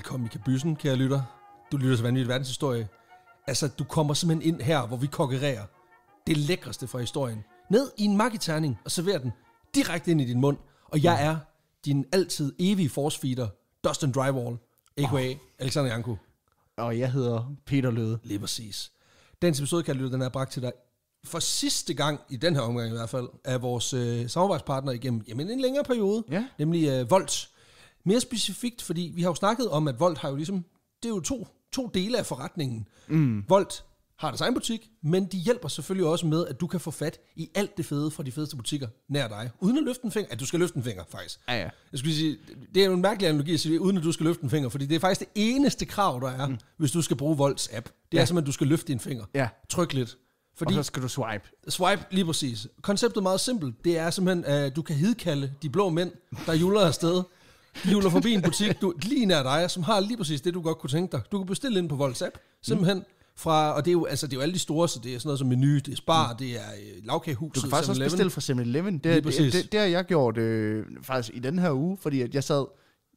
Velkommen i kabyssen, kære lytter. Du lytter til Vanvittig Verdenshistorie. Altså, du kommer simpelthen ind her, hvor vi kokkererer det lækreste fra historien. Ned i en makkiterning og serverer den direkte ind i din mund. Og jeg er din altid evige force Dustin Drywall, a.k.a. Oh. Alexander Janko. Og jeg hedder Peter Løde. Lige præcis. Dagens episode, kan lytte, den er bragt til dig for sidste gang, i den her omgang i hvert fald, af vores øh, samarbejdspartner igennem jamen, en længere periode, ja. nemlig øh, Volt. Mere specifikt, fordi vi har jo snakket om, at Volt har jo ligesom, det er jo to, to dele af forretningen. Mm. Volt har deres egen butik, men de hjælper selvfølgelig også med, at du kan få fat i alt det fede fra de fedeste butikker nær dig, uden at løfte en finger. At du skal løfte en finger, faktisk. Ja, ja. Jeg skulle sige, det er jo en mærkelig analogi at sige, uden at du skal løfte en finger, fordi det er faktisk det eneste krav, der er, mm. hvis du skal bruge Volts app. Det ja. er simpelthen, at du skal løfte din finger. Ja. Tryk lidt. Fordi, og så skal du swipe. Swipe, lige præcis. Konceptet er meget simpelt. Det er simpelthen, at du kan hidkalde de blå mænd, der juler afsted hjuler forbi en butik, du, lige nær dig, som har lige præcis det, du godt kunne tænke dig. Du kan bestille ind på Volts app, simpelthen. Mm. Fra, og det er, jo, altså, det er jo alle de store, så det er sådan noget som Menu, det er Spar, mm. det er øh, Lavkagehuset, Du kan faktisk også bestille fra 7-Eleven. Det, er, det, det, det, har jeg gjort øh, faktisk i den her uge, fordi at jeg sad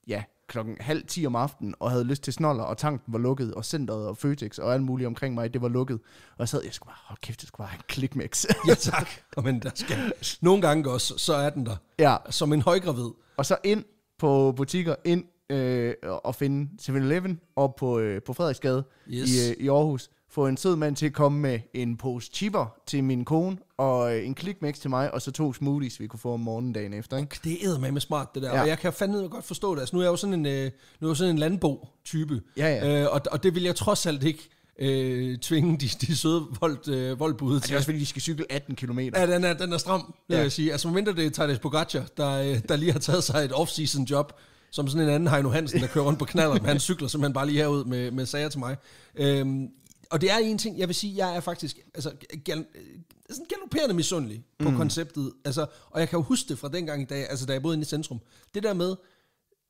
ja, klokken halv ti om aftenen og havde lyst til snoller, og tanken var lukket, og centret og Føtex og alt muligt omkring mig, det var lukket. Og jeg sad, jeg skulle bare, hold kæft, det skulle bare have en klikmix. ja tak, men der skal. Nogle gange også, så er den der. Ja. Som en højgravid. Og så ind på butikker ind øh, og finde 7-Eleven op på, øh, på Frederiksgade yes. i, øh, i Aarhus. Få en sød mand til at komme med en pose chipper til min kone, og øh, en klikmix til mig, og så to smoothies, vi kunne få om morgenen dagen efter. Ikke? det er med med smart, det der. Ja. Og jeg kan fandme godt forstå det. Altså, nu er jeg jo sådan en, øh, nu er jeg sådan en landbo-type, ja, ja. Øh, og, og det vil jeg trods alt ikke øh, tvinge de, de søde voldt, øh, voldbude til. Det er også fordi, de skal cykle 18 km. Ja, den er, den er stram, vil ja. jeg sige. Altså, mindre det er Thaddeus Pogacar, der, øh, der lige har taget sig et off-season job, som sådan en anden Heino Hansen, der kører rundt på knaller, men han cykler simpelthen bare lige herud med, med sager til mig. Øhm, og det er en ting, jeg vil sige, jeg er faktisk altså, gal, øh, sådan galopperende misundelig på mm. konceptet. Altså, og jeg kan jo huske det fra dengang i dag, altså da jeg boede inde i centrum. Det der med,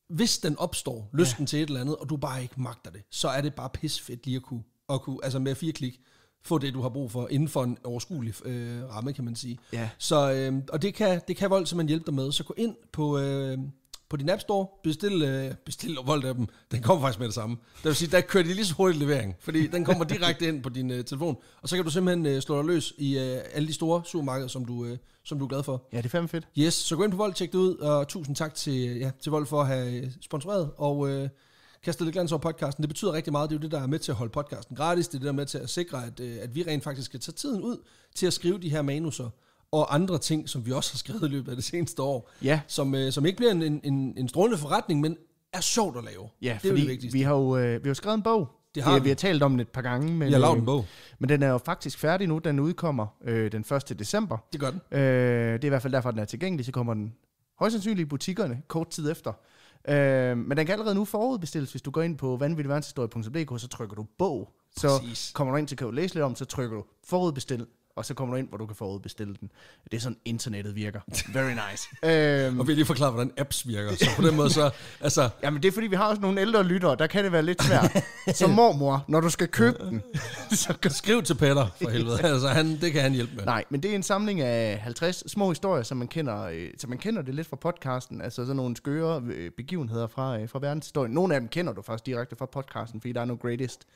hvis den opstår, lysten ja. til et eller andet, og du bare ikke magter det, så er det bare fedt lige at kunne at kunne, altså med fire klik, få det, du har brug for, inden for en overskuelig øh, ramme, kan man sige. Ja. Så, øh, og det kan, det kan Volt simpelthen hjælpe dig med. Så gå ind på, øh, på din App Store, bestil, øh, bestil Volt af dem. Den kommer faktisk med det samme. Det vil sige, der kører de lige så hurtigt levering, fordi den kommer direkte ind på din øh, telefon. Og så kan du simpelthen øh, slå dig løs i øh, alle de store supermarkeder, som du, øh, som du er glad for. Ja, det er fandme fedt. Yes, så gå ind på Volt, tjek det ud, og tusind tak til, ja, til Volt for at have øh, sponsoreret, og... Øh, Kastet lidt glans over podcasten, det betyder rigtig meget. Det er jo det, der er med til at holde podcasten gratis. Det er det, der er med til at sikre, at, øh, at vi rent faktisk skal tage tiden ud til at skrive de her manuser og andre ting, som vi også har skrevet i løbet af det seneste år. Ja. Som, øh, som ikke bliver en, en, en strålende forretning, men er sjovt at lave. Ja, det er fordi det vi har jo øh, vi har jo skrevet en bog. Det har vi. vi har talt om den et par gange. Men, vi har lavet en bog. Men den er jo faktisk færdig nu. Den udkommer øh, den 1. december. Det gør den. Øh, det er i hvert fald derfor, den er tilgængelig. Så kommer den højst sandsynligt i butikkerne kort tid efter. Øh, men den kan allerede nu forudbestilles, hvis du går ind på vanvittigverdenshistorie.dk, så trykker du bog. Så Præcis. kommer du ind til, kan du læse lidt om, så trykker du forudbestil, og så kommer du ind, hvor du kan forudbestille den. Det er sådan, internettet virker. Very nice. øhm, og vi lige forklare, hvordan apps virker. Så på den måde så... Altså. Jamen, det er fordi, vi har også nogle ældre lyttere, der kan det være lidt svært. så mormor, når du skal købe den... så kan... Skriv til Peter, for helvede. altså, han, det kan han hjælpe med. Nej, men det er en samling af 50 små historier, som man kender, øh, så man kender det lidt fra podcasten. Altså sådan nogle skøre øh, begivenheder fra, øh, fra verdenshistorien. Nogle af dem kender du faktisk direkte fra podcasten, fordi der er noget greatest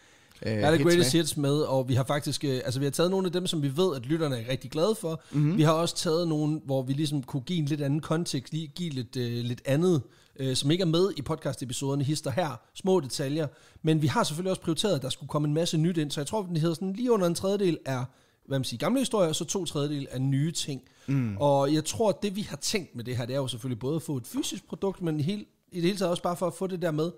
Uh, er det Greatest med. Hits med, og vi har faktisk, øh, altså vi har taget nogle af dem, som vi ved, at lytterne er rigtig glade for. Mm-hmm. Vi har også taget nogle, hvor vi ligesom kunne give en lidt anden kontekst, lige give lidt, uh, lidt andet, uh, som ikke er med i podcast-episoderne, hister her, små detaljer. Men vi har selvfølgelig også prioriteret, at der skulle komme en masse nyt ind, så jeg tror, den hedder sådan lige under en tredjedel er hvad man siger, gamle historier, og så to tredjedel af nye ting. Mm. Og jeg tror, at det vi har tænkt med det her, det er jo selvfølgelig både at få et fysisk produkt, men helt, i det hele taget også bare for at få det der med,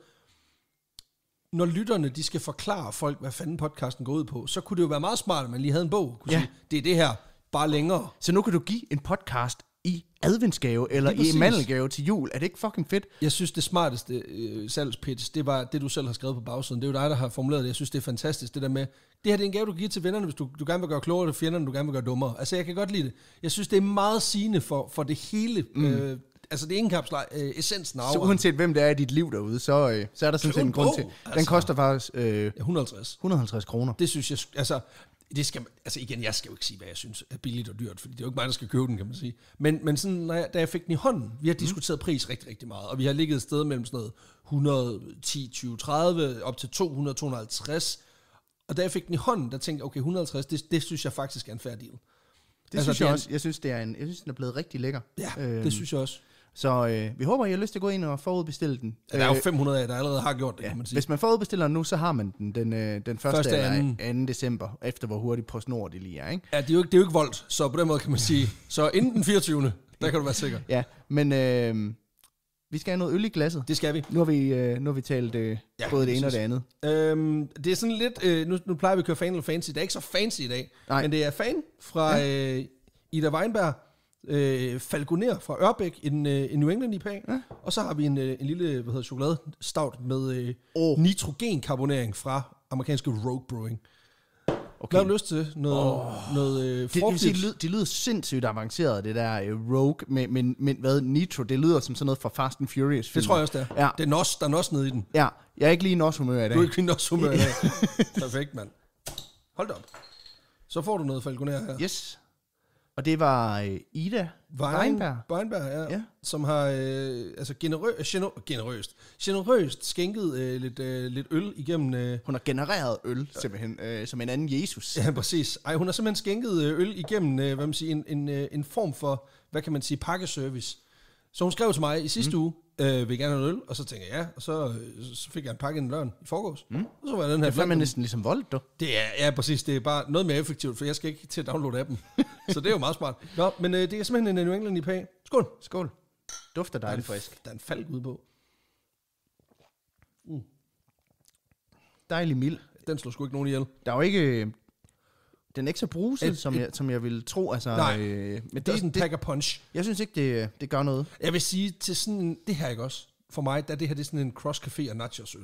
når lytterne de skal forklare folk, hvad fanden podcasten går ud på, så kunne det jo være meget smart, at man lige havde en bog. Kunne ja. sige, det er det her, bare længere. Så nu kan du give en podcast i adventsgave eller i mandelgave til jul. Er det ikke fucking fedt? Jeg synes, det smarteste øh, salgspitch, det var det, du selv har skrevet på bagsiden. Det er jo dig, der har formuleret det. Jeg synes, det er fantastisk, det der med, det her det er en gave, du giver til vennerne, hvis du, du gerne vil gøre klogere, til fjenderne, du gerne vil gøre dummere. Altså, jeg kan godt lide det. Jeg synes, det er meget sigende for, for det hele mm. øh, altså det er ingen øh, essensen af Så uanset hvem det er i dit liv derude, så, øh, så er der sådan set en grund til. Den altså, koster faktisk... Øh, 150. 150 kroner. Det synes jeg, altså... Det skal, altså igen, jeg skal jo ikke sige, hvad jeg synes er billigt og dyrt, fordi det er jo ikke mig, der skal købe den, kan man sige. Men, men sådan, når jeg, da jeg fik den i hånden, vi har mm. diskuteret pris rigtig, rigtig meget, og vi har ligget et sted mellem sådan noget 110, 20, 30, op til 200, 250. Og da jeg fik den i hånden, der tænkte jeg, okay, 150, det, det synes jeg faktisk er en fair deal. Det altså, synes jeg også. Jeg synes, det er en, jeg synes, den er blevet rigtig lækker. Ja, øhm, det synes jeg også. Så øh, vi håber, I har lyst til at gå ind og forudbestille den. Ja, der er jo 500 øh, af der allerede har gjort det, ja, kan man sige. Hvis man forudbestiller den nu, så har man den den, øh, den 1. Første eller 2. december, efter hvor hurtigt PostNord det lige er. Ikke? Ja, det er, jo ikke, det er jo ikke voldt, så på den måde kan man sige, så inden den 24. der kan du være sikker. Ja, men øh, vi skal have noget øl i glasset. Det skal vi. Nu har vi, øh, nu har vi talt øh, ja, både det ene og det andet. Øhm, det er sådan lidt, øh, nu, nu plejer vi at køre Final fancy. det er ikke så fancy i dag, Nej. men det er Fan fra ja. øh, Ida Weinberg, øh, Falconer fra Ørbæk, en, øh, en New England IPA. Ja. Og så har vi en, øh, en lille hvad hedder, chokolade stavt med øh, oh. nitrogenkarbonering fra amerikanske Rogue Brewing. Okay. Hvad har du lyst til? Noget, oh. noget øh, frugtigt? Det, det, lyder, det lyder sindssygt avanceret, det der øh, Rogue, men, men, men hvad, Nitro, det lyder som sådan noget fra Fast and Furious. -filmen. Det tror jeg også, det er. Ja. Det er nos, der er nos nede i den. Ja, jeg er ikke lige i nos-humør i dag. Du er ikke lige i nos-humør i dag. Perfekt, mand. Hold da op. Så får du noget Falconer her. Yes. Og det var øh, Ida Weinberg. Weinberg, ja, ja. Som har øh, altså generø genero generøst, generøst skænket øh, lidt, øh, lidt øl igennem... Øh, hun har genereret øl, simpelthen, øh, som en anden Jesus. Ja, præcis. Ej, hun har simpelthen skænket øh, øl igennem øh, hvad man siger, en, en, øh, en form for, hvad kan man sige, pakkeservice. Så hun skrev til mig i sidste mm. uge, øh, vil gerne have en øl, og så tænker jeg, ja, og så, øh, så fik jeg en pakke i løn i forgårs, mm. og så var den her. Det er man næsten ligesom voldt, du. Det er, ja, præcis, det er bare noget mere effektivt, for jeg skal ikke til at downloade appen, så det er jo meget smart. Nå, men øh, det er simpelthen en øh, New England IPA. Skål. Skål. Dufter dejligt frisk. Der er en falk ude på. Mm. Dejlig mild. Den slår sgu ikke nogen ihjel. Der er jo ikke, øh, den er ikke så bruset, som, jeg, som jeg ville tro. Altså, nej, øh, men det, det er sådan, en pack punch. Jeg synes ikke, det, det gør noget. Jeg vil sige, til sådan det her ikke også, for mig, der det her det er sådan en cross café og nachos øl.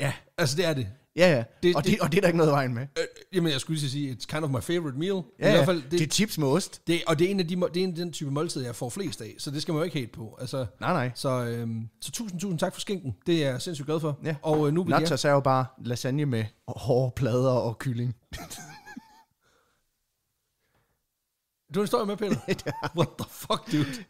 Ja. Altså, det er det. Ja, ja. Det, og, det, det, og det er der ikke noget vejen med. Øh, øh, jamen, jeg skulle lige sige, it's kind of my favorite meal. Ja, I hvert fald, det, det er chips med ost. Det, og det er en af de, det er en af den type måltid, jeg får flest af, så det skal man jo ikke helt på. Altså, nej, nej. Så, øhm, så tusind, tusind tak for skinken. Det er jeg sindssygt glad for. Ja. Og øh, nu vil Nachos jeg... er jo bare lasagne med hårde plader og kylling. Du historie med, Peter? What the fuck, dude?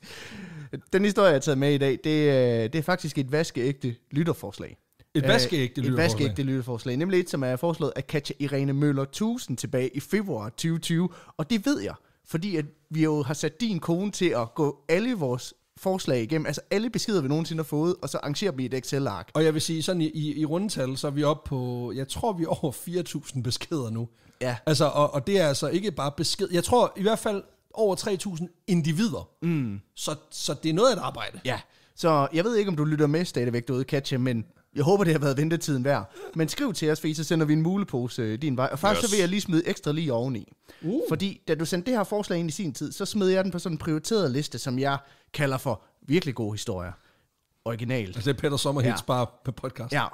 Den historie, jeg har taget med i dag, det, er, øh, det er faktisk et vaskeægte lytterforslag. Et øh, vaskeægte lytterforslag? Et vaskeægte lytterforslag. Nemlig et, som er foreslået at catche Irene Møller 1000 tilbage i februar 2020. Og det ved jeg, fordi at vi jo har sat din kone til at gå alle vores forslag igennem, altså alle beskeder, vi nogensinde har fået, og så arrangerer vi et Excel-ark. Og jeg vil sige, sådan i, i, i rundtal, så er vi oppe på, jeg tror, vi er over 4.000 beskeder nu. Ja. Altså, og, og det er altså ikke bare besked. Jeg tror i hvert fald over 3.000 individer. Mm. Så, så det er noget af et arbejde. Ja, så jeg ved ikke, om du lytter med stadigvæk derude, Katja, men jeg håber, det har været ventetiden værd. Men skriv til os, fordi så sender vi en mulepose øh, din vej. Og faktisk yes. så vil jeg lige smide ekstra lige oveni. Uh. Fordi da du sendte det her forslag ind i sin tid, så smed jeg den på sådan en prioriteret liste, som jeg kalder for virkelig gode historier. Originalt. Altså det er Peter Sommerhits ja. bare på podcast. Ja,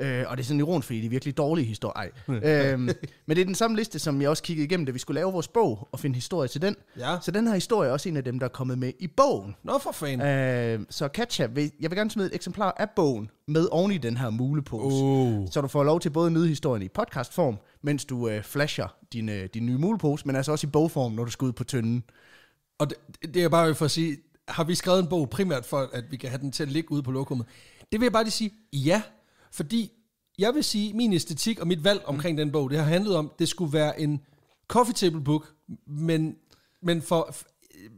Øh, og det er sådan ironisk, fordi det er virkelig dårlige historier. Ej. øhm, men det er den samme liste, som jeg også kiggede igennem, da vi skulle lave vores bog og finde historie til den. Ja. Så den her historie er også en af dem, der er kommet med i bogen. Nå for fanden. Øh, så Katja, jeg vil gerne smide et eksemplar af bogen med oven i den her mulepose. Oh. Så du får lov til både at nyde historien i podcastform, mens du øh, flasher din, øh, din nye mulepose, men altså også i bogform, når du skal ud på tynden. Og det, det er bare for at sige, har vi skrevet en bog primært for, at vi kan have den til at ligge ude på lokummet? Det vil jeg bare lige sige, ja, fordi jeg vil sige, min æstetik og mit valg omkring mm. den bog, det har handlet om, det skulle være en coffee table book, men, men for øh,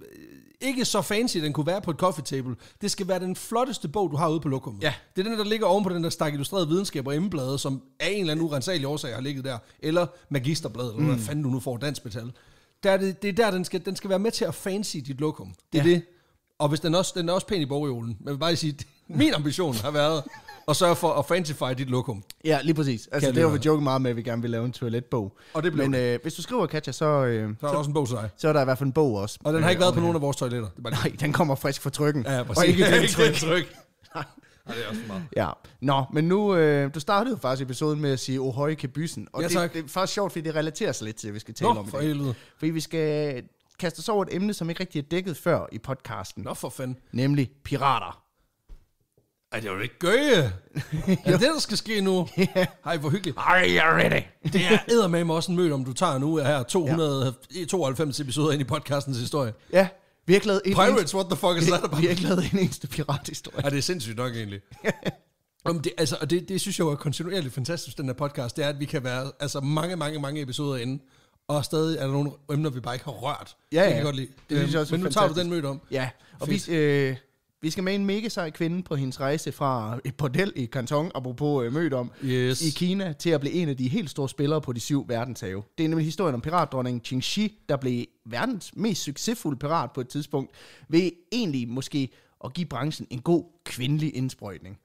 ikke så fancy, den kunne være på et coffee table. Det skal være den flotteste bog, du har ude på lokum. Ja. Det er den, der ligger oven på den der stak illustreret videnskab og emblade, som af en eller anden urensagelig årsag har ligget der. Eller magisterbladet, eller mm. hvad fanden du nu får dansk betal. Der er det, det er der, den skal, den skal være med til at fancy dit lokum. Det er ja. det. Og hvis den, også, den er også pæn i bogreolen. Men jeg vil bare sige, min ambition har været og sørge for at fancify dit lokum. Ja, lige præcis. Altså, det var vi joket meget med, at vi gerne vil lave en toiletbog. Og det blev Men det. øh, hvis du skriver Katja, så, øh, så er der så, også en bog til dig. Så er der i hvert fald en bog også. Og den har ikke øh, været på nogen af vores toiletter. Det bare... Nej, den kommer frisk fra trykken. Ja, præcis. Og ikke den tryk. Nej. Ja, det er også meget. Ja. Nå, men nu, øh, du startede jo faktisk episoden med at sige oh, høj, kabysen. Og ja, tak. Det, det, er faktisk sjovt, fordi det relaterer sig lidt til, at vi skal tale Nå, om for i dag. Helvede. Fordi vi skal kaste os over et emne, som ikke rigtig er dækket før i podcasten. Nå for fanden. Nemlig pirater. Ej, det er jo ikke gøje. er det, der skal ske nu? Ja. Hej, hvor hyggeligt. Are you ready? det er eddermame også en møde, om du tager nu her 292 ja. episoder ind i podcastens historie. Ja, vi har ikke lavet Pirates, eneste, what the fuck is that about? Vi har ikke lavet en eneste pirathistorie. Ja, det er sindssygt nok egentlig. Om det, altså, og det, det synes jeg jo er kontinuerligt fantastisk, den her podcast, det er, at vi kan være altså, mange, mange, mange episoder inde, og stadig er der nogle emner, vi bare ikke har rørt. Ja, ja. Det kan jeg godt lide. Det, det synes jeg øhm, også Men nu tager du den møde om. Ja, og Fedt. vi... Øh vi skal med en mega sej kvinde på hendes rejse fra et bordel i Canton, apropos øh, mødt om, yes. i Kina, til at blive en af de helt store spillere på de syv verdenshave. Det er nemlig historien om piratdronningen Shi, der blev verdens mest succesfulde pirat på et tidspunkt, ved egentlig måske at give branchen en god kvindelig indsprøjtning.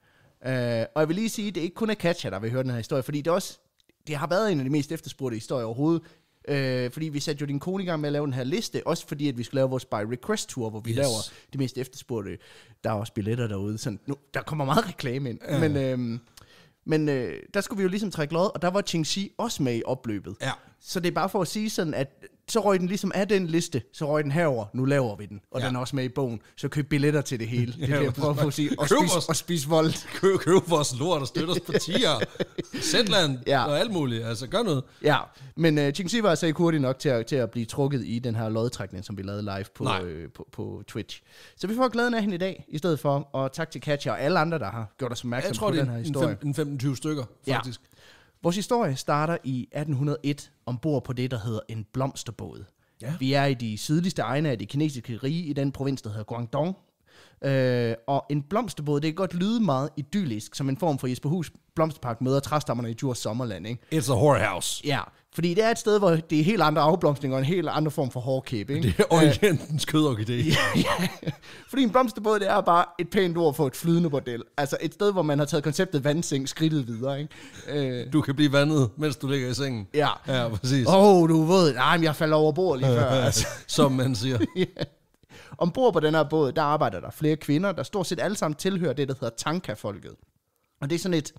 Øh, og jeg vil lige sige, at det ikke kun er Katja, der vil høre den her historie, fordi det også det har været en af de mest efterspurgte historier overhovedet. Øh, fordi vi satte jo din kone i gang med at lave den her liste, også fordi at vi skulle lave vores by request tour, hvor vi yes. laver det mest efterspurgte. Der er også billetter derude, så nu, der kommer meget reklame ind. Ja. Men, øh, men øh, der skulle vi jo ligesom trække lod, og der var Ching Chi også med i opløbet. Ja. Så det er bare for at sige sådan, at så røg den ligesom af den liste, så røg den herover. nu laver vi den, og ja. den er også med i bogen, så køb billetter til det hele, det ja, jeg prøver på at sige, og spis, vores, og spis vold. Køb, køb vores lort og støt os partier, Zetland ja. og alt muligt, altså gør noget. Ja, men uh, Ching var altså ikke hurtigt nok til at, til at blive trukket i den her lodtrækning, som vi lavede live på, øh, på, på Twitch. Så vi får glæden af hende i dag, i stedet for, og tak til Katja og alle andre, der har gjort os opmærksom på den her historie. Jeg tror, det er en 15-20 stykker, faktisk. Ja. Vores historie starter i 1801 ombord på det, der hedder en blomsterbåd. Ja. Vi er i de sydligste egne af det kinesiske rige, i den provins, der hedder Guangdong. Øh, og en blomsterbåd, det kan godt lyde meget idyllisk, som en form for Jesperhus Blomsterpark møder træstammerne i Djurs sommerland. Ikke? It's a whorehouse. Ja, fordi det er et sted, hvor det er helt andre afblomstninger og en helt anden form for hårdkæb. Ikke? Det er øh, orientens kødorkidé. ja, ja. Fordi en blomsterbåd, det er bare et pænt ord for et flydende bordel. Altså et sted, hvor man har taget konceptet vandseng skridtet videre. Ikke? Øh. Du kan blive vandet, mens du ligger i sengen. Ja. Ja, præcis. Åh, oh, du ved, nej, men jeg falder over bord lige før. altså. Som man siger. ja. Ombord på den her båd, der arbejder der flere kvinder, der stort set alle sammen tilhører det, der hedder tanka-folket. Og det er sådan et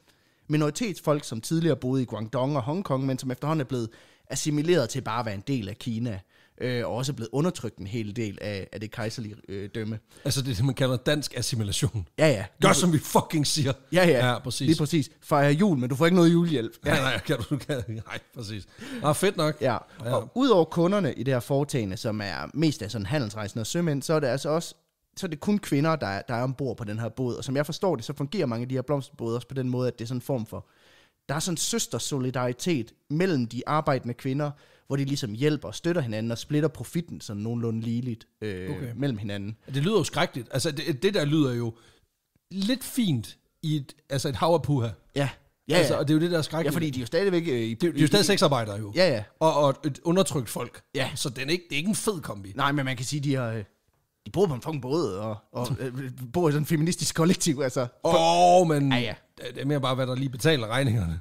minoritetsfolk, som tidligere boede i Guangdong og Hongkong, men som efterhånden er blevet assimileret til bare at være en del af Kina øh, og også blevet undertrykt en hel del af, af det kejserlige øh, dømme. Altså det, man kalder dansk assimilation. Ja, ja. Gør, som vi fucking siger. Ja, ja. Ja, præcis. Lige præcis. Fejre jul, men du får ikke noget julehjælp. Ja, nej, nej, kan du, kan, nej præcis. Ah, fedt nok. Ja, ja. udover kunderne i det her foretagende, som er mest af sådan handelsrejsende og sømænd, så er det altså også så er det kun kvinder, der er, der er ombord på den her båd. Og som jeg forstår det, så fungerer mange af de her blomsterbåde også på den måde, at det er sådan en form for, der er sådan en søstersolidaritet mellem de arbejdende kvinder, hvor de ligesom hjælper og støtter hinanden og splitter profitten sådan nogenlunde ligeligt øh, okay. mellem hinanden. Det lyder jo skrækkeligt. Altså det, det der lyder jo lidt fint i et, altså et hav af puha. Ja. Ja, altså, og det er jo det, der er skrækkeligt. Ja, fordi de er jo stadigvæk... Øh, i, de, de er jo stadig sexarbejdere jo. Ja, ja. Og, og et undertrykt folk. Ja. Så den er ikke, det er ikke en fed kombi. Nej, men man kan sige, de har... Øh, de bor på en fucking båd, og, og øh, øh bor i sådan en feministisk kollektiv, altså. Åh, oh, men ah, ja. det er mere bare, hvad der lige betaler regningerne.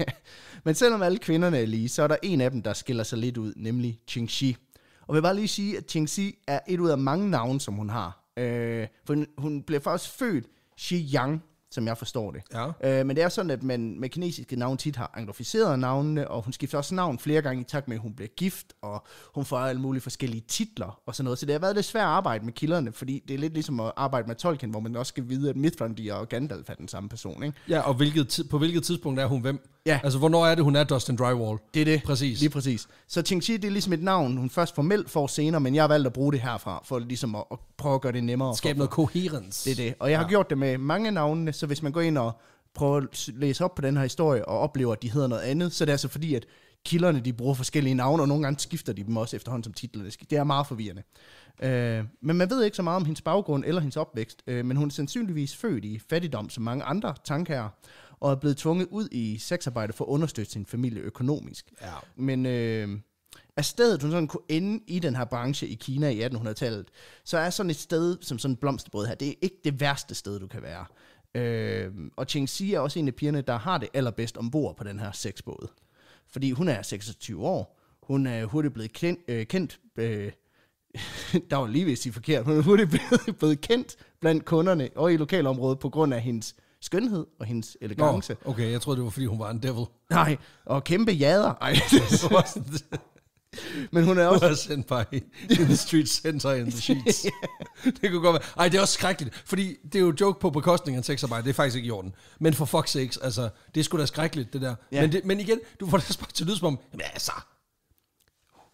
men selvom alle kvinderne er lige, så er der en af dem, der skiller sig lidt ud, nemlig Shi. Og jeg vil bare lige sige, at Shi er et ud af mange navne, som hun har. Øh, for hun, hun blev faktisk født Xi Yang, som jeg forstår det. Ja. Øh, men det er sådan, at man med kinesiske navne tit har anglificeret navnene, og hun skifter også navn flere gange i takt med, at hun bliver gift, og hun får alle mulige forskellige titler og sådan noget. Så det har været lidt svært at arbejde med kilderne, fordi det er lidt ligesom at arbejde med Tolkien, hvor man også skal vide, at Mithrandir og Gandalf er den samme person. Ikke? Ja, og hvilket, på hvilket tidspunkt er hun hvem? Ja. Altså, hvornår er det, hun er Dustin Drywall? Det er det. Præcis. Lige præcis. Så Ching Chi, det er ligesom et navn, hun først formelt får senere, men jeg har valgt at bruge det herfra, for ligesom at, at prøve at gøre det nemmere. Skabe noget coherence. Det er det. Og jeg har gjort det med mange navnene, så hvis man går ind og prøver at læse op på den her historie, og oplever, at de hedder noget andet, så det er altså fordi, at kilderne, de bruger forskellige navne, og nogle gange skifter de dem også efterhånden som titler. Det er meget forvirrende. Øh, men man ved ikke så meget om hendes baggrund eller hendes opvækst, øh, men hun er sandsynligvis født i fattigdom som mange andre tanker og er blevet tvunget ud i sexarbejde for at understøtte sin familie økonomisk. Ja. Men øh, af stedet, hun sådan kunne ende i den her branche i Kina i 1800-tallet, så er sådan et sted som sådan blomsterbrød her, det er ikke det værste sted, du kan være. Øh, og Si er også en af pigerne, der har det allerbedst ombord på den her sexbåd. Fordi hun er 26 år, hun er hurtigt blevet kendt, øh, kendt øh, der var lige ved at sige forkert, hun er hurtigt blevet, blevet kendt blandt kunderne og i lokalområdet på grund af hendes skønhed og hendes elegance. Nå, okay, jeg troede, det var, fordi hun var en devil. Nej, og kæmpe jader. Ej, det Men hun er også... Hun er senpai in the street, sentai in the sheets. yeah. Det kunne godt være. Ej, det er også skrækkeligt, fordi det er jo joke på bekostning af sexarbejde. Det er faktisk ikke i orden. Men for fuck's sake, altså, det er sgu da skrækkeligt, det der. Yeah. Men, det, men igen, du får det bare til lyd som om, jamen altså...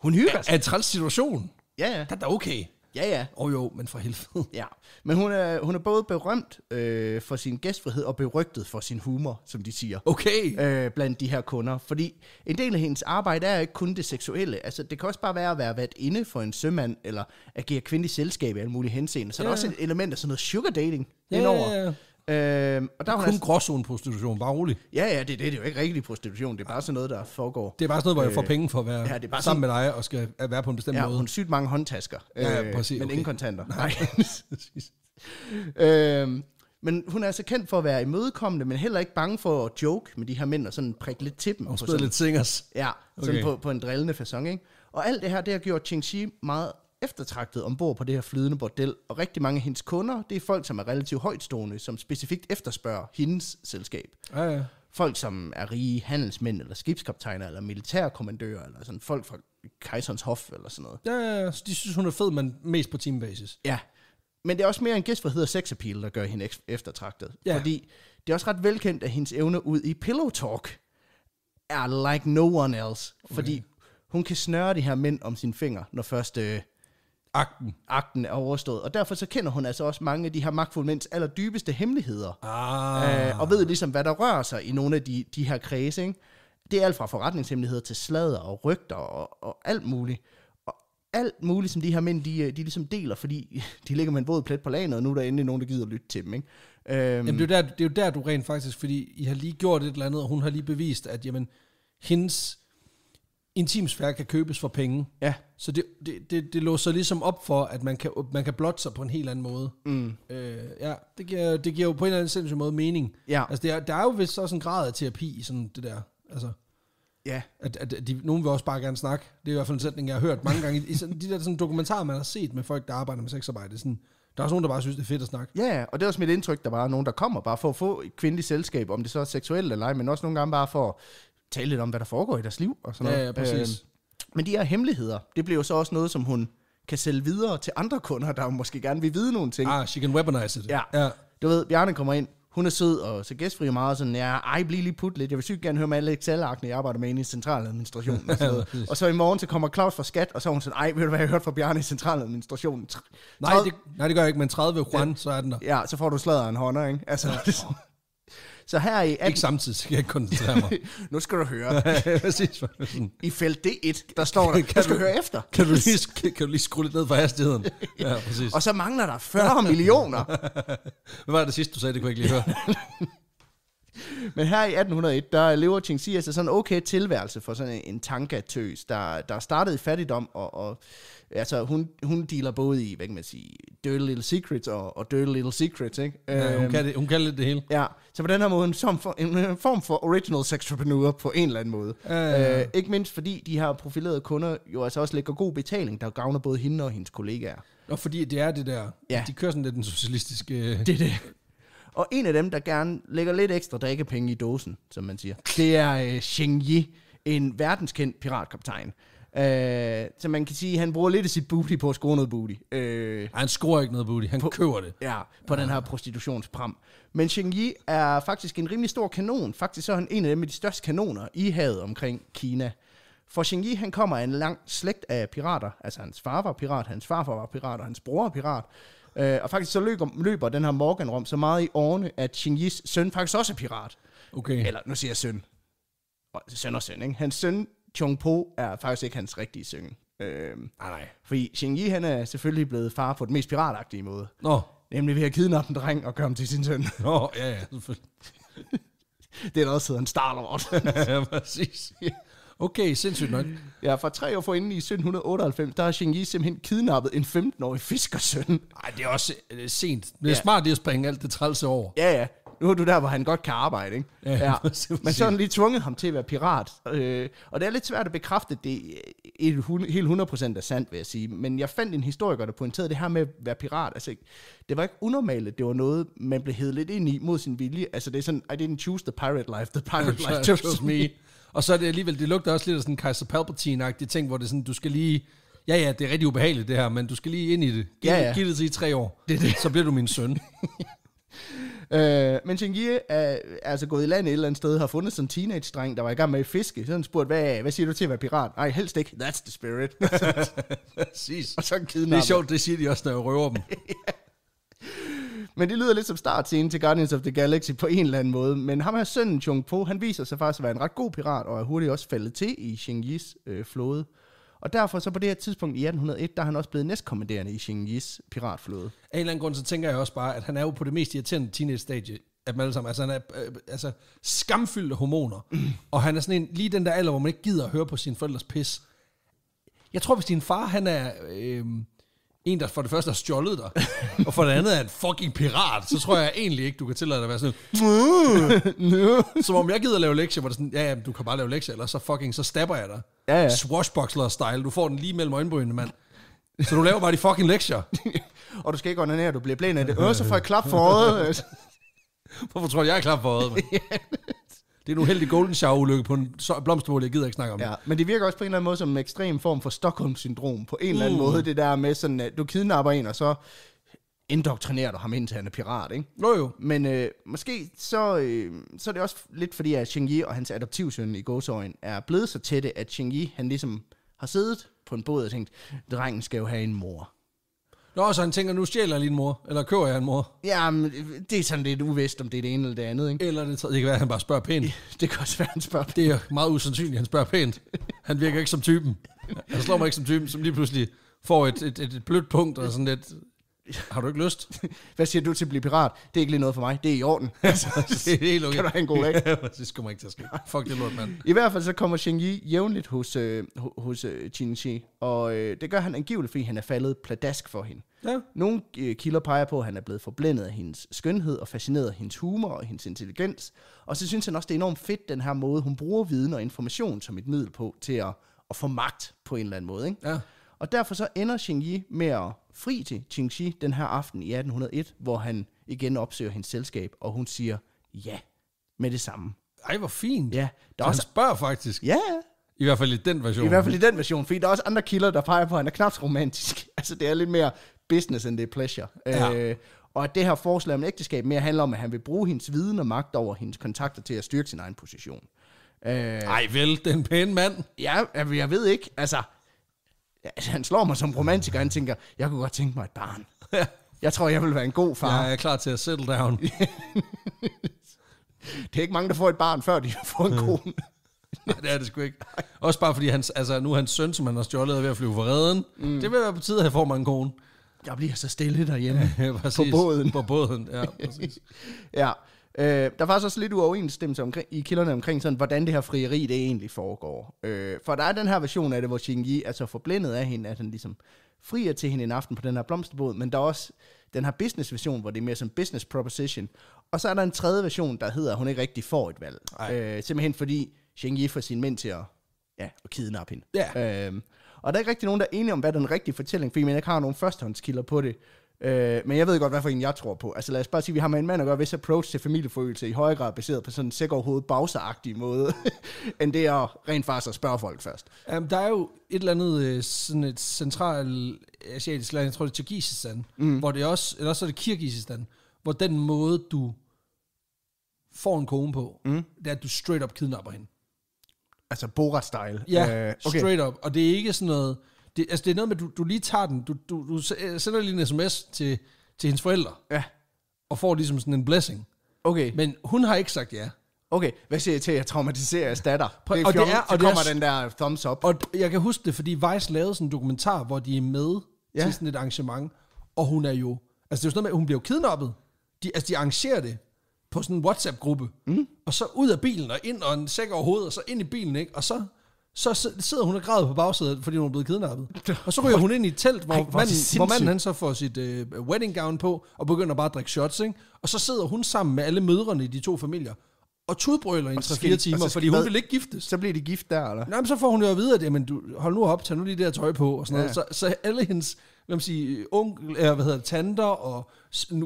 Hun hygger sig. Er en træls situation. Ja, ja. Det er da okay. Ja, ja. Åh oh, jo, men for helvede. ja. Men hun er, hun er både berømt øh, for sin gæstfrihed og berygtet for sin humor, som de siger. Okay. Øh, blandt de her kunder. Fordi en del af hendes arbejde er ikke kun det seksuelle. Altså, det kan også bare være at være været inde for en sømand, eller agere kvindelig selskab i alle mulige henseende. Så ja. der er også et element af sådan noget sugar dating ja, indover. Ja, ja. Øhm, og der er hun kun altså... gråzonen prostitution bare rolig. Ja, ja, det, det, det er jo ikke rigtig prostitution, det er bare sådan noget, der foregår. Det er bare sådan noget, hvor jeg får øh, penge for at være ja, det er bare sammen sådan... med dig og skal være på en bestemt ja, måde. Ja, hun sygt mange håndtasker, ja, ja, øh, præcis, men okay. ingen kontanter. Nej, øh, men hun er altså kendt for at være imødekommende, men heller ikke bange for at joke med de her mænd og sådan prikke lidt til dem. Og spille lidt singers. Ja, sådan okay. på, på en drillende façon, ikke? Og alt det her, det har gjort Ching Chi meget eftertragtet ombord på det her flydende bordel, og rigtig mange af hendes kunder, det er folk, som er relativt højtstående, som specifikt efterspørger hendes selskab. Ja, ja. Folk, som er rige handelsmænd, eller skibskaptajner, eller militærkommandører, eller sådan folk fra kejserens hof, eller sådan noget. Ja, ja, ja. Så de synes, hun er fed, men mest på teambasis. Ja. Men det er også mere en gæstfrihed og appeal, der gør hende eftertragtet. Ja. Fordi det er også ret velkendt, at hendes evne ud i pillow talk er like no one else. Okay. Fordi hun kan snøre de her mænd om sine fingre, når først øh, Akten. Akten er overstået. Og derfor så kender hun altså også mange af de her magtfulde mænds allerdybeste hemmeligheder. Ah. Øh, og ved ligesom, hvad der rører sig i nogle af de, de her kredse. Ikke? Det er alt fra forretningshemmeligheder til sladder og rygter og, og alt muligt. Og alt muligt, som de her mænd, de, de ligesom deler, fordi de ligger med en våd plet på landet, og nu er der endelig nogen, der gider lytte til dem. Ikke? Øhm. Jamen, det, er jo der, det er jo der, du rent faktisk, fordi I har lige gjort et eller andet, og hun har lige bevist, at jamen, hendes intimsfærd kan købes for penge. Ja. Så det, det, det, det låser ligesom op for, at man kan, man kan blotte sig på en helt anden måde. Mm. Øh, ja, det giver, det giver jo på en eller anden måde mening. Ja. Altså, det er, der er jo vist også en grad af terapi i sådan det der. Altså, ja. At, at, de, nogen vil også bare gerne snakke. Det er i hvert fald en sætning, jeg har hørt mange gange. I, i sådan, de der sådan, dokumentarer, man har set med folk, der arbejder med sexarbejde. Sådan, der er også nogen, der bare synes, det er fedt at snakke. Ja, og det er også mit indtryk, der bare er nogen, der kommer bare for at få et kvindeligt selskab, om det så er seksuelt eller ej, men også nogle gange bare for at tale lidt om, hvad der foregår i deres liv og sådan noget. Ja, ja præcis. Øhm. men de her hemmeligheder, det bliver jo så også noget, som hun kan sælge videre til andre kunder, der måske gerne vil vide nogle ting. Ah, she can weaponize it. Ja. ja. Du ved, Bjarne kommer ind, hun er sød og så gæstfri og meget sådan, ja, ej, bliv lige put lidt. Jeg vil sygt gerne høre med alle excel jeg arbejder med inde i centraladministrationen. Og, sådan og så i morgen, så kommer Claus fra skat, og så er hun sådan, ej, ved du hvad, jeg hørt fra Bjarne i centraladministrationen? nej, det, nej, det gør jeg ikke, men 30 Juan, ja, så er den der. Ja, så får du sladder en hånder, ikke? Altså, ja. Så her i 18... Ikke samtidig, skal jeg ikke koncentrere mig. nu skal du høre. Præcis. I felt D1, der står der, kan du skal du, høre efter. Kan du, lige, kan, kan du lige skrue lidt ned for hastigheden? ja, præcis. Og så mangler der 40 millioner. Hvad var det sidste, du sagde? Det kunne jeg ikke lige høre. Men her i 1801, der lever Ching altså sådan en okay tilværelse for sådan en tanka-tøs, der, der startede i fattigdom og, og altså hun, hun dealer både i, hvad kan man sige, Dirty Little Secrets og, og Dirty Little Secrets, ikke? Ja, hun, øhm, kan det, hun kan lidt det hele. Ja, så på den her måde en, som for, en form for original sexpreneur på en eller anden måde. Ja, ja, ja. Øh, ikke mindst fordi de her profilerede kunder jo altså også lægger god betaling, der gavner både hende og hendes kollegaer. Og fordi det er det der, ja. de kører sådan lidt den socialistiske... Det er det. Og en af dem, der gerne lægger lidt ekstra drikkepenge i dåsen, som man siger, det er øh, Xing Yi, en verdenskendt piratkaptajn. Øh, så man kan sige, at han bruger lidt af sit booty på at score noget booty. Øh, han scorer ikke noget booty, han på, køber det. Ja, på ja. den her prostitutionspram. Men Sheng Yi er faktisk en rimelig stor kanon. Faktisk så er han en af dem med de største kanoner i havet omkring Kina. For Sheng Yi, han kommer af en lang slægt af pirater. Altså hans far var pirat, hans farfar var pirat, og hans bror var pirat. Øh, og faktisk så løber, løber den her Morgan Rom så meget i årene, at Sheng Yis søn faktisk også er pirat. Okay. Eller, nu siger jeg søn. Søn og søn, ikke? Hans søn Chong Po er faktisk ikke hans rigtige søn. Øhm, nej, ah, nej. Fordi Xing Yi, han er selvfølgelig blevet far på den mest piratagtige måde. Nå. Nemlig ved at kidnappe en dreng og gøre ham til sin søn. Nå, ja, ja, det er der også hedder en Star Lord. ja, præcis. Okay, sindssygt nok. Ja, for tre år forinden i 1798, der har Xing Yi simpelthen kidnappet en 15-årig fiskersøn. Nej, det er også øh, sent. Det er ja. smart, det at springe alt det trælse over. Ja, ja. Nu er du der, hvor han godt kan arbejde, ikke? Ja, ja. Men sådan lige tvunget ham til at være pirat. Øh, og det er lidt svært at bekræfte, at det helt 100% er sandt, vil jeg sige. Men jeg fandt en historiker, der pointerede det her med at være pirat. Altså, det var ikke unormalt, det var noget, man blev hævet lidt ind i mod sin vilje. Altså, det er sådan, I didn't choose the pirate life, the pirate life chose, chose me. Og så er det alligevel, det lugter også lidt af sådan en Kaiser Palpatine-agtig ting, hvor det er sådan, du skal lige ja, ja, det er rigtig ubehageligt det her, men du skal lige ind i det. Giv, ja, ja. giv det til i tre år, det, det. så bliver du min søn. Øh, men Shingie er, er altså gået i land et eller andet sted, har fundet sådan en teenage-dreng, der var i gang med at fiske. Så han spurgte, hvad, hvad siger du til at være pirat? Nej, helst ikke. That's the spirit. Præcis. Og så kidnapper. Det er sjovt, det siger de også, når jeg røver dem. ja. Men det lyder lidt som startscenen til Guardians of the Galaxy på en eller anden måde. Men ham her sønnen, Chung Po, han viser sig faktisk at være en ret god pirat, og er hurtigt også faldet til i Shingis øh, flåde. Øh, og derfor så på det her tidspunkt i 1801, der er han også blevet næstkommanderende i Xingyis piratflåde. Af en eller anden grund, så tænker jeg også bare, at han er jo på det mest irriterende teenage-stadie at man sammen, altså han er øh, altså, skamfyldte hormoner, mm. og han er sådan en, lige den der alder, hvor man ikke gider at høre på sine forældres pis. Jeg tror, hvis din far, han er, øh, en, der for det første har stjålet dig, og for det andet er en fucking pirat, så tror jeg egentlig ikke, du kan tillade dig at være sådan, no. som om jeg gider lave lektier, hvor det er sådan, ja, ja, du kan bare lave lektier, eller så fucking, så stabber jeg dig. Ja, ja. Swashbuckler-style, du får den lige mellem øjenbrynene, mand. Så du laver bare de fucking lektier. og du skal ikke ordne du bliver blæn af det. Øh, så får jeg klap for øjet. Hvorfor tror du, jeg er klap for øjet, det er en uheldig golden shower-ulykke på en blomstermål, jeg gider ikke snakke om. Ja, men det virker også på en eller anden måde som en ekstrem form for Stockholm-syndrom. På en eller anden mm. måde, det der med sådan, at du kidnapper en, og så indoktrinerer du ham indtil han er pirat, ikke? Nå jo. Men øh, måske så, øh, så er det også lidt fordi, at Ching og hans adoptivsøn i godsøjen er blevet så tætte, at Ching han ligesom har siddet på en båd og tænkt, drengen skal jo have en mor. Nå, så han tænker, nu stjæler jeg lige en mor, eller kører jeg en mor? Jamen, det er sådan lidt uvist, om det er det ene eller det andet, ikke? Eller det, det kan være, at han bare spørger pænt. Det kan også være, han spørger pænt. Det er meget usandsynligt, at han spørger pænt. Han virker ikke som typen. Han slår mig ikke som typen, som lige pludselig får et, et, et, et blødt punkt, og sådan lidt, har du ikke lyst? Hvad siger du til at blive pirat? Det er ikke lige noget for mig. Det er i orden. det er helt okay. Kan du have en god dag? det man ikke til at ske. Fuck det lort, mand. I hvert fald så kommer Shen Yi jævnligt hos, øh, hos øh, Qin Shi, og øh, det gør han angiveligt, fordi han er faldet pladask for hende. Ja. Nogle øh, kilder peger på, at han er blevet forblændet af hendes skønhed og fascineret af hendes humor og hendes intelligens. Og så synes han også, det er enormt fedt, den her måde, hun bruger viden og information som et middel på til at, at få magt på en eller anden måde. Ikke? Ja. Og derfor så ender Xing Yi med at fri til Qingxi den her aften i 1801, hvor han igen opsøger hendes selskab, og hun siger ja med det samme. Ej, hvor fint. Ja, der er også... Han spørger faktisk. Ja, i hvert fald i den version. I hvert fald i den version, fordi der er også andre kilder, der peger på, at han er knap så romantisk. Altså, det er lidt mere business end det er pleasure. Ja. Øh, og at det her forslag om ægteskab mere handler om, at han vil bruge hendes viden og magt over hendes kontakter til at styrke sin egen position. Øh, Ej vel, den pæne mand. Ja, jeg ved ikke. Altså, ja, altså, han slår mig som romantiker, han tænker, jeg kunne godt tænke mig et barn. Jeg tror, jeg vil være en god far. Jeg er klar til at settle down. det er ikke mange, der får et barn, før de får en kone. Nej, det er det sgu ikke. Også bare fordi, hans, altså, nu hans søn, som han har stjålet, er ved at flyve for redden. Mm. Det vil være på tide, at jeg får mig en kone. Jeg bliver så stille derhjemme. Ja, præcis. På båden. På båden, ja, præcis. ja, Øh, der er faktisk også lidt uoverensstemmelse omkring, i kilderne omkring, sådan, hvordan det her frieri det egentlig foregår. Øh, for der er den her version af det, hvor Xingyi er så forblændet af hende, at han ligesom frier til hende en aften på den her blomsterbåd, men der er også den her business-version, hvor det er mere som business proposition. Og så er der en tredje version, der hedder, at hun ikke rigtig får et valg. Øh, simpelthen fordi Xingyi får sin mænd til at, ja, at kidnappe hende. Ja. Øh, og der er ikke rigtig nogen, der er enige om, hvad den rigtige fortælling, fordi man ikke har nogen førstehåndskilder på det. Øh, men jeg ved godt, hvad for en jeg tror på. Altså lad os bare sige, vi har med en mand at gøre, hvis approach til familieforøgelse i højere grad baseret på sådan en sikker overhovedet bagseragtig måde, end det at rent faktisk at spørge folk først. Um, der er jo et eller andet øh, sådan et central asiatisk land, jeg tror det er Kirgisistan, mm. hvor det også, eller så er det Kirgisistan, hvor den måde, du får en kone på, mm. det er, at du straight up kidnapper hende. Altså Borat-style. Ja, uh, okay. straight up. Og det er ikke sådan noget, det, altså, det er noget med, at du, du lige tager den, du, du, du øh, sender lige en sms til, til hendes forældre, Ja. og får ligesom sådan en blessing. Okay. Men hun har ikke sagt ja. Okay, hvad siger jeg til, at jeg traumatiserer jeres datter? Prøv- og det er- og så det er kommer den der thumbs up. Og jeg kan huske det, fordi Vice lavede sådan en dokumentar, hvor de er med ja. til sådan et arrangement, og hun er jo, altså det er jo sådan noget med, at hun bliver jo kidnappet. De, altså de arrangerer det på sådan en WhatsApp-gruppe, mm. og så ud af bilen og ind, og en sæk over hovedet, og så ind i bilen, ikke? Og så så sidder hun og græder på bagsædet, fordi hun er blevet kidnappet. Og så ryger hun ind i et telt, hvor, Ej, hvor, manden, hvor manden han så får sit øh, wedding gown på, og begynder bare at drikke shots, ikke? Og så sidder hun sammen med alle mødrene i de to familier, og tudbrøler i 3-4 timer, fordi hun hvad? vil ikke giftes. Så bliver de gift der, eller? Nej, men så får hun jo at vide, at jamen, du, hold nu op, tag nu lige det der tøj på, og sådan ja. noget. Så, så alle hendes, lad mig sige, onkel, er, hvad hedder tanter og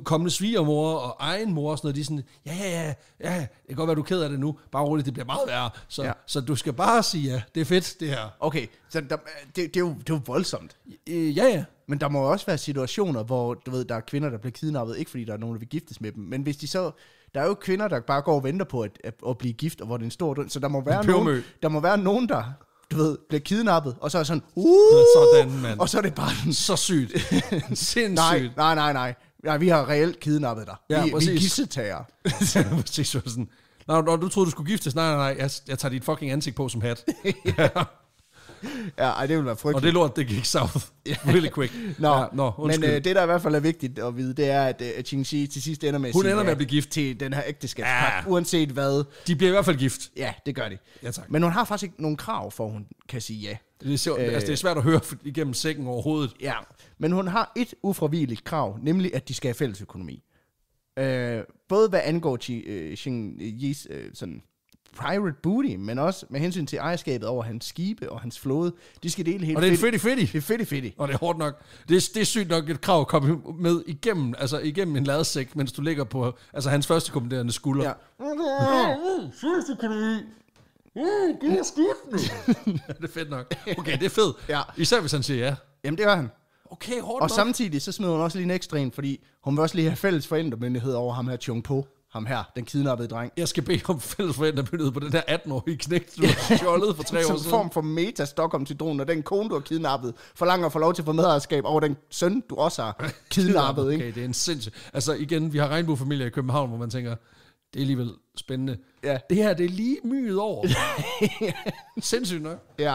kommende svigermor og egen mor og sådan noget, de er sådan, ja, ja, ja, ja, det kan godt være, du er ked af det nu, bare roligt, det bliver meget værre, så, ja. så du skal bare sige, ja, det er fedt, det her. Okay, så der, det, det, er jo, det er jo voldsomt. Øh, ja, ja. Men der må jo også være situationer, hvor du ved, der er kvinder, der bliver kidnappet, ikke fordi der er nogen, der vil giftes med dem, men hvis de så der er jo kvinder, der bare går og venter på at, at, at blive gift, og hvor det er en stor død. Så der må være, nogen, der, må være nogen, der du ved, bliver kidnappet, og så er sådan, uh, sådan, mand. Uh! og så er det bare sådan, Så sygt. Sindssygt. Nej, nej, nej, nej. Ja, vi har reelt kidnappet dig. Ja, vi, præcis. vi er gissetager. præcis, så sådan. Nå, nå, du troede, du skulle giftes. Nej, nej, nej, jeg, jeg tager dit fucking ansigt på som hat. ja. Ja, ej, det ville være frygteligt. Og det lort, det gik south. Really quick. nå, ja, nå, undskyld. men øh, det, der i hvert fald er vigtigt at vide, det er, at øh, Ching Chi til sidst ender med Hun ender med at blive gift. Til den her ægteskab, ja. uanset hvad. De bliver i hvert fald gift. Ja, det gør de. Ja, tak. Men hun har faktisk ikke nogen krav for, at hun kan sige ja. Det er, sjovt. Øh, altså, det er øh, svært at høre igennem sækken overhovedet. Ja, men hun har et ufravigeligt krav, nemlig at de skal have fælles økonomi. Øh, både hvad angår øh, Xing Yis øh, sådan pirate booty, men også med hensyn til ejerskabet over hans skibe og hans flåde. De skal dele helt Og det er fedt fedt. Det er fedt fedt. Og det er hårdt nok. Det er, det er sygt nok et krav at komme med igennem, altså igennem en ladesæk, mens du ligger på altså hans første kommanderende skulder. Ja uh, mm, Gud er skudt nu. det er fedt nok. Okay, det er fedt. ja. Især hvis han siger ja. Jamen, det gør han. Okay, hårdt Og nok. samtidig så smider hun også lige en ekstra en, fordi hun vil også lige have fælles forældremyndighed over ham her Chung Po. Ham her, den kidnappede dreng. Jeg skal bede om fælles forældremyndighed på den her 18-årige knægt, du har fjollet for tre år siden. Som form for meta-Stockholm-syndrom, og den kone, du har kidnappet, forlanger at få lov til at få medejerskab over den søn, du også har kidnappet. okay, ikke? det er en sindssyg... Altså igen, vi har regnbuefamilier i København, hvor man tænker, det er alligevel spændende. Ja. Det her, det er lige myet over. Sindssygt nok. Ja,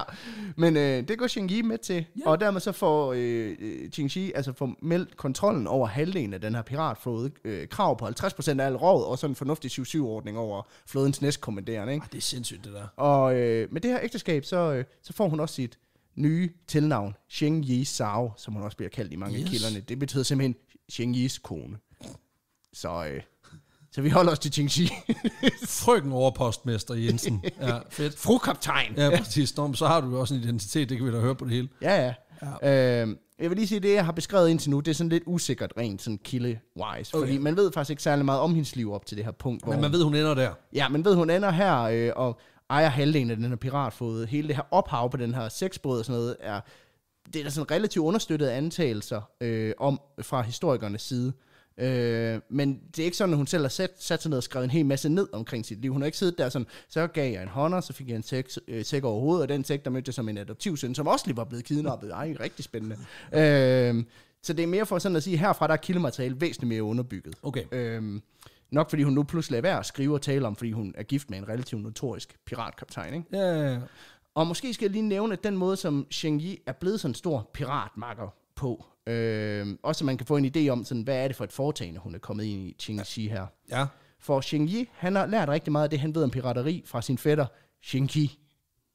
men øh, det går Xingyi med til, ja. og dermed så får øh, øh Xingyi altså formelt kontrollen over halvdelen af den her piratflåde, øh, krav på 50% af al råd, og sådan en fornuftig 7-7-ordning over flådens næstkommanderende. Ikke? Arh, det er sindssygt, det der. Og øh, med det her ægteskab, så, øh, så får hun også sit nye tilnavn, Xing Yi Sao, som hun også bliver kaldt i mange yes. af kilderne. Det betyder simpelthen Xing Yis kone. Så øh, så vi holder os til Chi. Frøken overpostmester Jensen. Ja, fedt. Fru kaptajn. Ja, præcis. Nå, så har du jo også en identitet, det kan vi da høre på det hele. Ja, ja. ja. Øh, jeg vil lige sige, det jeg har beskrevet indtil nu, det er sådan lidt usikkert rent sådan kille wise Okay. Fordi man ved faktisk ikke særlig meget om hendes liv op til det her punkt. Hvor Men man ved, hun ender der. Ja, man ved, hun ender her, øh, og ejer halvdelen af den her piratfod. Hele det her ophav på den her sexbåd og sådan noget, er, det er da sådan relativt understøttede antagelser øh, om fra historikernes side. Øh, men det er ikke sådan, at hun selv har sat, sat sig ned og skrevet en hel masse ned omkring sit liv. Hun har ikke siddet der sådan, så gav jeg en og så fik jeg en tæk, øh, tæk over hovedet, og den tæk, der mødte jeg som en søn, som også lige var blevet kidnappet. Ej, rigtig spændende. øh, så det er mere for sådan at sige, herfra der er kildemateriale væsentligt mere underbygget. Okay. Øh, Nok fordi hun nu pludselig er værd at skrive og tale om, fordi hun er gift med en relativt notorisk piratkaptajn. Ikke? Ja, ja, ja. Og måske skal jeg lige nævne, at den måde, som Shang Yi er blevet sådan en stor piratmakker på, Øh, også så man kan få en idé om, sådan, hvad er det for et foretagende, hun er kommet ind i, Ching Shi her. Ja. For Ching Yi, han har lært rigtig meget af det, han ved om pirateri fra sin fætter, Ching Qi.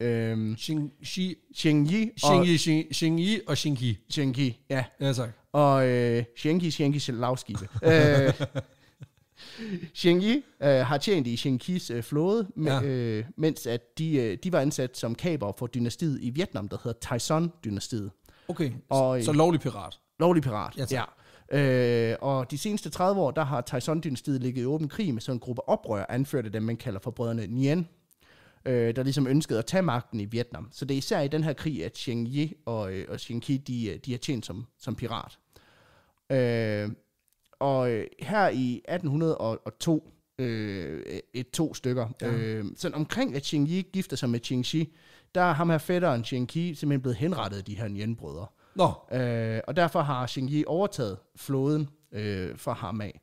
Øhm, Ching Xi. Ching Yi. Ching Yi, Ching, Yi og Ching Qi. Ching Qi, ja. Ja, tak. Og øh, Ching Yi, Ching Qi, lavskibe. øh, Cheng Yi øh, har tjent i Cheng Qis øh, flåde, ja. øh, mens at de, øh, de var ansat som kaber for dynastiet i Vietnam, der hedder Taizon-dynastiet. Okay, og, så lovlig pirat. Lovlig pirat, ja. ja. Øh, og de seneste 30 år, der har Taizon-dynastiet ligget i åben krig med sådan en gruppe oprør, anført af dem, man kalder for brødrene Nien, øh, der ligesom ønskede at tage magten i Vietnam. Så det er især i den her krig, at Chiang Yi og, øh, og Chiang Ki, de, øh, de har tjent som, som pirat. Øh, og øh, her i 1802, øh, et to stykker, ja. øh, sådan omkring at Chiang Yi gifter sig med Chiang Shi, der er ham her fætteren, Shen Qi, simpelthen blevet henrettet af de her nien Nå. Øh, og derfor har Shen Yi overtaget flåden øh, fra ham af.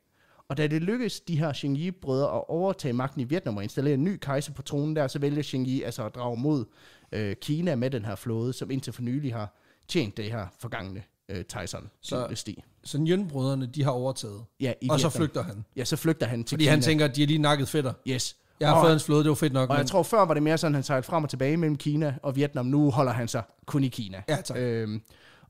Og da det lykkedes de her Shen Yi-brødre at overtage magten i Vietnam og installere en ny kejser på tronen der, så vælger Shen Yi altså at drage mod øh, Kina med den her flåde, som indtil for nylig har tjent det her forgangne øh, Tyson så, sti. Så Njønbrødrene, de har overtaget? Ja, i og Vietnam. så flygter han? Ja, så flygter han til Fordi Kina. han tænker, at de er lige nakket fætter? Yes. Jeg har og, fået hans flåde, det var fedt nok. Og men... jeg tror, før var det mere sådan, at han sejlede frem og tilbage mellem Kina og Vietnam. Nu holder han sig kun i Kina. Ja, tak. Øhm,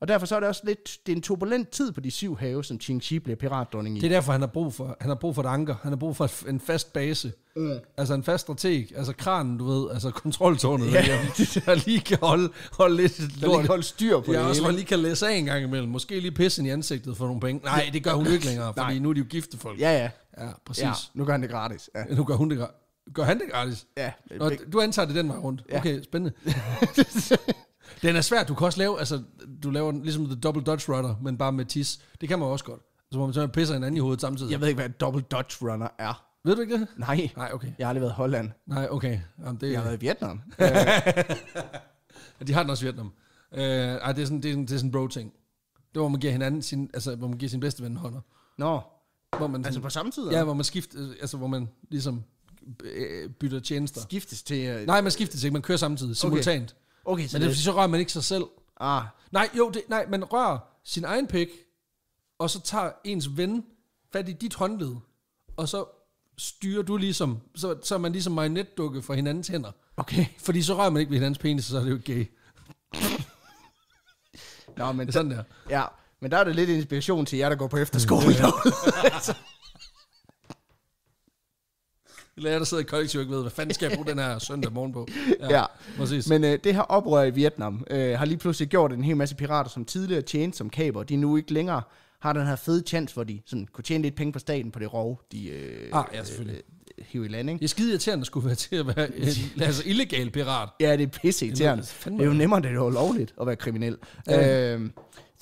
og derfor så er det også lidt, det er en turbulent tid på de syv have, som Ching Chi bliver piratdronning i. Det er derfor, han har brug for, han har brug for et anker. Han har brug for en fast base. Mm. Altså en fast strateg. Altså kranen, du ved. Altså kontroltårnet. Ja. Der, der lige kan holde, holde lidt der lort. lige kan holde styr på ja, det også, man lige kan læse af en gang imellem. Måske lige pisse i ansigtet for nogle penge. Nej, det gør hun ikke længere, fordi Nej. nu er de jo gifte folk. Ja, ja. Ja, præcis. Ja, nu gør han det gratis. Ja. Nu gør hun det gratis. Gør han det gratis? Ja. Og du antager det den vej rundt. Ja. Okay, spændende. den er svær. Du kan også lave, altså, du laver ligesom The Double Dutch Runner, men bare med tis. Det kan man også godt. Så må man så pisser hinanden i hovedet samtidig. Jeg ved ikke, hvad en Double Dutch Runner er. Ved du ikke det? Nej. Nej, okay. Jeg har aldrig været i Holland. Nej, okay. Jamen, det... Jeg har været i Vietnam. de har den også i Vietnam. Øh, ej, det er sådan, det er sådan, det er sådan bro-ting. Det var, hvor man giver hinanden sin, altså, hvor man giver sin bedste ven hånder. Nå. Hvor man, altså på samme tid? Ja, hvor man skifter, altså hvor man ligesom øh, bytter tjenester. Skiftes til... Uh, nej, man skiftes ikke, man kører samtidig, simultant. Okay, okay så men det, det, så rører man ikke sig selv. Ah. Nej, jo, det, nej, man rører sin egen pik, og så tager ens ven fat i dit håndled, og så styrer du ligesom, så, så er man ligesom marionetdukke for hinandens hænder. Okay. Fordi så rører man ikke ved hinandens penis, så er det jo gay. Nå, men det er sådan der. Ja, men der er det lidt inspiration til jer, der går på efterskole. Mm. Altså, eller jeg, der sidder i kollektiv ikke ved, hvad fanden skal jeg bruge den her søndag morgen på? Ja, ja. præcis. Men øh, det her oprør i Vietnam øh, har lige pludselig gjort en hel masse pirater, som tidligere tjente som kaber, de nu ikke længere har den her fede chance, hvor de sådan, kunne tjene lidt penge på staten på det rov, de øh, ah, ja, selvfølgelig. Øh, øh hiver i land, ikke? Det er skide irriterende at skulle være til at være en altså, illegal pirat. Ja, det er pisse irriterende. Det er jo nemmere, det er jo lovligt at være kriminel. Ja. Øh,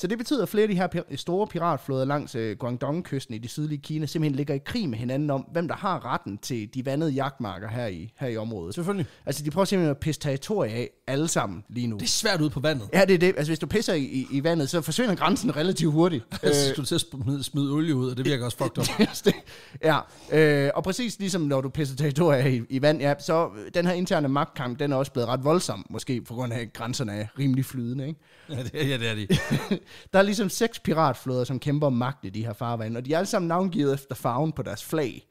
så det betyder, at flere af de her store piratflåder langs øh, Guangdong-kysten i det sydlige Kina simpelthen ligger i krig med hinanden om, hvem der har retten til de vandede jagtmarker her i, her i området. Selvfølgelig. Altså, de prøver simpelthen at pisse territorie af alle sammen lige nu. Det er svært ude på vandet. Ja, det er det. Altså, hvis du pisser i, i, vandet, så forsvinder grænsen relativt hurtigt. Altså, du til at smide, smide olie ud, og det virker også fucked up. ja, øh, og præcis ligesom når du pisser territorie af i, i vand, ja, så øh, den her interne magtkamp, den er også blevet ret voldsom, måske på grund af, at grænserne er rimelig flydende, ikke? Ja, det, ja, det er de. Der er ligesom seks piratflåder, som kæmper om magt i de her farvande, og de er alle sammen navngivet efter farven på deres flag.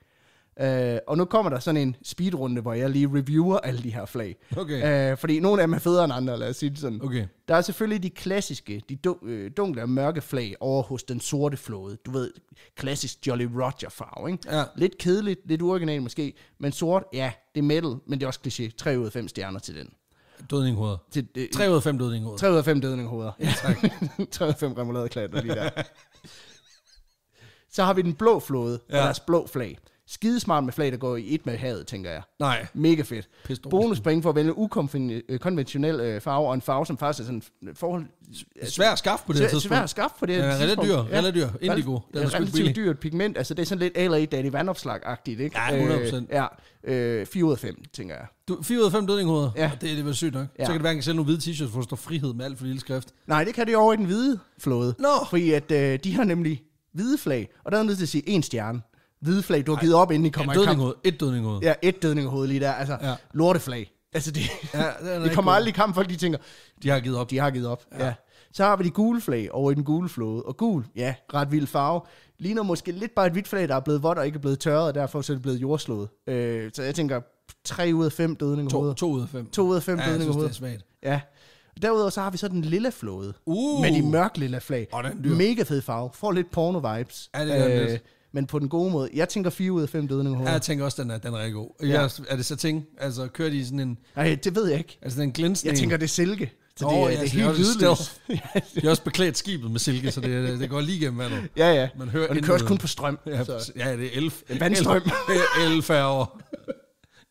uh, og nu kommer der sådan en speedrunde, hvor jeg lige reviewer alle de her flag. Okay. uh, fordi nogle af dem er federe end andre, lad os sige det sådan. Okay. Der er selvfølgelig de klassiske, de du, uh, dunkle og mørke flag over hos den sorte flåde. Du ved, klassisk Jolly Roger farve, ikke? Ja. Lidt kedeligt, lidt uoriginalt måske, men sort, ja, det er metal, men det er også kliché. 3 ud af 5 stjerner til den dødninghoveder. Til, øh, 3 ud af 5 dødninghoveder. 3 ud af 5 dødninghoveder. Ja, tak. 3 ud af 5 klatter lige der. Så har vi den blå flåde, ja. og deres blå flag. Skidesmart med flag, der går i et med havet, tænker jeg. Nej. Mega fedt. Bonuspring Bonuspoint for at vælge ukonventionel øh, øh, farve, og en farve, som faktisk er sådan forhold... Altså, svær skaffe på det tidspunkt. Svær skaffe på det ja, tidspunkt. Dyr, ja, relativt dyr. Indigo. Det er relativt dyrt pigment. Altså, det er sådan lidt LA Daddy vandopslag agtigt ikke? Ja, 100%. Øh, ja. Øh, 4 ud af 5, tænker jeg. Du, 4 ud af 5 dødninghoveder? Ja. Det, det var sygt nok. Ja. Så kan det være, kan sælge nogle hvide t-shirts, hvor der står frihed med alt for lille skrift. Nej, det kan det jo over i den hvide flåde. Nå! No. Fordi at, øh, de har nemlig hvide flag, og der er nødt til at sige en stjerne. Hvide flag, du har Ej, givet op, inden I kommer ja, i kamp. Et dødninghoved. Ja, et dødninghoved lige der. Altså, ja. lorteflag. Altså, det, ja, det de kommer aldrig i kamp, folk de tænker, de har givet op. De har givet op, ja. ja. Så har vi de gule flag over i den gule flåde. Og gul, ja, ret vild farve ligner måske lidt bare et hvidt flag, der er blevet vådt og ikke er blevet tørret, og derfor så er det blevet jordslået. Øh, så jeg tænker, 3 ud af 5 dødninger hoveder. 2 ud af 5. 2 ud af 5 ja, dødninger Ja, det er svagt. Ja. Derudover så har vi så den lille flåde. Uh. Med de mørk lille flag. Og den dyr. Mega fed farve. Får lidt porno-vibes. Ja, det er øh, lidt. Men på den gode måde. Jeg tænker 4 ud af 5 dødninger Ja, jeg tænker også, den er, den er rigtig god. Ja. Jeg, er det så ting? Altså, kører de sådan en... Nej, det ved jeg ikke. Altså, den glinsning. Jeg tænker, det er silke. Så det, oh, er, ja, det er helt lydløst. Jeg har også beklædt skibet med silke, så det, øh, det går lige gennem vandet. Ja, ja. Man hører og det kører også kun på strøm. Ja, så. ja det er elf. Vandstrøm. Elfærger.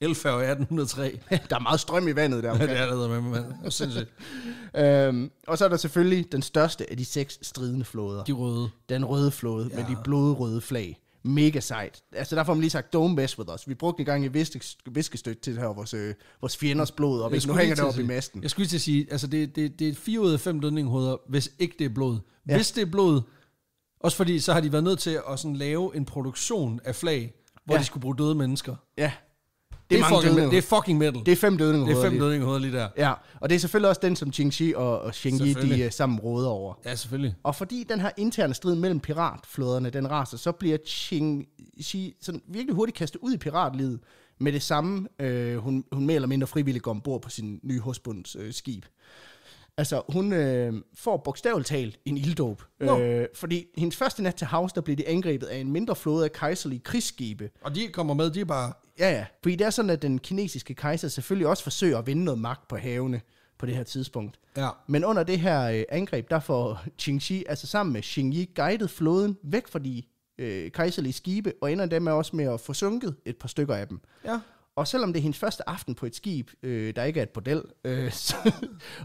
Elfærger 1803. der er meget strøm i vandet der. Okay? Ja, det er der med, med vandet. Sindssygt. øhm, og så er der selvfølgelig den største af de seks stridende flåder. De røde. Den røde flåde ja. med de blodrøde flag mega sejt. Altså derfor har man lige sagt, don't mess with us. Vi brugte en gang i viskestykke til det her, vores, øh, vores fjenders blod, og nu hænger det op sige, i masten. Jeg skulle til at sige, altså det, det, det er fire ud af fem dødninghoveder, hvis ikke det er blod. Ja. Hvis det er blod, også fordi så har de været nødt til at sådan lave en produktion af flag, hvor ja. de skulle bruge døde mennesker. Ja det er, mange fucking, det er fucking metal. Det er fem dødninger Det er fem dødninger hovedet lige der. Ja, og det er selvfølgelig også den, som Chi og, og Shengyi, de uh, sammen råder over. Ja, selvfølgelig. Og fordi den her interne strid mellem piratflåderne, den raser, så bliver Ching Chi sådan virkelig hurtigt kastet ud i piratlivet med det samme. Øh, hun, hun mere eller mindre frivilligt går ombord på sin nye husbunds øh, skib. Altså, hun øh, får bogstaveligt talt en ilddåb. No. Øh, fordi hendes første nat til havs, der blev de angrebet af en mindre flåde af kejserlige krigsskibe. Og de kommer med, de er bare... Ja, ja. Fordi det er sådan, at den kinesiske kejser selvfølgelig også forsøger at vinde noget magt på havene på det her tidspunkt. Ja. Men under det her øh, angreb, der får Qingxi, altså sammen med Xingyi, guidet flåden væk fra de øh, kejserlige skibe, og ender dem også med at få sunket et par stykker af dem. Ja. Og selvom det er hendes første aften på et skib, øh, der ikke er et bordel, øh, så,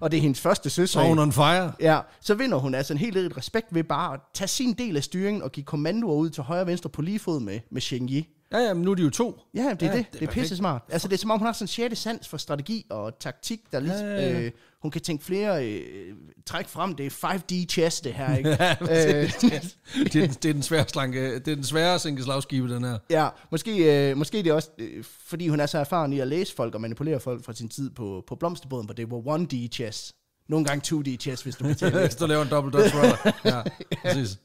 og det er hendes første søsag, on fire. Ja, så vinder hun altså en helt lidt respekt ved bare at tage sin del af styringen og give kommandoer ud til højre og venstre på lige fod med, med Shen Yi. Ja, ja, men nu er de jo to. Ja, det er ja, det. Det er, det er pisse smart. Altså, det er som om, hun har sådan en sjette sans for strategi og taktik, der lige... Ja, ja, ja. Øh, hun kan tænke flere øh, træk frem. Det er 5D chess, det her, ikke? ja, øh, det, det, det, det, er den svære slanke, det er den svære sænke slagskibe, den her. Ja, måske, øh, måske det er også, øh, fordi hun er så erfaren i at læse folk og manipulere folk fra sin tid på, på Blomsterbåden, hvor det var 1D chess nogle gange 2D chess, hvis du betaler. hvis du laver en double dutch roller. Ja, præcis.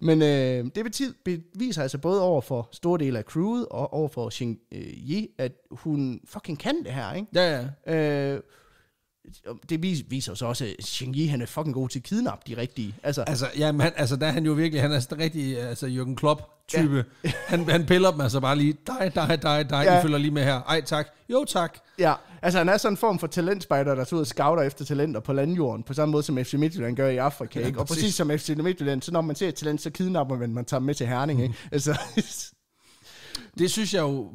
Men øh, det betyder, beviser altså både over for store dele af crewet og over for Xing øh, Yi, at hun fucking kan det her, ikke? Ja, ja. Øh, det viser så også, at Xing han er fucking god til at kidnappe de rigtige. Altså, altså, ja, men han, altså der er han jo virkelig, han er sådan rigtig altså, Jürgen Klopp-type. Ja. han, han piller dem altså bare lige, dig, dig, dig, dig, ja. I følger lige med her. Ej tak, jo tak. Ja, altså han er sådan en form for talentspejder, der tager ud og scouter efter talenter på landjorden, på samme måde som FC Midtjylland gør i Afrika. Ja, ikke? Og præcis. præcis som FC Midtjylland, så når man ser et talent, så kidnapper man, man tager dem med til Herning. Mhm. Ikke? Altså, det synes jeg jo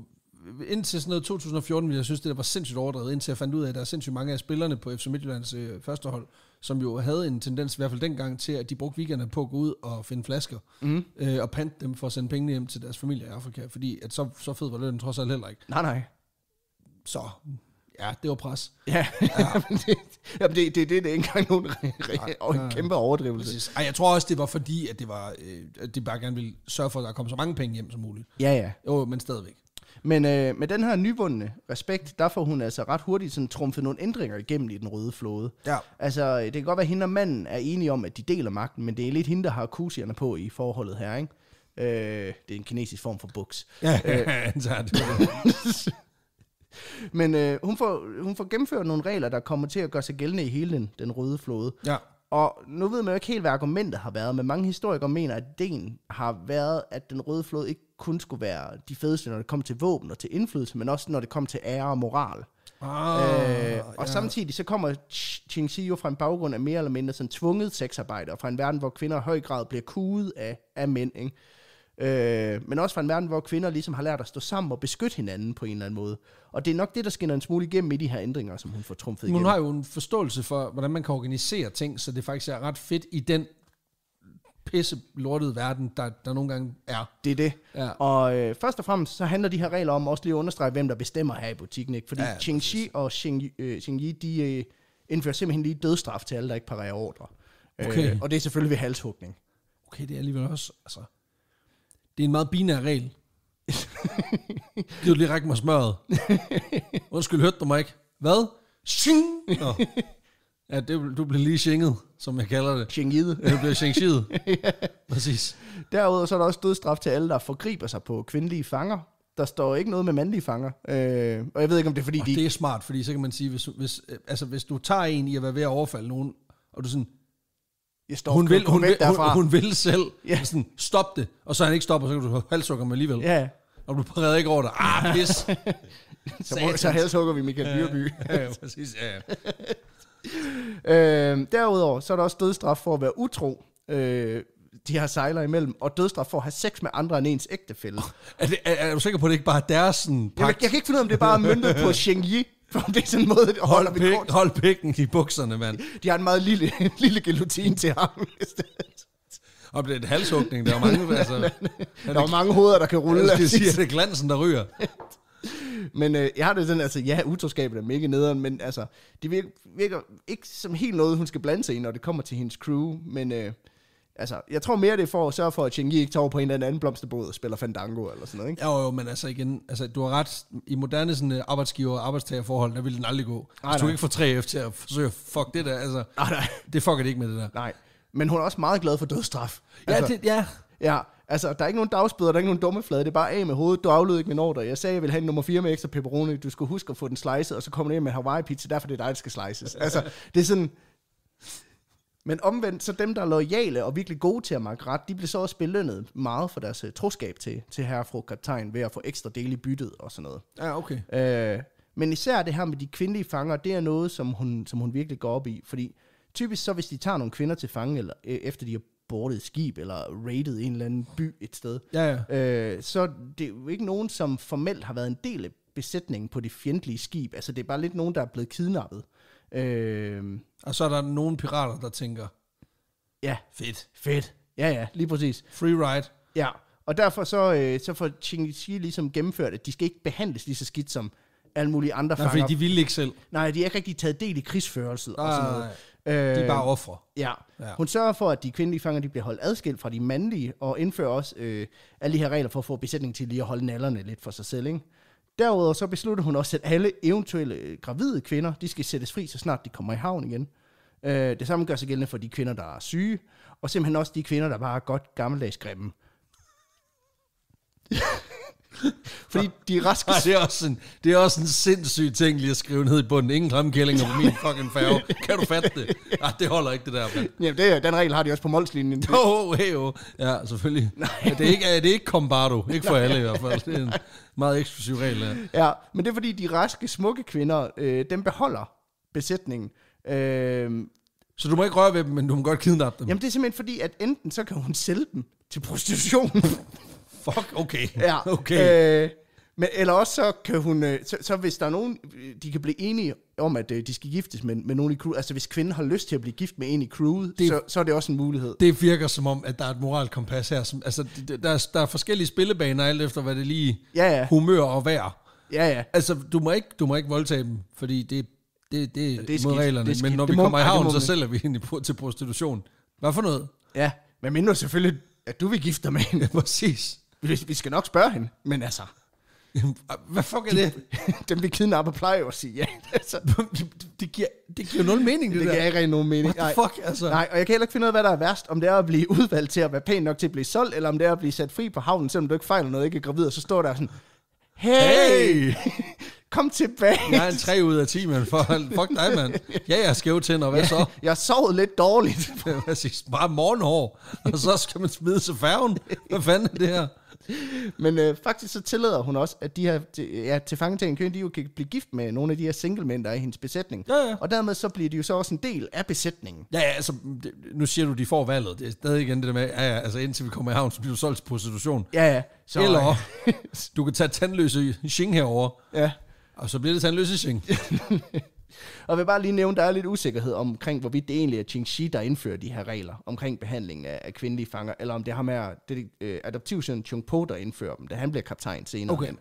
indtil sådan noget 2014 ville jeg synes, det der var sindssygt overdrevet, indtil jeg fandt ud af, at der er sindssygt mange af spillerne på FC Midtjyllands øh, førstehold, som jo havde en tendens, i hvert fald dengang, til at de brugte weekenden på at gå ud og finde flasker, mm. øh, og pante dem for at sende penge hjem til deres familie i Afrika, fordi at så, så fed var lønnen trods alt heller ikke. Nej, nej. Så Ja, det var pres. Ja, ja. det, jamen det, det, det, er ikke engang nogen re, re, og en kæmpe overdrivelse. Ej, jeg tror også, det var fordi, at det var, øh, at de bare gerne ville sørge for, at der kom så mange penge hjem som muligt. Ja, ja. Jo, men stadigvæk. Men øh, med den her nyvundne respekt, der får hun altså ret hurtigt sådan trumfet nogle ændringer igennem i den røde flåde. Ja. Altså, øh, det kan godt være, at hende og manden er enige om, at de deler magten, men det er lidt hende, der har kusierne på i forholdet her, ikke? Øh, det er en kinesisk form for buks. Ja, øh. Altså, men øh, hun, får, hun får gennemført nogle regler, der kommer til at gøre sig gældende i hele den, den røde flåde. Ja. Og nu ved man jo ikke helt, hvad argumentet har været, men mange historikere mener, at den har været, at den røde flåde ikke kun skulle være de fedeste, når det kom til våben og til indflydelse, men også når det kom til ære og moral. Ah, øh, og ja. samtidig så kommer Ching Xi jo fra en baggrund af mere eller mindre sådan tvunget og fra en verden, hvor kvinder i høj grad bliver kuget af, af mænd, ikke? Øh, men også fra en verden, hvor kvinder ligesom har lært at stå sammen og beskytte hinanden på en eller anden måde. Og det er nok det, der skinner en smule igennem i de her ændringer, som hun får trumfet igennem. Hun har jo en forståelse for, hvordan man kan organisere ting, så det faktisk er ret fedt i den pisse lortede verden, der, der nogle gange er. Det er det. Ja. Og øh, først og fremmest, så handler de her regler om også lige at understrege, hvem der bestemmer her i butikken. Ikke? Fordi ja, ja, og Xing, øh, Yi, de øh, indfører simpelthen lige dødstraf til alle, der ikke parerer ordre. Øh, okay. Øh, og det er selvfølgelig ved halshugning. Okay, det er alligevel også, altså... Det er en meget binær regel. Giv du lige række mig smøret. Undskyld, hørte du mig ikke? Hvad? Shing! Oh. Ja, det, du blev lige shinget, som jeg kalder det. Shingide. Ja, du blev shingshid. ja. Præcis. Derudover så er der også dødstraf til alle, der forgriber sig på kvindelige fanger. Der står ikke noget med mandlige fanger. Øh, og jeg ved ikke, om det er fordi, og de... det er smart, fordi så kan man sige, hvis, hvis, altså, hvis du tager en i at være ved at overfalde nogen, og du sådan, jeg står hun, vil, hun, vil, hun, hun vil selv. Ja. Sådan, stop det. Og så han ikke stopper, så kan du halshugge ham alligevel. Ja. Og du præder ikke over dig. Ah, pis. så, så halshugger vi Michael Dyrby. Ja, ja, præcis. Ja, ja øh, derudover så er der også dødstraf for at være utro. Øh, de her sejler imellem, og dødstraf for at have sex med andre end ens ægtefælde. er, det, er, er du sikker på, at det ikke bare er deres sådan, pagt? Jeg, jeg kan ikke finde ud af, om det er bare møntet på Yi, for det er sådan en måde, hold, pik, kort. hold pikken i bukserne, mand. De har en meget lille, lille gelutin til ham. Og det er en halshugning, der er mange, altså, der er mange hoveder, der kan rulle. Jeg skal sige, at det er glansen, der ryger men øh, jeg har det sådan, altså, ja, utroskabet er mega nederen, men altså, det virker, virker ikke som helt noget, hun skal blande sig i, når det kommer til hendes crew, men... Øh, Altså, jeg tror mere, det er for at sørge for, at Chengi ikke tager over på en eller anden, blomsterbåd og spiller Fandango eller sådan noget, ikke? Jo, jo, men altså igen, altså, du har ret. I moderne sådan, øh, arbejdsgiver- og arbejdstagerforhold, der ville den aldrig gå. Ej, Hvis altså, du ikke får 3F til at forsøge at fuck det der, altså, Ej, nej. det fucker det ikke med det der. Nej, men hun er også meget glad for dødstraf. Altså, ja, det, ja. Ja, Altså, der er ikke nogen dagsbøder, der er ikke nogen dumme flade. Det er bare af med hovedet. Du aflød ikke min ordre. Jeg sagde, jeg ville have en nummer 4 med ekstra pepperoni. Du skulle huske at få den slicet, og så kommer det med Hawaii pizza. Derfor det er dig, der skal slices. Altså, det er sådan... Men omvendt, så dem, der er lojale og virkelig gode til at makke ret, de bliver så også belønnet meget for deres uh, troskab til, til herre fru kaptajn ved at få ekstra del i byttet og sådan noget. Ja, okay. Uh, men især det her med de kvindelige fanger, det er noget, som hun, som hun virkelig går op i. Fordi typisk så, hvis de tager nogle kvinder til fange, eller øh, efter de har bordet skib, eller raided en eller anden by et sted. Ja, ja. Øh, så det er jo ikke nogen, som formelt har været en del af besætningen på det fjendtlige skib. Altså, det er bare lidt nogen, der er blevet kidnappet. Øh, og så er der nogle pirater, der tænker, ja, fedt. Fedt. Ja, ja, lige præcis. Free ride. Ja, og derfor så, øh, så får Chinggis ligesom gennemført, at de skal ikke behandles lige så skidt som alle mulige andre nej, fanger. Nej, fordi de ville ikke selv. Nej, de har ikke rigtig taget del i krigsførelsen nej, og sådan noget de er øh, bare ofre. Ja. ja. Hun sørger for, at de kvindelige fanger de bliver holdt adskilt fra de mandlige, og indfører også øh, alle de her regler for at få besætningen til lige at holde nallerne lidt for sig selv. Ikke? Derudover så beslutter hun også, at alle eventuelle øh, gravide kvinder, de skal sættes fri, så snart de kommer i havn igen. Øh, det samme gør sig gældende for de kvinder, der er syge, og simpelthen også de kvinder, der bare er godt gammeldags grimme. Fordi de raske... Nej, det, er også en, det er også en sindssyg ting lige at skrive ned i bunden. Ingen klamkællinger på min fucking færge. Kan du fatte det? Ej, det holder ikke det der. Men. Jamen, det, den regel har de også på målslinjen. Åh, oh, hey, oh. Ja, selvfølgelig. Nej. Ja, det, er ikke, det er ikke kombardo. Ikke for alle i hvert fald. Det er en meget eksklusiv regel. Ja, ja men det er fordi, de raske, smukke kvinder, øh, dem beholder besætningen. Øh, så du må ikke røre ved dem, men du må godt kidnappe dem? Jamen, det er simpelthen fordi, at enten så kan hun sælge dem til prostitution. Fuck, okay. Ja, okay. Øh, men, eller også så kan hun, øh, så, så hvis der er nogen, de kan blive enige om, at øh, de skal giftes med, med nogen i crewet, altså hvis kvinden har lyst til at blive gift med en i crewet, det, så, så er det også en mulighed. Det virker som om, at der er et moralkompas her, som, altså der er, der er forskellige spillebaner, alt efter hvad det lige ja, ja. humør og vejr. Ja, ja. Altså du må ikke, du må ikke voldtage dem, fordi det, det, det, ja, det er mod reglerne, det er men når det vi må, kommer i havn, så sælger vi hende til prostitution. Hvad for noget? Ja, men mindre selvfølgelig, at du vil gifte dig med hende. Ja, præcis. Vi, vi skal nok spørge hende, men altså... Ah, hvad fuck er det? Dem vi kidnapper plejer jo at sige ja. altså. det, giver, det giver nul mening, det, det der. Det giver ikke nogen mening. What the fuck, altså? Nej, og jeg kan heller ikke finde ud af, hvad der er værst. Om det er at blive udvalgt til at være pæn nok til at blive solgt, eller om det er at blive sat fri på havnen, selvom du ikke fejler noget, ikke er gravid, og så står der sådan, hey! hey! kom tilbage. Jeg er en 3 ud af 10, men for, fuck dig, mand. Ja, jeg er skæv og hvad ja, så? Jeg sov lidt dårligt. siger bare morgenhår, og så skal man smide sig færgen. Hvad fanden er det her? Men øh, faktisk så tillader hun også, at de her ja, tilfangetagende køn, de jo kan blive gift med nogle af de her single-mænd, der er i hendes besætning. Ja, ja. Og dermed så bliver de jo så også en del af besætningen. Ja, ja altså, det, nu siger du, de får valget. Det er stadig igen det der med, ja, ja, altså indtil vi kommer i havn, så bliver du solgt til prostitution. Ja, ja. Så, Eller du kan tage tandløse shing herover. Ja. Og så bliver det tandløse shing. Og jeg vil bare lige nævne, der er lidt usikkerhed omkring, hvorvidt det egentlig er Shi, der indfører de her regler omkring behandlingen af, af kvindelige fanger, eller om det har med det øh, adoptivsøn Chung Po, der indfører dem, da han bliver kaptajn senere. Okay.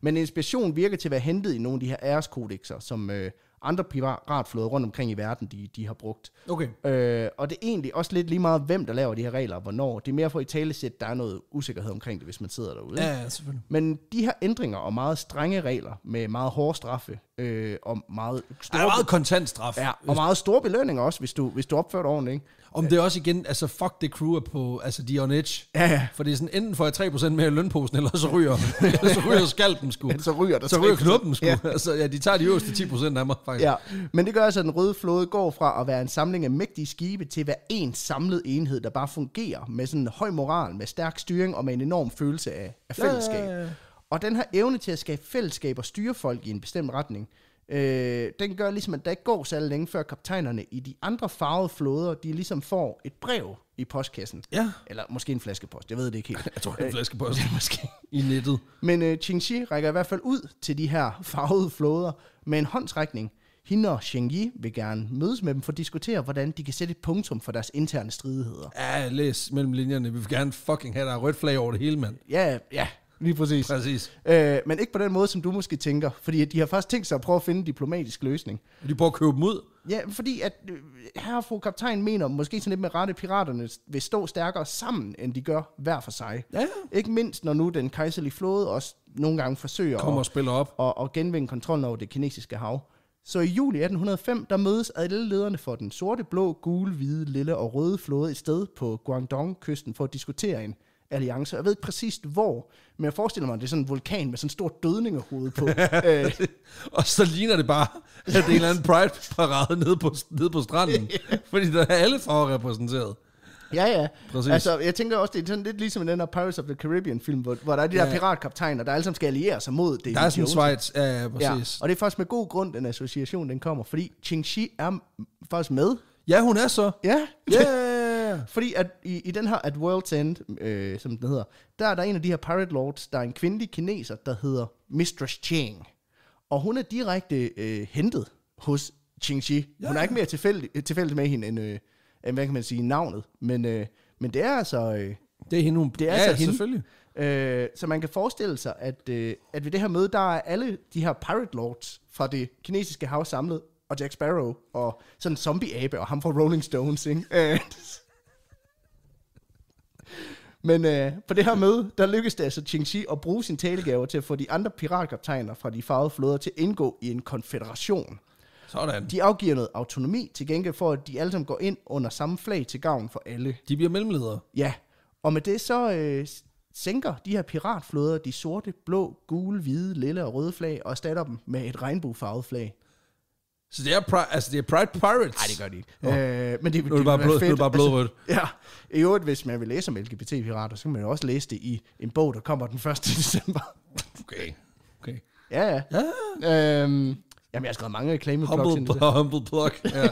Men inspiration virker til at være hentet i nogle af de her æreskodexer, som øh, andre piratflåder rundt omkring i verden, de, de har brugt. Okay. Øh, og det er egentlig også lidt lige meget, hvem der laver de her regler, og hvornår. Det er mere for i tale sæt, der er noget usikkerhed omkring det, hvis man sidder derude. Ja, ja, selvfølgelig. Men de her ændringer og meget strenge regler med meget hårde straffe, øh, og meget... Store, ja, meget kontant straf. Ja, og meget store belønninger også, hvis du, hvis du opfører det ordentligt. Ikke? Om det er også igen, altså fuck the crew er på, altså de on edge. Ja, ja. For det er sådan, enten får jeg 3% mere i lønposen, eller så ryger, eller så ryger skalpen sgu. Ja, så ryger der Så ryger knuppen sgu. Ja. Altså, ja, de tager de øverste 10% af mig, faktisk. Ja. Men det gør altså, at den røde flåde går fra at være en samling af mægtige skibe til at være en samlet enhed, der bare fungerer med sådan en høj moral, med stærk styring og med en enorm følelse af, af fællesskab. Ja, ja, ja. Og den her evne til at skabe fællesskab og styre folk i en bestemt retning, Øh, den gør ligesom, at der ikke går så længe, før kaptajnerne i de andre farvede flåder, de ligesom får et brev i postkassen. Ja. Eller måske en flaskepost, jeg ved det ikke helt. Jeg tror, det er en øh, flaskepost. Øh, måske. I nettet. Men øh, Qingxi rækker i hvert fald ud til de her farvede flåder med en håndtrækning. Hende og Shengyi vil gerne mødes med dem for at diskutere, hvordan de kan sætte et punktum for deres interne stridigheder. Ja, læs mellem linjerne. Vi vil gerne fucking have, der rødt flag over det hele, mand. Ja, ja. Lige præcis. præcis. Øh, men ikke på den måde, som du måske tænker. Fordi de har først tænkt sig at prøve at finde en diplomatisk løsning. De prøver at købe dem ud? Ja, fordi at øh, herre og fru kaptajn mener, måske sådan lidt med rette, piraterne vil stå stærkere sammen, end de gør hver for sig. Ja. Ikke mindst, når nu den kejserlige flåde også nogle gange forsøger Kom og at, op. At, at genvinde kontrollen over det kinesiske hav. Så i juli 1805, der mødes alle lederne for den sorte, blå, gule, hvide, lille og røde flåde et sted på Guangdong-kysten for at diskutere en alliance. Jeg ved ikke præcis hvor, men jeg forestiller mig, at det er sådan en vulkan med sådan en stor hovedet på. Øh. og så ligner det bare, at det er en eller anden Pride-parade nede på, nede på stranden, fordi der er alle farver repræsenteret. Ja, ja. Præcis. Altså, jeg tænker også, det er sådan lidt ligesom den der Pirates of the Caribbean-film, hvor, hvor der er de ja. der piratkaptajner, der alle sammen skal alliere sig mod det. Der er sådan Schweiz, ja, ja, præcis. Ja. Og det er faktisk med god grund, den association, den kommer, fordi Ching Chi er faktisk med. Ja, hun er så. Ja. Ja, fordi at i, i den her At World's End, øh, som den hedder, der er der en af de her Pirate Lords, der er en kvindelig kineser, der hedder Mistress Chang. Og hun er direkte øh, hentet hos Ching Chi. Ja. Hun er ikke mere tilfældig, øh, tilfældig med hende end, øh, end, hvad kan man sige, navnet. Men, øh, men det er altså... Øh, det er hende, hun... Det er altså ja, altså hende. selvfølgelig. Øh, så man kan forestille sig, at, øh, at ved det her møde, der er alle de her Pirate Lords fra det kinesiske hav samlet, og Jack Sparrow, og sådan en zombie-abe, og ham fra Rolling Stones, ikke? Men øh, på det her møde, der lykkedes det altså Qingxi at bruge sin talegaver til at få de andre piratkaptajner fra de farvede flåder til at indgå i en konfederation. Sådan. De afgiver noget autonomi til gengæld for, at de alle sammen går ind under samme flag til gavn for alle. De bliver mellemledere. Ja, og med det så øh, sænker de her piratflåder de sorte, blå, gule, hvide, lille og røde flag og erstatter dem med et regnbuefarvet flag. Så det er, pri- altså, det er Pride Pirates. Nej, det gør de ikke. Øh, men det, nu er det bare blod, fedt. Nu er det bare blodrødt. Altså, ja. I øvrigt, hvis man vil læse om LGBT-pirater, så kan man jo også læse det i en bog, der kommer den 1. december. okay. okay. Ja, ja. ja. Øhm, jamen, jeg har skrevet mange reklame Humble, pl- humble plug, ja.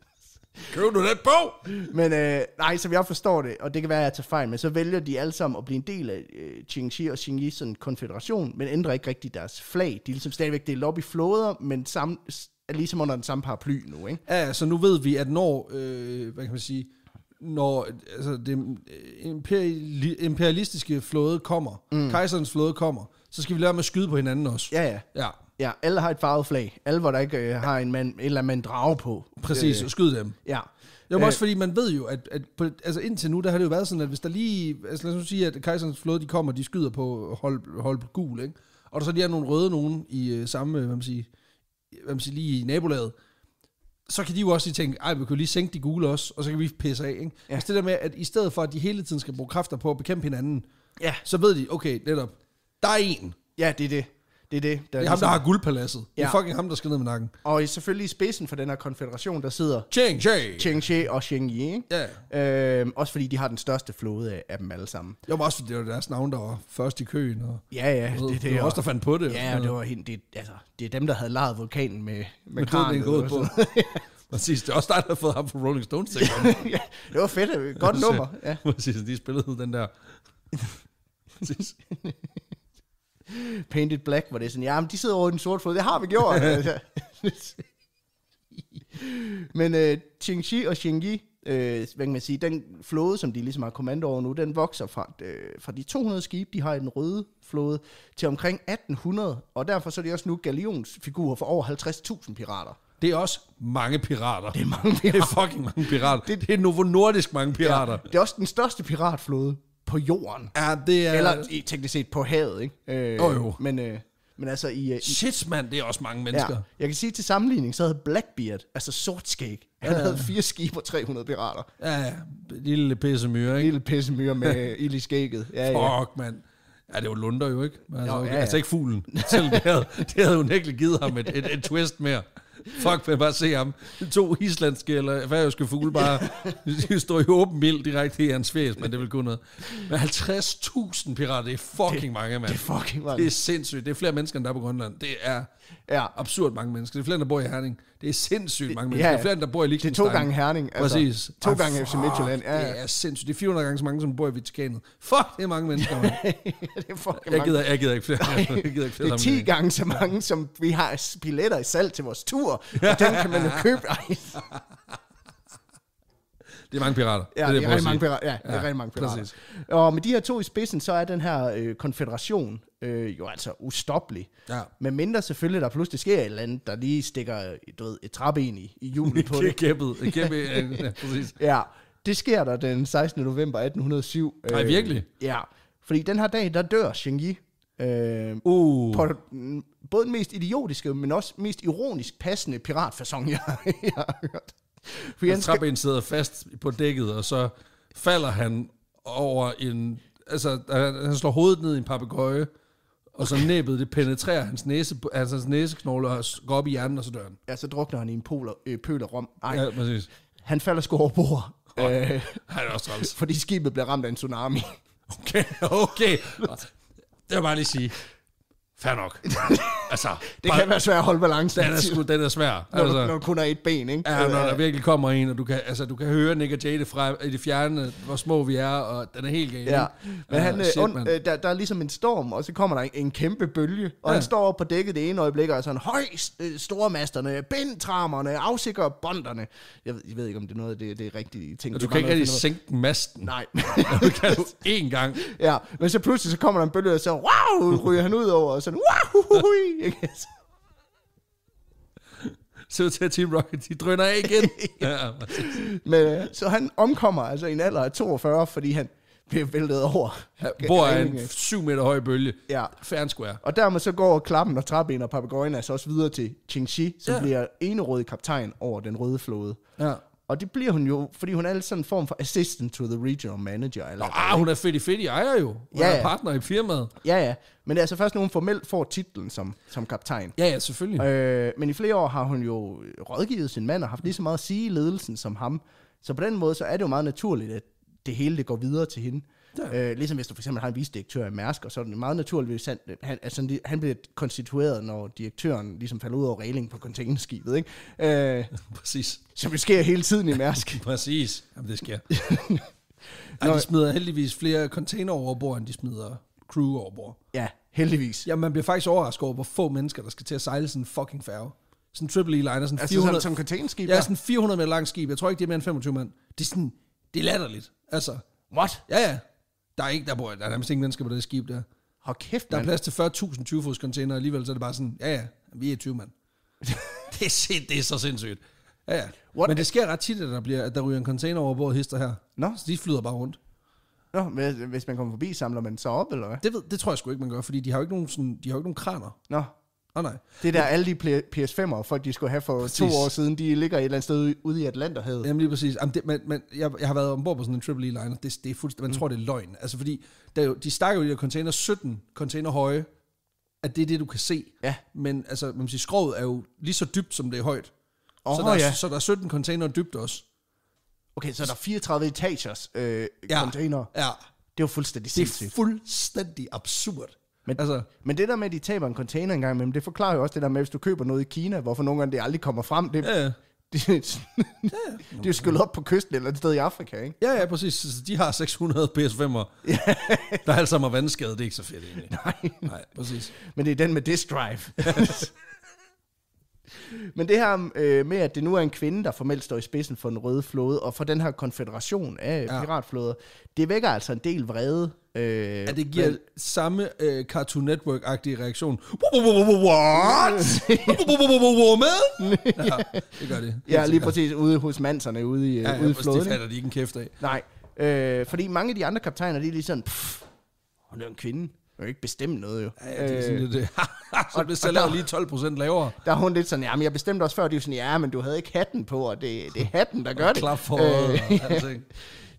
Køb du den bog? Men øh, nej, som jeg forstår det, og det kan være, at jeg tager fejl, men så vælger de alle sammen at blive en del af øh, Qingxi og Qingyi Yi's konfederation, men ændrer ikke rigtig deres flag. De er ligesom stadigvæk det op i men sam, er ligesom under den samme paraply nu, ikke? Ja, så nu ved vi, at når, øh, hvad kan man sige, når altså, det øh, imperialistiske flåde kommer, mm. kejserens flåde kommer, så skal vi lære med at skyde på hinanden også. Ja, ja. ja. Ja, alle har et farvet flag. Alle, hvor der ikke øh, har en, mand, eller man mand drage på. Præcis, øh, og skyd dem. Ja. Jo, øh, også fordi man ved jo, at, at på, altså indtil nu, der har det jo været sådan, at hvis der lige, altså lad os nu sige, at kejserens flåde, de kommer, de skyder på hold, hold på gul, ikke? Og der så lige er nogle røde nogen i øh, samme, øh, hvad man siger, hvad man siger, lige i nabolaget, så kan de jo også lige tænke, ej, vi kan jo lige sænke de gule også, og så kan vi pisse af, ikke? Ja. Altså det der med, at i stedet for, at de hele tiden skal bruge kræfter på at bekæmpe hinanden, ja. så ved de, okay, netop, der er en. Ja, det er det. Det er det. Der det er ham, der ligesom- har guldpaladset. Ja. Det er fucking ham, der skal ned med nakken. Og selvfølgelig i spidsen for den her konfederation, der sidder... Cheng Che. Cheng Che og Cheng Yi. Ja. Øhm, også fordi de har den største flåde af, af dem alle sammen. Jo, men også fordi det var deres navn, der var først i køen. Og, ja, ja. Og, det, det, det var også der fandt på det. Ja, og det var helt... Det, altså, det er dem, der havde lejet vulkanen med, med, med kranen. Med på. Præcis, det er også dig, der har fået ham fra Rolling Stones. ja, det var fedt. Godt nummer. Ja. Præcis, de spillede den der... Præcis. Painted Black, hvor det er sådan, ja, men de sidder over i den sorte flod, det har vi gjort. men øh, Qingxi og Xingyi, øh, hvad kan man sige, den flåde, som de ligesom har kommando over nu, den vokser fra, øh, fra de 200 skibe, de har i den røde flåde, til omkring 1800, og derfor så er de også nu galionsfigurer for over 50.000 pirater. Det er også mange pirater. Det er mange pirater. Det er fucking mange pirater. Det, det er Novo Nordisk mange pirater. Ja, det er også den største piratflåde på jorden. Ja, det er... Eller i, teknisk set på havet, ikke? Øh, oh, jo. Men, øh, men altså i... Øh, i Shit, mand, det er også mange mennesker. Ja. Jeg kan sige til sammenligning, så havde Blackbeard, altså sort skæg, han ja. havde fire skibe og 300 pirater. Ja, ja. Lille pissemyre, ikke? Lille pissemyre med ild i skægget. Ja, Fuck, ja. mand. Ja, det var lunder jo, ikke? Altså, jo, ja, ja. altså ikke fuglen. Selv det havde, det havde jo nægteligt givet ham et, et, et twist mere. Fuck, man bare se ham. To islandske eller færøske fugle bare står i åben mild direkte i hans fæs, men det vil kun noget. Men 50.000 pirater, det er fucking det, mange, mand. Det er fucking mange. Det er sindssygt. Det er flere mennesker, end der er på Grønland. Det er Ja. Absurd mange mennesker. Det er flere, der bor i Herning. Det er sindssygt mange mennesker. Ja, det er flere, der bor i Liechtenstein. Det er to gange Herning. Altså, Præcis. To ah, gange FC Midtjylland. Ja, Det er sindssygt. Det er 400 gange så mange, som bor i Vitikanet. Fuck, det er mange mennesker. Man. det er fucking jeg gider, jeg gider ikke flere. jeg gider ikke flere det er 10 gange så mange, som vi har billetter i salg til vores tur. Og den kan man jo købe. Det er mange pirater. Ja, det er, det er rigtig mange pirater. Ja, det er rigtig mange pirater. Præcis. Og med de her to i spidsen, så er den her øh, konfederation øh, jo altså ustoppelig. Ja. Men mindre selvfølgelig, der pludselig sker et eller andet, der lige stikker øh, du ved, et ind i, i julen på det. Kæppet. Kæppet, ja, præcis. Ja, det sker der den 16. november 1807. Nej, øh, virkelig? Ja, fordi den her dag, der dør Xingyi. Øh, uh. På både den mest idiotiske, men også mest ironisk passende piratfasong, jeg, jeg har hørt. For Jens altså, Trappen sidder fast på dækket, og så falder han over en... Altså, han slår hovedet ned i en papegøje, og så næbet, det penetrerer hans, næse, altså hans næseknogle, og går op i hjernen, og så dør han. Ja, så drukner han i en poler, øh, pøl af rom. Ej. Ja, præcis. Han falder sgu over bord. Øh, han er også træls. Fordi skibet bliver ramt af en tsunami. Okay, okay. Det var bare lige sige. Fair nok. altså, det bare, kan være svært at holde balance. Den er, altså. sgu, den er svær. Når, altså, du, når du kun er et ben, ikke? Ja, når der øh. virkelig kommer en, og du kan, altså, du kan høre Nick og Jade fra i det fjerne, hvor små vi er, og den er helt galt. Ja. Men uh, han, øh, shit, und, øh, der, der er ligesom en storm, og så kommer der en, en kæmpe bølge, og ja. han står op på dækket det ene øjeblik, og er sådan, høj, stormasterne, bindtramerne, afsikrer bonderne. Jeg ved, jeg ved ikke, om det er noget af det, det er rigtige ting. Og du, du kan ikke rigtig sænke masten. Nej. du kan du én gang. Ja, men så pludselig så kommer der en bølge, og så, wow, ryger han ud over, og så sådan, ikke? så til at Team Rocket, de drøner af igen. ja. Men, så han omkommer altså i en alder af 42, fordi han bliver væltet over. hvor er en syv meter høj bølge. Ja. Fair and square. Og dermed så går klappen og trappen og papagøjen altså også videre til Qingxi, som ja. bliver enerød kaptajn over den røde flåde. Ja. Og det bliver hun jo, fordi hun er sådan en form for assistant to the regional manager. Eller Nå, ah, hun er fedt i fedt i ejer jo. Hun ja, er ja. partner i firmaet. Ja, ja. Men det er altså først, når hun formelt får titlen som, som kaptajn. Ja, ja, selvfølgelig. Øh, men i flere år har hun jo rådgivet sin mand og haft lige så meget at sige i ledelsen som ham. Så på den måde, så er det jo meget naturligt, at det hele det går videre til hende. Ja. Øh, ligesom hvis du for eksempel har en visdirektør i Mærsk, og så er det meget naturligt, hvis han, han, altså, han bliver konstitueret, når direktøren ligesom falder ud over reglingen på containerskibet. Ikke? Øh, Præcis. Som det sker hele tiden i Mærsk. Præcis. Jamen, det sker. Ej, de smider heldigvis flere container over bord, end de smider crew over bord. Ja, heldigvis. Ja, man bliver faktisk overrasket over, hvor få mennesker, der skal til at sejle sådan en fucking færge. Sådan en triple E-liner. Sådan altså 400, som, som containerskib? Ja, ja, sådan 400 meter lang skib. Jeg tror ikke, det er mere end 25 mand. Det er sådan, det er latterligt. Altså. What? Ja, ja. Der er ikke, der bor, der er nærmest ingen mennesker på det skib der. Hold kæft, Der er plads til 40.000 20-fods container, og alligevel så er det bare sådan, ja ja, vi er 20 mand. det, er sind, det er så sindssygt. Ja, ja. What Men det sker ret tit, at der, bliver, at der ryger en container over bord hister her. Nå. Så de flyder bare rundt. Nå, hvis, hvis man kommer forbi, samler man så op, eller hvad? Det, ved, det tror jeg sgu ikke, man gør, fordi de har jo ikke nogen, sådan, de har jo ikke nogen kraner. Nå, Oh, nej. Det der, alle de PS5'ere, folk de skulle have for præcis. to år siden, de ligger et eller andet sted ude i Atlanterhavet. Jamen lige præcis. Jamen, det, men, men, jeg, jeg har været ombord på sådan en Triple E-liner, det, det er fuldstændig, man mm. tror det er løgn. Altså fordi, der jo, de stakker jo de container 17 container høje, at det er det, du kan se. Ja. Men altså, man siger, skroget er jo lige så dybt, som det er højt. Oh, så, der er, ja. så der er 17 container dybt også. Okay, så der er 34 etagers øh, ja. container. Ja. Det er jo fuldstændig sindssygt. Det er fuldstændig absurd. Men, altså, men det der med, at de taber en container engang imellem, det forklarer jo også det der med, hvis du køber noget i Kina, hvorfor nogle gange det aldrig kommer frem. Det, ja, ja. ja, ja. det er jo skyllet op på kysten eller et sted i Afrika, ikke? Ja, ja, præcis. De har 600 PS5'er, ja. der alle sammen er vandskade. Det er ikke så fedt egentlig. Nej. Nej, præcis. Men det er den med disk drive. Men det her øh, med, at det nu er en kvinde, der formelt står i spidsen for den røde flåde, og for den her konfederation af ja. piratflåder, det vækker altså en del vrede. Øh, at det giver men, samme øh, Cartoon Network-agtige reaktion. What? Woman? ja, det gør det. Ja, lige præcis ude hos manserne ude i, ja, ude ja, flåden. Det fatter de ikke en kæft af. Nej, øh, fordi mange af de andre kaptajner, de er lige sådan, pff, hun er en kvinde man kan ikke bestemme noget jo. Ja, det er sådan øh, det. så blev lige 12 procent lavere. Der er hun lidt sådan, men jeg bestemte også før, de er sådan, ja, men du havde ikke hatten på, og det, det er hatten, der gør det. Klap for øh,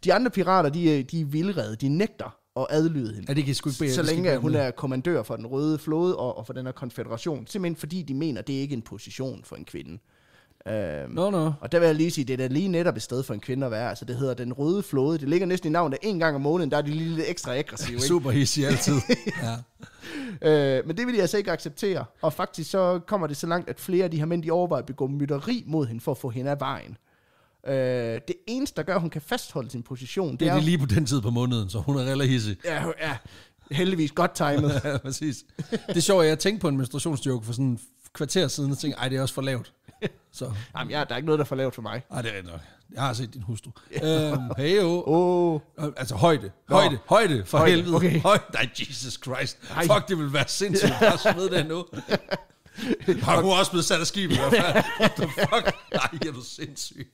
De andre pirater, de, øh, de er vildrede, de nægter at adlyde hende. Ja, det kan sgu ikke bede, Så længe hun er kommandør for den røde flåde og, og for den her konfederation. Simpelthen fordi de mener, det er ikke en position for en kvinde. Øhm, no, no. Og der vil jeg lige sige, det er da lige netop et sted for en kvinde at være. Altså, det hedder Den Røde Flåde. Det ligger næsten i navnet en gang om måneden, der er de lige lidt ekstra aggressive. Ikke? Super hissige altid. ja. øh, men det vil de altså ikke acceptere. Og faktisk så kommer det så langt, at flere af de her mænd, de overvejer at begå mytteri mod hende for at få hende af vejen. Øh, det eneste, der gør, at hun kan fastholde sin position, det, det er... Det er lige på den tid på måneden, så hun er relativt hissig. Ja, ja. Heldigvis godt timet. ja, præcis. Det er sjovt, at jeg tænkte på en menstruationsjoke for sådan kvarter siden, og tænkte, ej, det er også for lavt. Så. Jamen, jeg, der er ikke noget, der er for lavt for mig. Nej, det er nok. Jeg har set din hustru. øhm, hey, oh. Altså højde. Højde. Nå. Højde. For højde. helvede. Okay. Højde. Nej, Jesus Christ. Ej. Fuck, det vil være sindssygt. har smidt det nu. Har hun også blevet sat af skibet? i What the fuck? Nej, er du sindssyg.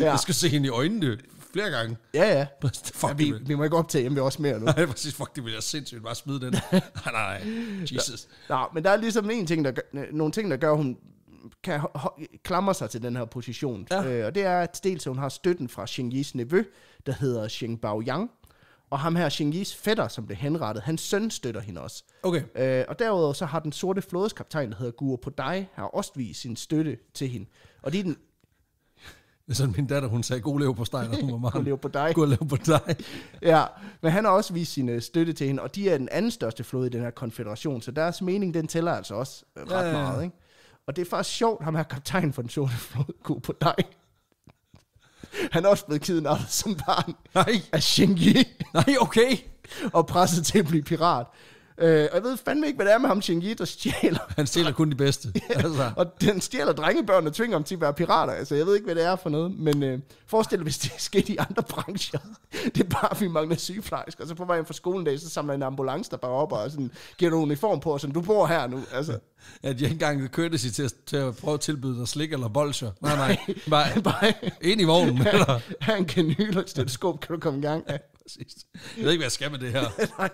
Ja. Jeg skal se hende i øjnene flere gange. Ja, ja. Fuck, ja vi, vi må ikke optage hjemme også mere nu. Nej, præcis. Fuck, det vil jeg sindssygt bare smide den. nej, nej, Jesus. Nej, men der er ligesom en ting, der gør, nogle ting, der gør, hun kan klamre sig til den her position. Ja. Øh, og det er, at dels hun har støtten fra Xingyis nevø, der hedder Xing Bao Yang, og ham her, Xingyis fætter, som blev henrettet, hans søn støtter hende også. Okay. Øh, og derudover så har den sorte flådeskaptajn, der hedder på dig, har også vist sin støtte til hende. Og det er den... Sådan min datter, hun sagde, god lev på dig, når hun var meget. god lev på dig. God lev på dig. ja, men han har også vist sin uh, støtte til hende, og de er den anden største flåde i den her konfederation, så deres mening, den tæller altså også øh, ret ja, ja, ja. meget, ikke? Og det er faktisk sjovt, ham her kaptajn for den sorte flodko på dig. Han er også blevet kidnappet som barn Nej. af Shingi. Nej, okay. Og presset til at blive pirat. Øh, og jeg ved fandme ikke, hvad det er med ham, Shinji, der stjæler. Han stjæler kun de bedste. ja, altså. Og den stjæler drengebørn og tvinger dem til at være pirater. Altså, jeg ved ikke, hvad det er for noget. Men øh, forestil dig, hvis det skete i andre brancher. det er bare, vi mangler sygeplejersker. Og så på vejen fra skolen dag, så samler en ambulance der bare op og sådan, giver en uniform på, og sådan, du bor her nu. Altså. Ja, de ikke engang kørte sig til, at, til at prøve at tilbyde dig slik eller bolcher. Nej, nej. Bare, bare ind i vognen. Ja, eller? Ha, en kanyl og et kan du komme i gang. Ja, præcis. Jeg ved ikke, hvad jeg skal med det her. nej.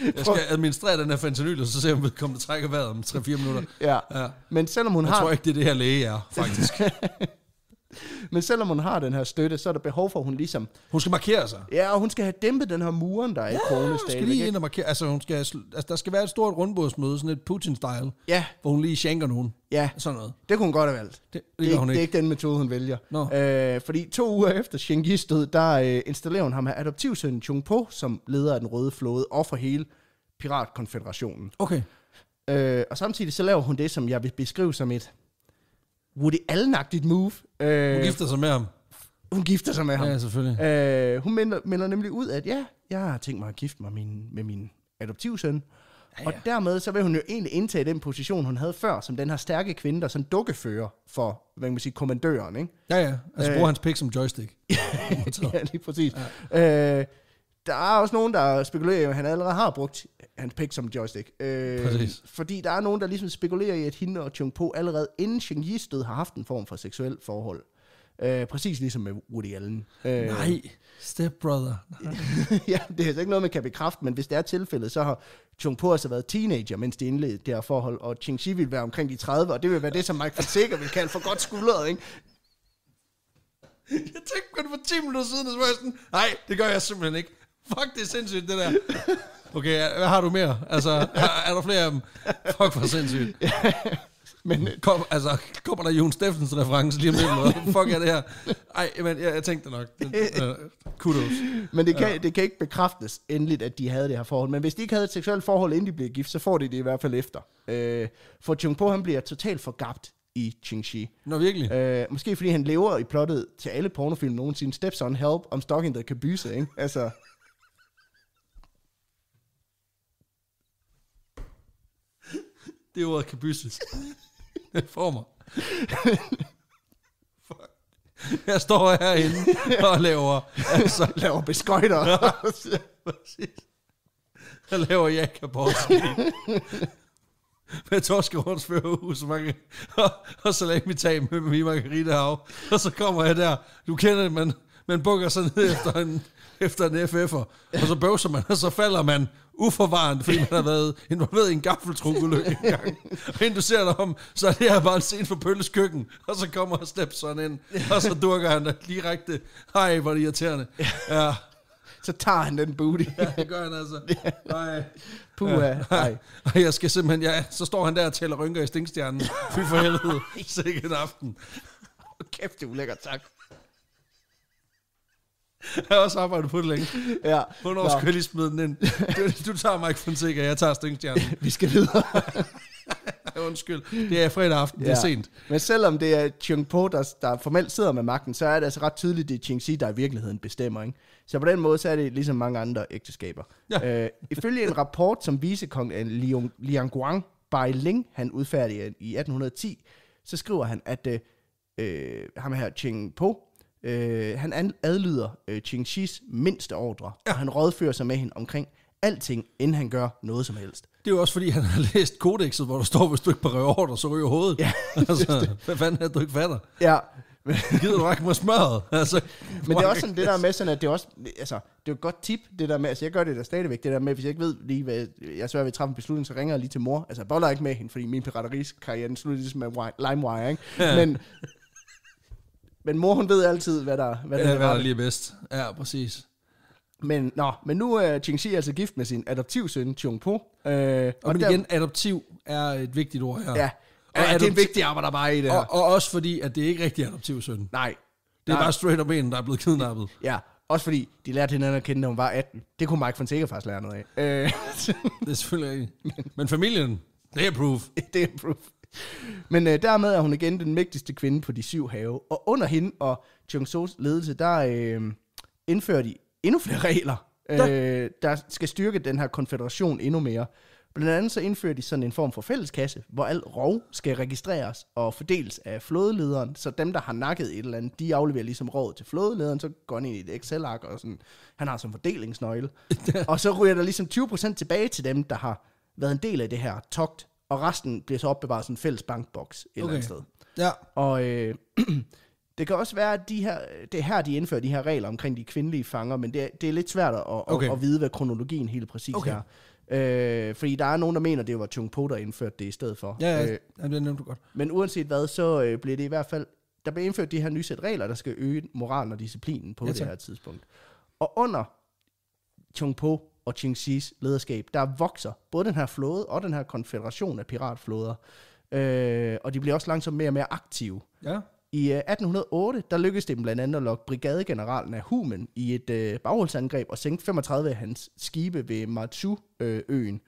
Jeg skal administrere den her fentanyl, og så se, om vedkommende trækker vejret om 3-4 minutter. Ja. ja. Men selvom hun jeg har... Jeg tror ikke, det er det her læge er, faktisk. Men selvom hun har den her støtte, så er der behov for, at hun ligesom... Hun skal markere sig. Ja, og hun skal have dæmpet den her muren, der er ja, i Krone hun skal lige ind og markere. Altså, hun skal, altså, der skal være et stort rundbordsmøde, sådan et Putin-style. Ja. Hvor hun lige shanker nogen. Ja. Sådan noget. Det kunne hun godt have valgt. Det, det, det, hun ikke. det er ikke den metode, hun vælger. No. Øh, fordi to uger efter Shingis død, der øh, installerer hun ham her adoptivsøn Chung Po, som leder af den røde flåde, og for hele piratkonfederationen. Okay. Øh, og samtidig så laver hun det, som jeg vil beskrive som et Woody Allen-agtigt move, Øh, hun gifter sig med ham. Hun gifter sig med ham. Ja, selvfølgelig. Øh, hun melder, melder nemlig ud, at ja, jeg har tænkt mig at gifte mig min, med min adoptivsøn. Ja, ja. Og dermed så vil hun jo egentlig indtage den position, hun havde før, som den her stærke kvinde, der sådan dukkefører for, hvad man kan sige, kommandøren, ikke? Ja, ja. Altså øh, bruger hans pik som joystick. ja, lige præcis. Ja. Øh, der er også nogen, der spekulerer, at han allerede har brugt hans pick som joystick. Øh, Præcis. fordi der er nogen, der ligesom spekulerer i, at hende og Chung Po allerede inden Cheng Yi's død har haft en form for seksuel forhold. Øh, præcis ligesom med Woody Allen. Øh, Nej, stepbrother. ja, det er altså ikke noget, man kan bekræfte, men hvis det er tilfældet, så har Chung Po altså været teenager, mens de indledte det her forhold, og Ching Chi ville være omkring de 30, og det vil være det, som Mike Fonseca vil kalde for godt skuldret, ikke? Jeg tænkte kun for 10 minutter siden, og så var jeg sådan, nej, det gør jeg simpelthen ikke. Fuck, det er sindssygt, det der. Okay, hvad har du mere? Altså, er, er der flere af dem? Fuck, hvor sindssygt. Men, Kom, altså, kommer der Jon Steffens reference lige om lidt? Eller Fuck er det her? Ej, men jeg, jeg tænkte nok. Øh, kudos. Men det kan, ja. det kan ikke bekræftes endeligt, at de havde det her forhold. Men hvis de ikke havde et seksuelt forhold, inden de blev gift, så får de det i hvert fald efter. Øh, for Chung Po, han bliver totalt forgabt i Ching Chi. Nå, virkelig? Øh, måske fordi han lever i plottet til alle pornofilm nogensinde. Steps on Help, om Stalking kan byse, ikke? Altså... Det er ordet byssels. Det får mig. Jeg står herinde og laver... Altså, laver beskøjter. Ja, præcis. Jeg laver jakabotsen med torskehorns førerhus og, og vi tag med min margaritahav. Og så kommer jeg der. Du kender det, man, man bukker sig ned efter en, efter en FF'er, og så bøvser man, og så falder man, uforvarende, fordi man har været involveret i en gaffeltrugulykke en gang. Og inden du ser dig om, så er det her bare en scene fra Pølles køkken, og så kommer og sådan ind, og så dukker han der direkte. Hej, hvor er det irriterende. Ja. Så tager han den booty. ja, det gør han altså. Nej. Puha. Ja. Nej. Og jeg skal simpelthen, ja, så står han der og tæller rynker i stinkstjernen. Fy for helvede. Sikke en aften. Kæft, det er ulækkert, tak. Jeg har også arbejdet på det længe. Ja. Hvornår Nå. skal jeg lige smide den ind? Du, du tager Mike Fonseca, jeg tager stingstjernen. Vi skal videre. Undskyld, det er fredag aften, ja. det er sent. Men selvom det er Chung Po, der, der formelt sidder med magten, så er det altså ret tydeligt, det er Ching Si, der i virkeligheden bestemmer. Ikke? Så på den måde, så er det ligesom mange andre ægteskaber. Ja. Øh, ifølge en rapport, som visekong øh, Liang, Liang Guang Bai Ling, han udfærdigede i 1810, så skriver han, at øh, øh ham her Ching Po, Øh, han adlyder øh, Ching Chis mindste ordre, ja. og han rådfører sig med hende omkring alting, inden han gør noget som helst. Det er jo også fordi, han har læst kodexet, hvor der står, hvis du ikke berøver ordre, så ryger hovedet. Ja, altså, hvad fanden er det, du ikke fatter? Ja. Men, Gider du ikke mig smørret? Altså, men det er også sådan det der med, sådan, at det er også, altså, det er et godt tip, det der med, altså jeg gør det der stadigvæk, det der med, hvis jeg ikke ved lige, hvad jeg svært ved at træffe en beslutning, så ringer jeg lige til mor. Altså jeg boller ikke med hende, fordi min pirateriskarriere, den slutter ligesom med LimeWire, ikke? Ja. Men, men mor, hun ved altid, hvad der, hvad ja, der, hvad der lige er bedst. Ja, præcis. Men, nå, men nu øh, er Qingxi altså gift med sin adoptivsøn, Chung Po. Øh, og, og men der, igen, adoptiv er et vigtigt ord her. Ja, og ja, det er en vigtig arbejde bare i det her. Og, og også fordi, at det er ikke rigtig adoptivsøn. Nej. Det er nej. bare straight up en, der er blevet kidnappet. Ja, også fordi de lærte hinanden at kende, da hun var 18. Det kunne Mike Fonseca faktisk lære noget af. Øh. det er selvfølgelig ikke. Men familien, det er proof. Det er proof. Men øh, dermed er hun igen den mægtigste kvinde på de syv have. Og under hende og Chung So's ledelse, der øh, indfører de endnu flere regler, øh, der skal styrke den her konfederation endnu mere. Blandt andet så indfører de sådan en form for fælleskasse, hvor al rov skal registreres og fordeles af flådelederen, så dem, der har nakket et eller andet, de afleverer ligesom råd til flådelederen, så går han ind i et Excel-ark, og sådan, han har som fordelingsnøgle. og så ryger der ligesom 20% tilbage til dem, der har været en del af det her togt og resten bliver så opbevaret i sådan en fælles bankboks et okay. eller andet sted. Ja. Og øh, det kan også være, at de her, det er her, de indfører de her regler omkring de kvindelige fanger, men det er, det er lidt svært at, okay. at, at vide, hvad kronologien helt præcis okay. er. Øh, fordi der er nogen, der mener, det var Chung Po, der indførte det i stedet for. Ja, ja, øh, ja det nævnte du godt. Men uanset hvad, så øh, bliver det i hvert fald... Der bliver indført de her nye sæt regler, der skal øge moralen og disciplinen på ja, det her tidspunkt. Og under Chung Po, og Qingxis lederskab, der vokser både den her flåde og den her konfederation af piratflåder. Øh, og de bliver også langsomt mere og mere aktive. Ja. I 1808, øh, der lykkedes det dem blandt andet at lokke brigadegeneralen af Humen i et øh, bagholdsangreb og sænke 35 af hans skibe ved Matsu-øen. Øh,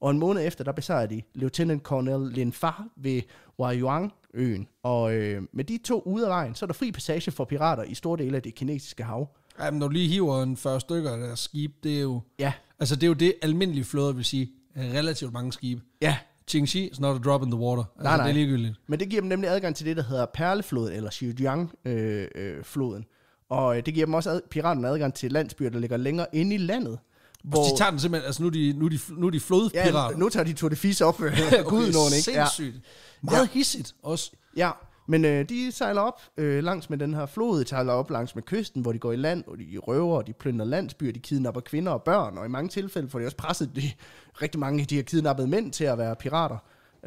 og en måned efter, der besejrede de Lieutenant Colonel Lin Fa ved Huayuan-øen. Og øh, med de to ude af vejen, så er der fri passage for pirater i store dele af det kinesiske hav. Ej, men når du lige hiver en 40 stykker af skib, det er jo... Ja. Altså, det er jo det, almindelige flåde, vil sige. Relativt mange skibe. Ja. Ching Chi is not a drop in the water. Altså, nej, Det er ligegyldigt. Men det giver dem nemlig adgang til det, der hedder Perlefloden, eller Xiujiang-floden. Øh, øh, og øh, det giver dem også ad, piraterne adgang til landsbyer, der ligger længere inde i landet. Hvor, altså, de tager den simpelthen, altså nu er de, nu er de, nu er de flodpirater. Ja, nu tager de Tour de Fis op. Øh, okay, Gud, nogen, ikke? Sindssygt. Ja. Meget ja. hissigt også. Ja, men øh, de sejler op øh, langs med den her flod, de sejler op langs med kysten, hvor de går i land, og de røver, og de plyndrer landsbyer, de kidnapper kvinder og børn, og i mange tilfælde får de også presset de, rigtig mange af de her kidnappede mænd til at være pirater.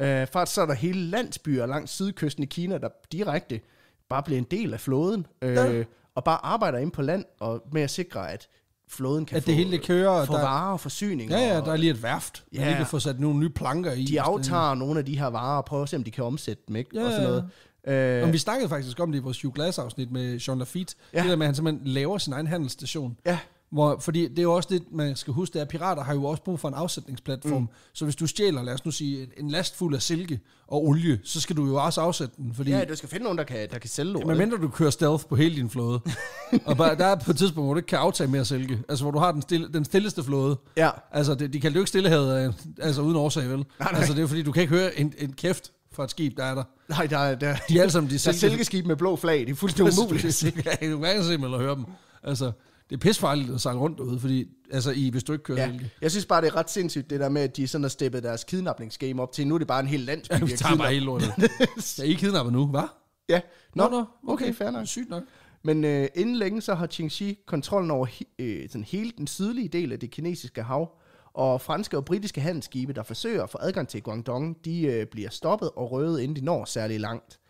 Øh, faktisk så er der hele landsbyer langs sydkysten i Kina, der direkte bare bliver en del af flåden, øh, ja. og bare arbejder ind på land og med at sikre, at flåden kan at det få, hele det kører, og få der, varer og forsyninger. Ja, ja, der er lige et værft, ja, man lige kan få sat nogle nye planker i. De aftager nogle af de her varer og prøver at se, om de kan omsætte dem, ikke? Ja, og sådan noget. Øh, Om vi snakkede faktisk om det i vores Hugh Glass-afsnit med Jean Lafitte. Ja. Det der med, at han simpelthen laver sin egen handelsstation. Ja. Hvor, fordi det er jo også det, man skal huske, det er, at pirater har jo også brug for en afsætningsplatform. Mm. Så hvis du stjæler, lad os nu sige, en last fuld af silke og olie, så skal du jo også afsætte den. Fordi, ja, du skal finde nogen, der kan, der kan sælge det. Men mindre du kører stealth på hele din flåde. og bare, der er på et tidspunkt, hvor du ikke kan aftage mere silke. Altså, hvor du har den, stille, den stilleste flåde. Ja. Altså, det, de kan jo ikke stillehavet øh, altså, uden årsag, vel? Nej, nej. Altså, det er fordi, du kan ikke høre en, en kæft for et skib, der er der. Nej, der, der, de er alle sammen de der silkeskib med blå flag. Det er fuldstændig umuligt. Det er ikke se dem høre dem. Altså, det er pisfarligt at sejle rundt derude, fordi, altså, i, hvis du ikke kører ja. Silke. Jeg synes bare, det er ret sindssygt, det der med, at de sådan har steppet deres kidnapningsgame op til. Nu er det bare en hel land. ja, vi tager bare hele lortet. ja, I kidnapper nu, hva'? Ja. Nå, nå, nå. Okay, okay, fair nok. Sygt nok. Men øh, inden længe så har Qingxi kontrollen over øh, sådan hele den sydlige del af det kinesiske hav, og franske og britiske handelsskibe, der forsøger at få adgang til Guangdong, de øh, bliver stoppet og røvet, inden de når særlig langt.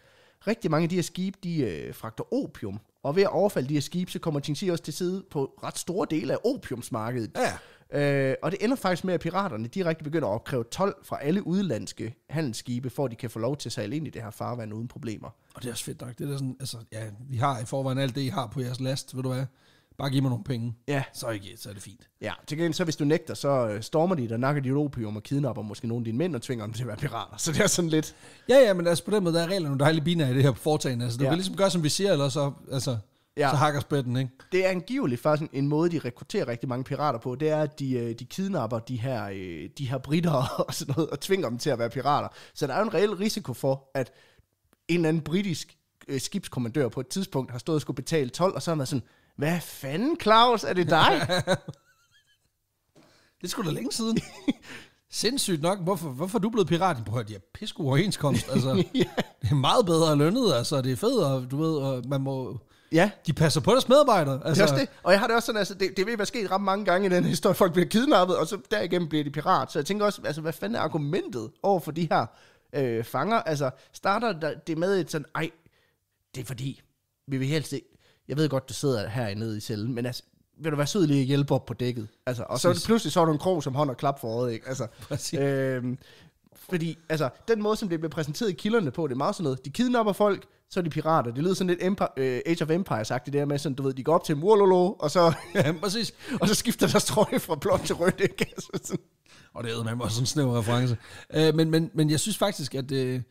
Rigtig mange af de her skibe, de øh, fragter opium, og ved at overfalde de her skibe, så kommer Qingxi også til side på ret store dele af opiumsmarkedet. Ja. Øh, og det ender faktisk med, at piraterne direkte begynder at opkræve 12 fra alle udenlandske handelsskibe, for at de kan få lov til at sejle ind i det her farvand uden problemer. Og det er også fedt nok. Det er sådan, altså, ja, vi har i forvejen alt det, I har på jeres last, ved du hvad? Bare giv mig nogle penge. Ja. Så, ikke, så er det fint. Ja, til gengæld så hvis du nægter, så øh, stormer de der nakker dit opium og kidnapper måske nogle af dine mænd og tvinger dem til at være pirater. Så det er sådan lidt... Ja, ja, men altså på den måde, der er reglerne dejlige biner i det her foretagende. Altså, du ja. vil ligesom gøre, som vi siger, eller så, altså, ja. så hakker spætten, ikke? Det er angiveligt faktisk en måde, de rekrutterer rigtig mange pirater på, det er, at de, øh, de kidnapper de her, øh, de her britter og sådan noget, og tvinger dem til at være pirater. Så der er jo en reel risiko for, at en eller anden britisk skibskommandør på et tidspunkt har stået og skulle betale 12, og så har man sådan, hvad fanden, Claus? Er det dig? det skulle da længe siden. Sindssygt nok. Hvorfor, hvorfor er du blevet piraten? på at jeg pisko overenskomst. Altså, ja. Det er meget bedre lønnet, altså. Det er fedt, og du ved, og man må... Ja. De passer på deres medarbejdere. Altså. Det er altså. også det. Og jeg har det også sådan, altså, det, det ved at være sket ret mange gange i den historie. Folk bliver kidnappet, og så derigennem bliver de pirat. Så jeg tænker også, altså, hvad fanden er argumentet over for de her øh, fanger? Altså, starter det med et sådan, ej, det er fordi, vi vil helst ikke, jeg ved godt, du sidder her nede i cellen, men altså, vil du være sød lige at hjælpe op på dækket? Altså, og så er det pludselig så er du en krog som hånd og klap for øjet, ikke? Altså, Præcis. øhm, fordi, altså, den måde, som det bliver præsenteret i kilderne på, det er meget sådan noget, de kidnapper folk, så er de pirater. Det lyder sådan lidt Empire, øh, Age of empires det der med sådan, du ved, de går op til murlolo, og så, ja, præcis. og så skifter deres trøje fra blåt til rødt, ikke? Altså, sådan. Og det er man også sådan en snæv reference. øh, men, men, men jeg synes faktisk, at øh,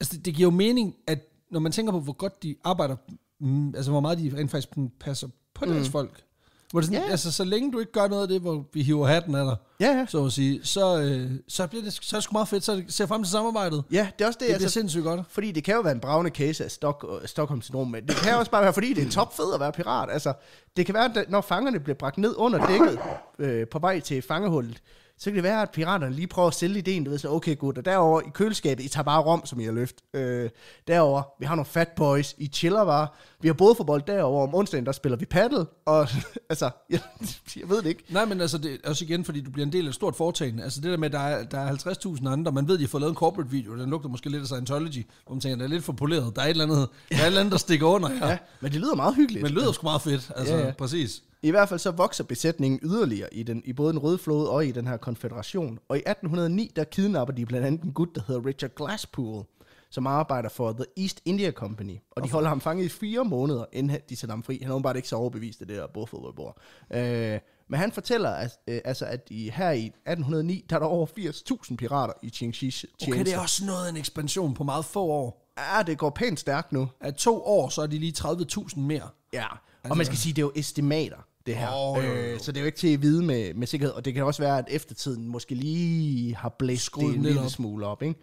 altså, det, det giver jo mening, at når man tænker på, hvor godt de arbejder mm, altså hvor meget de rent faktisk passer på mm. deres mm. folk. Hvor det sådan, yeah. altså, så længe du ikke gør noget af det, hvor vi hiver hatten af dig, yeah, så at sige, så, øh, så, bliver det, så er det sgu meget fedt, så ser frem til samarbejdet. Ja, yeah, det er også det. Det, altså, sindssygt godt. Fordi det kan jo være en bravende case af Stok, Stockholm syndrom, men det kan også bare være, fordi det er topfed at være pirat. Altså, det kan være, at når fangerne bliver bragt ned under dækket øh, på vej til fangehullet, så kan det være, at piraterne lige prøver at sælge ideen, du ved, så okay og derovre i køleskabet, I tager bare rom, som I har løft. Øh, derovre, vi har nogle fat boys, I chiller bare. Vi har både fodbold derovre, om onsdagen, der spiller vi paddle, og altså, jeg, jeg ved det ikke. Nej, men altså, det, også igen, fordi du bliver en del af et stort foretagende. Altså det der med, at der er, der er 50.000 andre, man ved, I har fået lavet en corporate video, den lugter måske lidt af Scientology, hvor man tænker, det er lidt for poleret, der er et eller andet, der, er et eller andet, der stikker under her. Ja, men det lyder meget hyggeligt. Men det lyder sgu meget fedt, altså ja, ja. præcis. I hvert fald så vokser besætningen yderligere i, den, i både den røde flåde og i den her konfederation. Og i 1809, der kidnapper de blandt andet en gut, der hedder Richard Glasspool, som arbejder for The East India Company. Og de holder ham fanget i fire måneder, inden de sætter ham fri. Han er åbenbart ikke så overbevist af det der bordfodboldbord. Øh, men han fortæller, at, øh, altså, at i, her i 1809, der er der over 80.000 pirater i Qingxis tjenester. Okay, det er også noget af en ekspansion på meget få år. Ja, det går pænt stærkt nu. At to år, så er de lige 30.000 mere. Ja, og man skal altså- sige, det er jo estimater, det her. Oh, øh, Så det er jo ikke til at vide med, med sikkerhed, og det kan også være, at eftertiden måske lige har blæst Skruet det en lille op. smule op, ikke?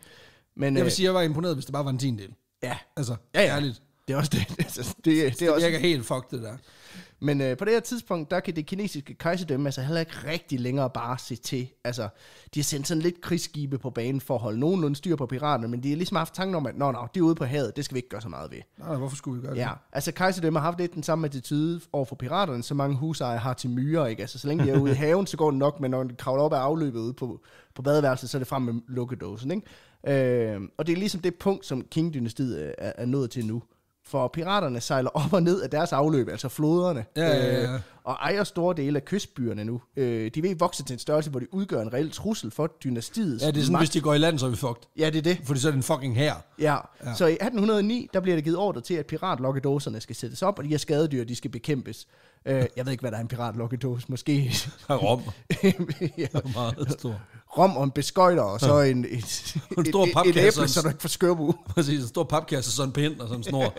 Men, jeg vil øh, sige, jeg var imponeret, hvis det bare var en tiendel. Ja. Altså, ja, ja. ærligt. Det er også det. Det, det, det, det, det virker også, helt fucked, det der. Men øh, på det her tidspunkt, der kan det kinesiske kejserdømme altså heller ikke rigtig længere bare se til. Altså, de har sendt sådan lidt krigsskibe på banen for at holde nogenlunde styr på piraterne, men de har ligesom haft tanken om, at nå, nå, de er ude på havet, det skal vi ikke gøre så meget ved. Nej, hvorfor skulle vi gøre det? Ja, altså kejserdømme har haft lidt den samme attitude over for piraterne, så mange husejere har til myrer, ikke? Altså, så længe de er ude i haven, så går det nok, men når de kravler op af afløbet ude på, på badeværelset, så er det frem med lukkedåsen, ikke? Øh, og det er ligesom det punkt, som King-dynastiet øh, er, er nået til nu for piraterne sejler op og ned af deres afløb, altså floderne, ja, ja, ja. Øh, og ejer store dele af kystbyerne nu. Øh, de vil vokse til en størrelse, hvor de udgør en reel trussel for dynastiet. Ja, det er sådan, magt. hvis de går i land, så er vi fucked. Ja, det er det. Fordi så er det en fucking her. Ja. ja, så i 1809, der bliver der givet ordre til, at piratlokkedåserne skal sættes op, og de her skadedyr, de skal bekæmpes. Øh, jeg ved ikke, hvad der er en piratlokkedås, måske. Rom. ja. Det er meget stor rom og en beskøjter, og så ja. en, en, en stor papkasse, et æble, så du ikke får skørbu. Præcis, en stor papkasse, sådan en pind og sådan en snor.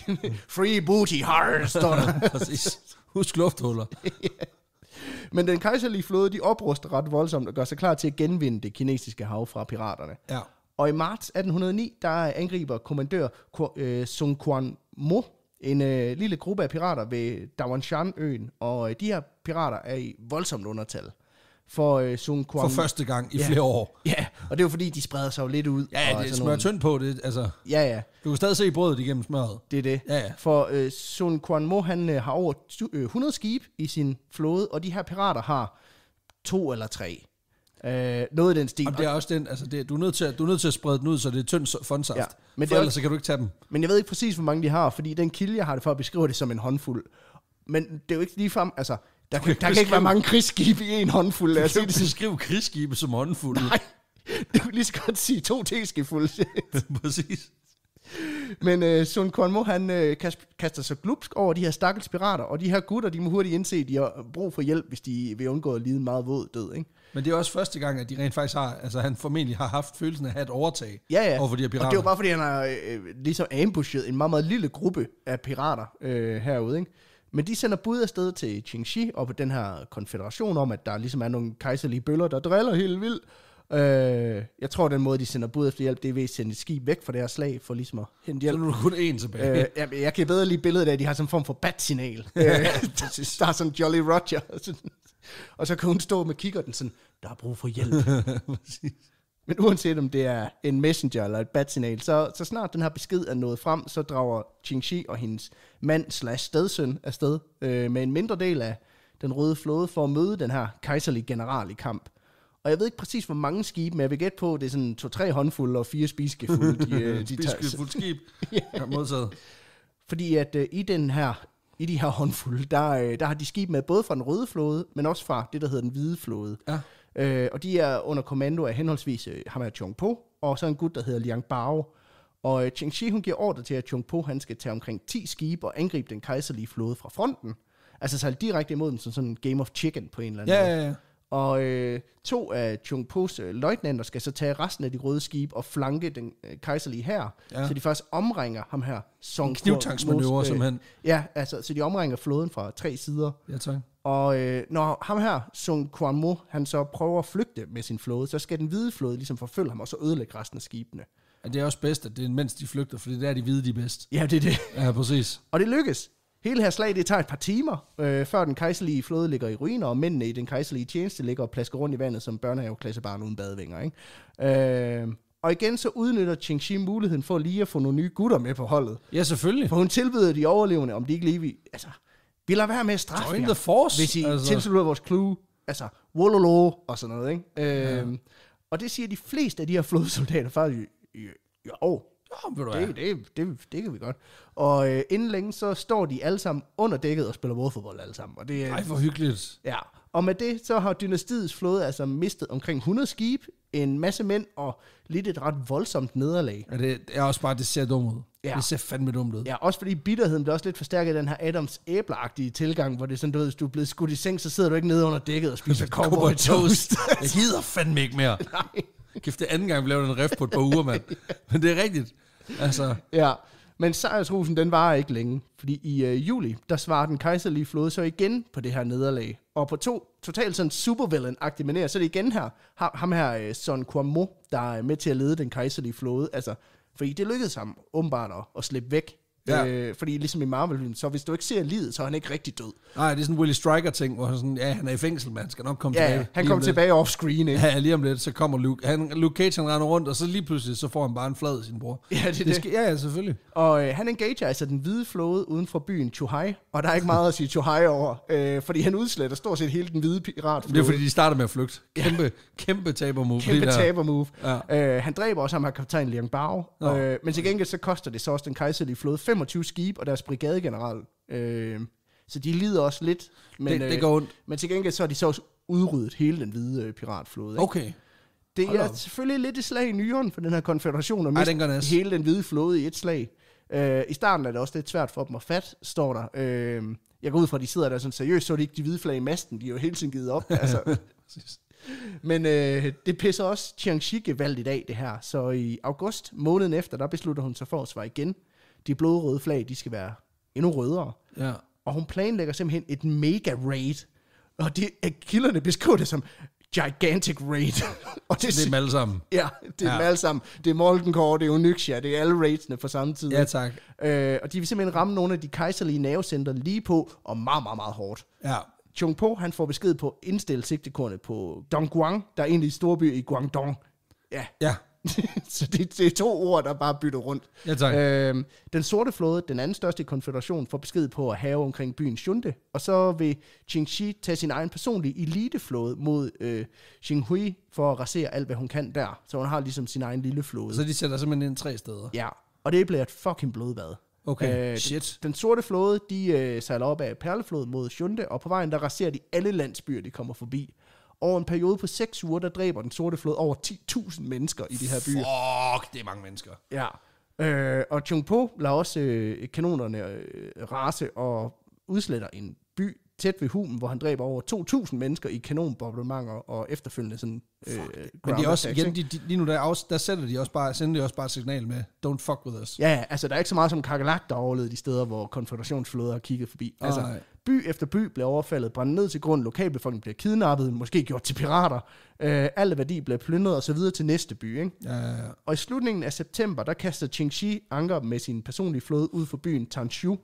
Free booty har står der. præcis. Husk lufthuller. ja. Men den kejserlige flåde, de opruster ret voldsomt og gør sig klar til at genvinde det kinesiske hav fra piraterne. Ja. Og i marts 1809, der angriber kommandør øh, Sun Quan Mo en øh, lille gruppe af pirater ved Dawanshan-øen, og øh, de her pirater er i voldsomt undertal for øh, Sun Kwang. For første gang i ja. flere år. Ja, og det er jo fordi, de spreder sig jo lidt ud. Ja, ja det smører smør nogle... tynd på det, altså. Ja, ja. Du kan stadig se brødet igennem smøret. Det er det. Ja, ja. For øh, Sun Quan Mo, han øh, har over 100 øh, skibe i sin flåde, og de her pirater har to eller tre. Øh, noget i den stil. Jamen, det er også den, altså det, du, er nødt til at, du er nødt til at sprede den ud, så det er tynd fondsaft. Ja, men for ellers så kan du ikke tage dem. Men jeg ved ikke præcis, hvor mange de har, fordi den kilde, jeg har det for at beskrive det som en håndfuld. Men det er jo ikke ligefrem, altså der, kan, der kan ikke være mange krigsskibe i en håndfuld. Lad os sige det sådan. Skriv krigsskibe som håndfuld. Nej, du kan lige så godt sige to teskefulde. Præcis. Men uh, Sun Mo, han uh, kaster sig glupsk over de her stakkels pirater, og de her gutter, de må hurtigt indse, at de har brug for hjælp, hvis de vil undgå at lide en meget våd død, ikke? Men det er også første gang, at de rent faktisk har, altså han formentlig har haft følelsen af at have et overtag ja, ja. over de her pirater. og det var bare fordi, han har øh, øh, ligesom ambushet en meget, meget lille gruppe af pirater øh, herude, ikke? Men de sender bud afsted til Qingxi og på den her konfederation om, at der ligesom er nogle kejserlige bøller, der driller helt vildt. Øh, jeg tror, den måde, de sender bud efter hjælp, det er ved at sende et skib væk fra deres slag, for ligesom at hente hjælp. Så er der kun én tilbage. Øh, jeg, jeg kan bedre lige billedet af, at de har sådan en form for bat-signal. øh, der, der er sådan Jolly Roger. og så kan hun stå med kikkerten sådan, der er brug for hjælp. Præcis. Men uanset om det er en messenger eller et bat-signal, så, så snart den her besked er nået frem, så drager Chi og hendes mand slash stedsøn afsted øh, med en mindre del af den røde flåde for at møde den her kejserlige general i kamp. Og jeg ved ikke præcis, hvor mange skibe, men jeg vil gætte på, at det er sådan to-tre håndfulde og fire spiskefulde. De, øh, de spiseskefulde skib, ja. modtaget. Fordi at øh, i den her i de her håndfulde, der, øh, der har de skib med både fra den røde flåde, men også fra det, der hedder den hvide flåde. Ja. Øh, og de er under kommando af henholdsvis øh, ham her Chung Po, og så en gut, der hedder Liang Bao. Og øh, Cheng Shi, hun giver ordre til, at Chung Po, han skal tage omkring 10 skibe og angribe den kejserlige flåde fra fronten. Altså sejle direkte imod den som sådan en game of chicken på en eller anden ja, måde. Ja, ja. Og øh, to af Chung Po's øh, løjtnanter skal så tage resten af de røde skibe og flanke den øh, kejserlige her, ja. så de først omringer ham her. Song en knivtanksmanøvre, øh, simpelthen. Ja, altså, så de omringer flåden fra tre sider. Ja, tak. Og øh, når ham her, Sun Quan Mo, han så prøver at flygte med sin flåde, så skal den hvide flåde ligesom forfølge ham, og så ødelægge resten af skibene. Ja, det er også bedst, at det er mens de flygter, for det er de hvide de er bedst. Ja, det er det. Ja, præcis. og det lykkes. Hele her slag, det tager et par timer, øh, før den kejserlige flåde ligger i ruiner, og mændene i den kejserlige tjeneste ligger og plasker rundt i vandet som børnehaveklassebarn uden badevinger. Ikke? Øh, og igen så udnytter Ching Shi muligheden for lige at få nogle nye gutter med på holdet. Ja, selvfølgelig. For hun tilbyder de overlevende, om de ikke lige... Altså, vi lader være med at straffe Join jer, the force. hvis I altså. tilslutter vores clue. Altså, wololo og sådan noget, ikke? Ja. Øhm, og det siger de fleste af de her flodsoldater faktisk, jo, jo, jo det, det, det, det kan vi godt. Og øh, inden længe, så står de alle sammen under dækket og spiller vodfodbold alle sammen. Og det, Ej, hvor hyggeligt. Ja, og med det, så har dynastiets flåde altså mistet omkring 100 skibe, en masse mænd og lidt et ret voldsomt nederlag. Ja, det er også bare, det ser dumt ud. Ja. Det ser fandme dumt ud. Ja, også fordi bitterheden bliver også lidt forstærket af den her Adams æbleagtige tilgang, hvor det er sådan, du ved, hvis du er blevet skudt i seng, så sidder du ikke nede under dækket og spiser cowboy toast. Jeg gider fandme ikke mere. Nej. Kæft, det anden gang, vi laver en ref på et par uger, mand. Men det er rigtigt. Altså. Ja, men sejrsrusen, den varer ikke længe, fordi i øh, juli, der svarer den kejserlige flåde så igen på det her nederlag. Og på to totalt sådan supervillain agtige manerer, så er det igen her, ham her, øh, Son Quamo, der er med til at lede den kejserlige flåde. Altså, fordi det lykkedes ham åbenbart at, at slippe væk Ja. Øh, fordi ligesom i marvel så hvis du ikke ser livet, så er han ikke rigtig død. Nej, det er sådan en Willy Striker-ting, hvor han sådan, ja, han er i fængsel, man skal nok komme ja, tilbage. han kommer tilbage off-screen, ikke? Ja, lige om lidt, så kommer Luke. Han, Luke Cage, han render rundt, og så lige pludselig, så får han bare en flad sin bror. Ja, det er det. det. Skal, ja, ja, selvfølgelig. Og øh, han engager altså den hvide flåde uden for byen Chuhai, og der er ikke meget at sige Chuhai over, øh, fordi han udsletter stort set hele den hvide pirat. Det er fordi, de starter med at flygte. Kæmpe, ja. kæmpe taber-move. Kæmpe taber-move. Ja. Øh, han dræber også ham her kaptajn Liang Bao, øh, men til gengæld så koster det så også den kejserlige flåde 25 skibe og deres brigadegeneral. Øh, så de lider også lidt. Men, det, det øh, går ondt. Øh, men til gengæld så har de så også udryddet hele den hvide øh, piratflåde. Ikke? Okay. Det Hold er op. selvfølgelig lidt et slag i nyeren for den her konfederation, og miste hele den hvide flåde i et slag. Øh, I starten er det også lidt svært for dem at fat, står der. Øh, jeg går ud fra, at de sidder der sådan seriøst, så er det ikke de hvide flag i masten, de er jo hele tiden givet op. altså. Men øh, det pisser også Chiang Shi gevaldigt af, det her. Så i august måneden efter, der beslutter hun sig for at svare igen de blodrøde flag, de skal være endnu rødere. Ja. Og hun planlægger simpelthen et mega raid. Og de, kilderne beskriver det som gigantic raid. og det, det er dem alle sammen. Ja, det er ja. dem alle sammen. Det er Moldencore, det er Onyxia, det er alle raidsene for samme tid. Ja, tak. Øh, og de vil simpelthen ramme nogle af de kejserlige nervecenter lige på, og meget, meget, meget hårdt. Ja. Chung Po, han får besked på at indstille sigtekornet på Dongguang, der er egentlig i storby i Guangdong. Ja. ja. så det, det er to ord, der bare bytter rundt. Ja, tak. Øhm, den sorte flåde, den anden største konfederation, får besked på at have omkring byen Shunde, og så vil Qingxi tage sin egen personlige eliteflåde mod øh, Xinghui for at rasere alt, hvad hun kan der. Så hun har ligesom sin egen lille flåde. Så de sætter simpelthen ind tre steder? Ja, og det bliver et fucking blodbad. Okay, øh, shit. Den, den sorte flåde, de øh, sejler op af Perleflåden mod Shunde, og på vejen, der raserer de alle landsbyer, de kommer forbi. Over en periode på 6 uger, der dræber den sorte flod over 10.000 mennesker i de her byer. Fuck, det er mange mennesker. Ja. Øh, og Chungpo lader også øh, kanonerne øh, rase og udsletter en by tæt ved Humen, hvor han dræber over 2.000 mennesker i kanonbombardementer og efterfølgende sådan... Øh, Men de også, også, igen, de, de, lige nu der, afs, der sætter de også bare, sender de også bare signal med, don't fuck with us. Ja, altså der er ikke så meget som kakalak, der overlevede de steder, hvor konfederationsflåder har kigget forbi. Oh, altså, nej. By efter by bliver overfaldet, brændt ned til grund, lokalbefolkningen bliver kidnappet, måske gjort til pirater, øh, alle værdi bliver plyndret og så videre til næste by. Ikke? Ja, ja, ja. Og i slutningen af september, der kaster Ching Shi anker med sin personlige flåde ud for byen Tanshu.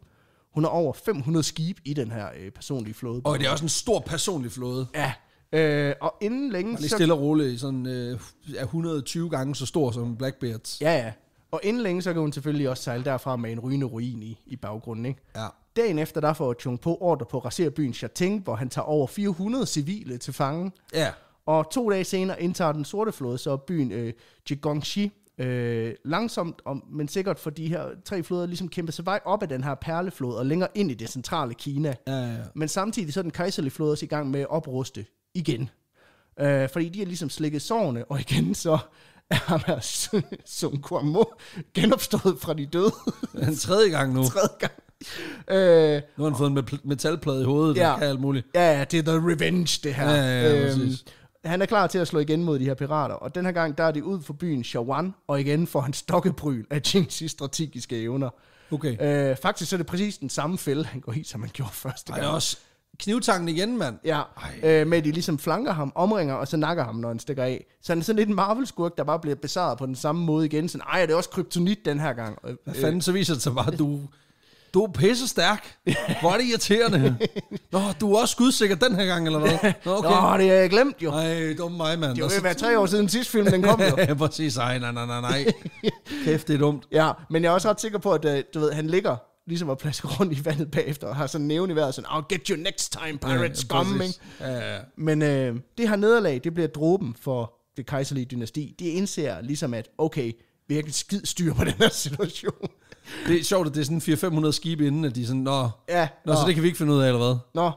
Hun har over 500 skibe i den her øh, personlige flåde. Og det er også en stor personlig flåde. Ja, Øh, og inden længe... Bare lige stille og roligt, sådan, øh, er 120 gange så stor som Blackbeards. Ja, ja. Og inden længe, så kan hun selvfølgelig også sejle derfra med en rygende ruin i, i baggrunden, ikke? Ja. Dagen efter, der får Chung Po ordre på at rasere byen Chateng, hvor han tager over 400 civile til fange. Ja. Og to dage senere indtager den sorte flåde så byen øh, Jigongxi. Øh, langsomt, og, men sikkert, for de her tre floder ligesom kæmper sig vej op ad den her perleflod og længere ind i det centrale Kina. Ja, ja. Men samtidig så er den kejserlige flåde også i gang med at opruste igen. Øh, fordi de har ligesom slikket sårene, og igen så er Sun Kwamo genopstået fra de døde. Den tredje gang nu. Tredje gang. øh, nu har han fået en metalplade i hovedet, ja, der kan alt muligt. Ja, det er the revenge, det her. Ja, ja, ja, øhm, Han er klar til at slå igen mod de her pirater, og den her gang, der er de ud for byen Shawan, og igen får han stokkebryl af Jinxis strategiske evner. Okay. Øh, faktisk så er det præcis den samme fælde, han går i, som han gjorde første gang. Ej, også knivtangen igen, mand. Ja, øh, med at de ligesom flanker ham, omringer, og så nakker ham, når han stikker af. Så han er sådan lidt en Marvel-skurk, der bare bliver besejret på den samme måde igen. Sådan, Ej, er det også kryptonit den her gang? Hvad fanden, øh, så viser det sig bare, at du du er pisse stærk. Hvor er det irriterende. Nå, du er også skudsikker den her gang, eller hvad? Nå, okay. Nå det har jeg glemt jo. Nej, dumme mig, mand. Det var være tre år siden sidste film, den kom jo. ja, præcis. Ej, nej, nej, nej, nej. Kæft, det er dumt. Ja, men jeg er også ret sikker på, at øh, du ved, han ligger ligesom at plaske rundt i vandet bagefter, og har sådan nævnt i vejret sådan, I'll get you next time, pirates ja, ja, ja, ja. Men øh, det her nederlag, det bliver dråben for det kejserlige dynasti. De indser ligesom, at okay, vi virkelig skid styr på den her situation. Det er sjovt, at det er sådan 400-500 skibe inden, at de er sådan, nå, ja, nå, nå, så det kan vi ikke finde ud af, eller hvad? Nå,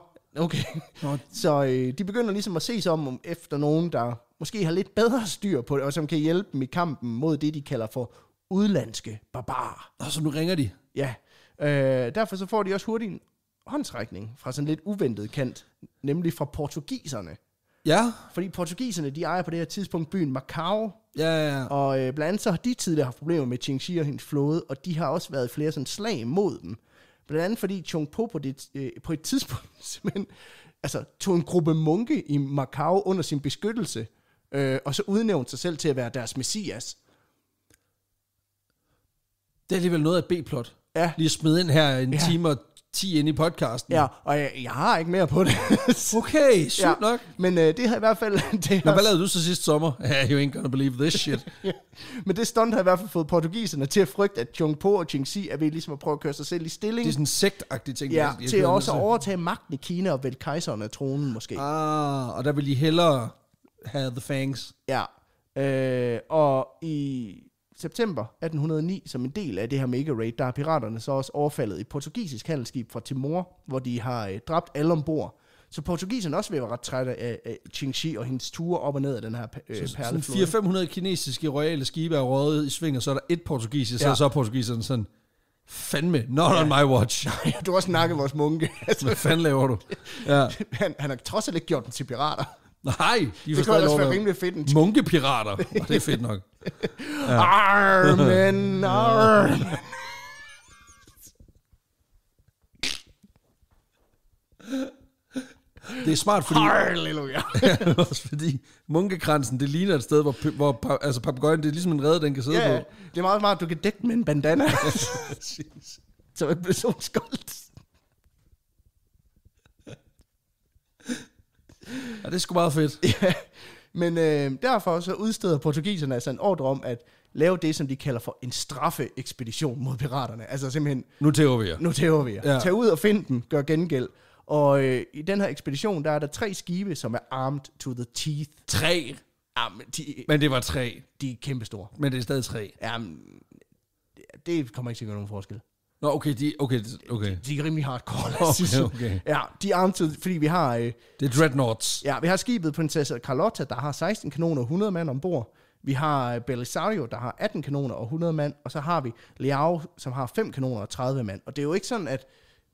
okay. Nå. Så øh, de begynder ligesom at se sig om, efter nogen, der måske har lidt bedre styr på det, og som kan hjælpe dem i kampen mod det, de kalder for udlandske barbarer. Og så nu ringer de? Ja. Øh, derfor så får de også hurtigt en håndtrækning fra sådan lidt uventet kant, nemlig fra portugiserne. Ja. Fordi portugiserne, de ejer på det her tidspunkt byen Macau. Ja, ja, ja. Og øh, blandt andet så har de tidligere haft problemer med Qingxi og hendes flåde, og de har også været flere sådan slag mod dem. Blandt andet fordi Chong Po på, det, øh, på et tidspunkt simpelthen altså, tog en gruppe munke i Macau under sin beskyttelse, øh, og så udnævnte sig selv til at være deres messias. Det er alligevel noget af et B-plot. Ja. Lige smidt ind her en ja. time og 10 ind i podcasten. Ja, og jeg, jeg har ikke mere på det. okay, sygt ja. nok. Men øh, det har i hvert fald... Det har... hvad lavede du så sidste sommer? Yeah, you ain't gonna believe this shit. ja. Men det stunt har i hvert fald fået portugiserne til at frygte, at Chung Po og Ching Si er ved ligesom at prøve at køre sig selv i stilling. Det er sådan en sektagtig ting. Ja, jeg, jeg til også at overtage magten i Kina og vælge kejseren af tronen måske. Ah, og der vil de hellere have the fangs. Ja, øh, og i september 1809, som en del af det her mega raid, der har piraterne så også overfaldet et portugisisk handelsskib fra Timor, hvor de har øh, dræbt alle ombord. Så portugiserne også vil være ret trætte af, af Chi og hendes ture op og ned af den her øh, perleflod. 400-500 kinesiske royale skibe er røget i sving, og så er der et portugisisk, ja. og så er portugiserne sådan, fandme, not ja. on my watch. Nej, du har også snakket vores munke. altså, Hvad fanden laver du? Ja. han, han har trods alt ikke gjort dem til pirater. Nej, de det kunne også være rimelig fedt. Munkepirater, og det er fedt nok. Armen, armen. Det er smart, fordi... Halleluja! ja, også fordi munkekransen, det ligner et sted, hvor, hvor altså, papegøjen, det er ligesom en redde, den kan sidde yeah, på. det er meget smart, du kan dække med en bandana. så er det bliver så skoldt. Ja, det er sgu meget fedt. Ja. Men øh, derfor så udsteder portugiserne altså en ordre om, at lave det, som de kalder for en straffeekspedition mod piraterne. Altså simpelthen... Nu tæver vi jer. Nu tæver vi jer. Ja. Tag ud og find den, gør gengæld. Og øh, i den her ekspedition, der er der tre skibe, som er armed to the teeth. Tre? Ja, men, de, men det var tre. De er kæmpestore. Men det er stadig tre. Ja, men, det kommer ikke til at gøre nogen forskel. Nå, okay, de, okay, okay. De, de er rimelig hardcore. Okay, okay. Ja, de er armtid, fordi vi har... Øh, det er dreadnoughts. Ja, vi har skibet Prinsesse Carlotta, der har 16 kanoner og 100 mand ombord. Vi har øh, Belisario, der har 18 kanoner og 100 mand. Og så har vi Liao, som har 5 kanoner og 30 mand. Og det er jo ikke sådan, at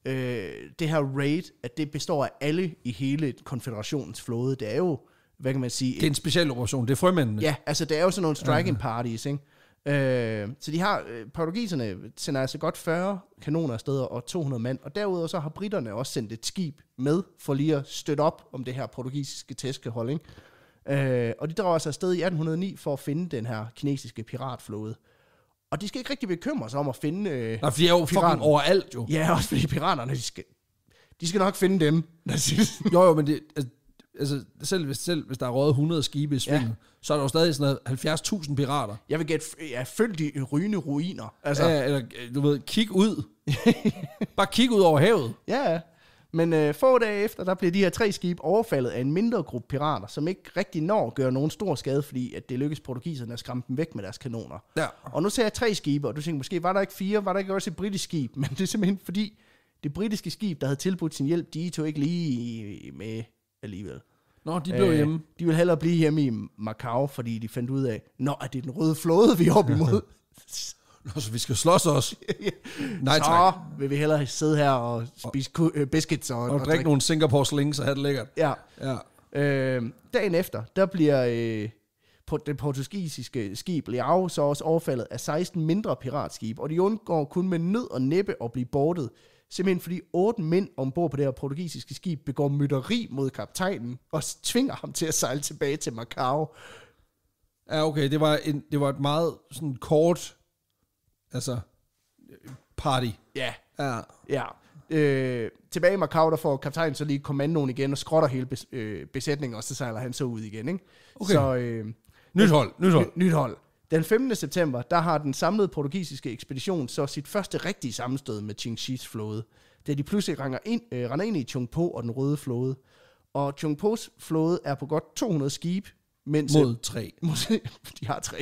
øh, det her raid, at det består af alle i hele konfederationens flåde. Det er jo, hvad kan man sige... Det er en speciel operation, det er frømændene. Ja, altså det er jo sådan nogle striking parties, ikke? Øh, så de har, øh, portugiserne sender altså godt 40 kanoner afsted og 200 mand, og derudover så har britterne også sendt et skib med, for lige at støtte op om det her portugisiske tæskehold, ikke? Øh, og de drager altså afsted i 1809 for at finde den her kinesiske piratflåde. Og de skal ikke rigtig bekymre sig om at finde øh, Nej, for de er jo pirater. overalt jo. Ja, også fordi piraterne, de skal, de skal nok finde dem. jo, jo, men det, altså, selv, hvis, selv hvis der er røget 100 skibe i svingen, ja så er der jo stadig sådan noget 70.000 pirater. Jeg vil gætte, ja, følg de rygende ruiner. Altså. Ja, eller du ved, kig ud. Bare kig ud over havet. Ja, men øh, få dage efter, der bliver de her tre skibe overfaldet af en mindre gruppe pirater, som ikke rigtig når at gøre nogen stor skade, fordi at det lykkedes portugiserne at skræmme dem væk med deres kanoner. Ja. Og nu ser jeg tre skibe, og du tænker, måske var der ikke fire, var der ikke også et britisk skib, men det er simpelthen fordi, det britiske skib, der havde tilbudt sin hjælp, de tog ikke lige med alligevel. Nå, de blev øh, hjemme. De ville hellere blive hjemme i Macau, fordi de fandt ud af, nå, er det den røde flåde, vi er oppe imod? Nå, så vi skal slås os. Nej, så tak. vil vi hellere sidde her og spise og, ku- øh, biscuits. Og, og, og drikke nogle Singapore slings og have det lækkert. Ja. ja. Øh, dagen efter, der bliver øh, på det portugisiske skib Liao så også overfaldet af 16 mindre piratskibe, og de undgår kun med nød og næppe at blive bortet Simpelthen fordi otte mænd ombord på det her portugisiske skib begår mytteri mod kaptajnen og tvinger ham til at sejle tilbage til Macau. Ja, okay, det var, en, det var et meget sådan kort, altså, party. Ja. Ja. ja. Øh, tilbage i Macau, der får kaptajnen så lige kommandoen igen og skrotter hele bes, øh, besætningen, og så sejler han så ud igen, ikke? Okay. Så, øh, nyt hold, nyt hold. Nyt, nyt hold. Den 15. september, der har den samlede portugisiske ekspedition så sit første rigtige sammenstød med Shis flåde, da de pludselig ranger ind, øh, render ind i Chung Po og den røde flåde. Og Chung Pos flåde er på godt 200 skibe, mens... Mod tre. de har tre.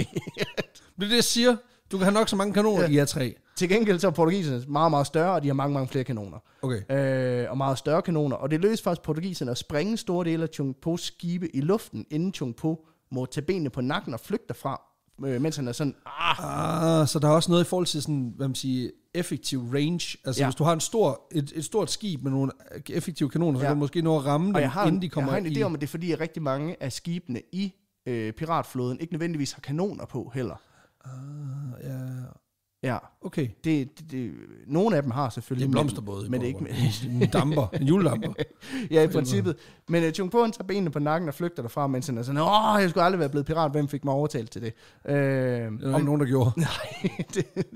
det er det, jeg siger. Du kan have nok så mange kanoner, ja. de er tre. Til gengæld så er portugiserne meget, meget større, og de har mange, mange flere kanoner. Okay. Øh, og meget større kanoner. Og det løs faktisk portugiserne at springe store dele af Chung Po's skibe i luften, inden Chung Po må tage benene på nakken og flygte fra øh, mens han er sådan... Ah. ah. så der er også noget i forhold til sådan, hvad man siger, effektiv range. Altså ja. hvis du har en stor, et, et stort skib med nogle effektive kanoner, så ja. kan du måske nå at ramme dem, har, inden de kommer i... Jeg har en idé i. om, at det er fordi, at rigtig mange af skibene i øh, piratflåden ikke nødvendigvis har kanoner på heller. Ah, ja. Ja. Okay. Det, det, det, nogle af dem har selvfølgelig... Det er blomsterbåde. Men, men det ikke... en damper. En juledamper. ja, i princippet. Men uh, Chung han tager benene på nakken og flygter derfra, mens han er sådan, åh, jeg skulle aldrig være blevet pirat. Hvem fik mig overtalt til det? Uh, det om nogen, der gjorde. Nej.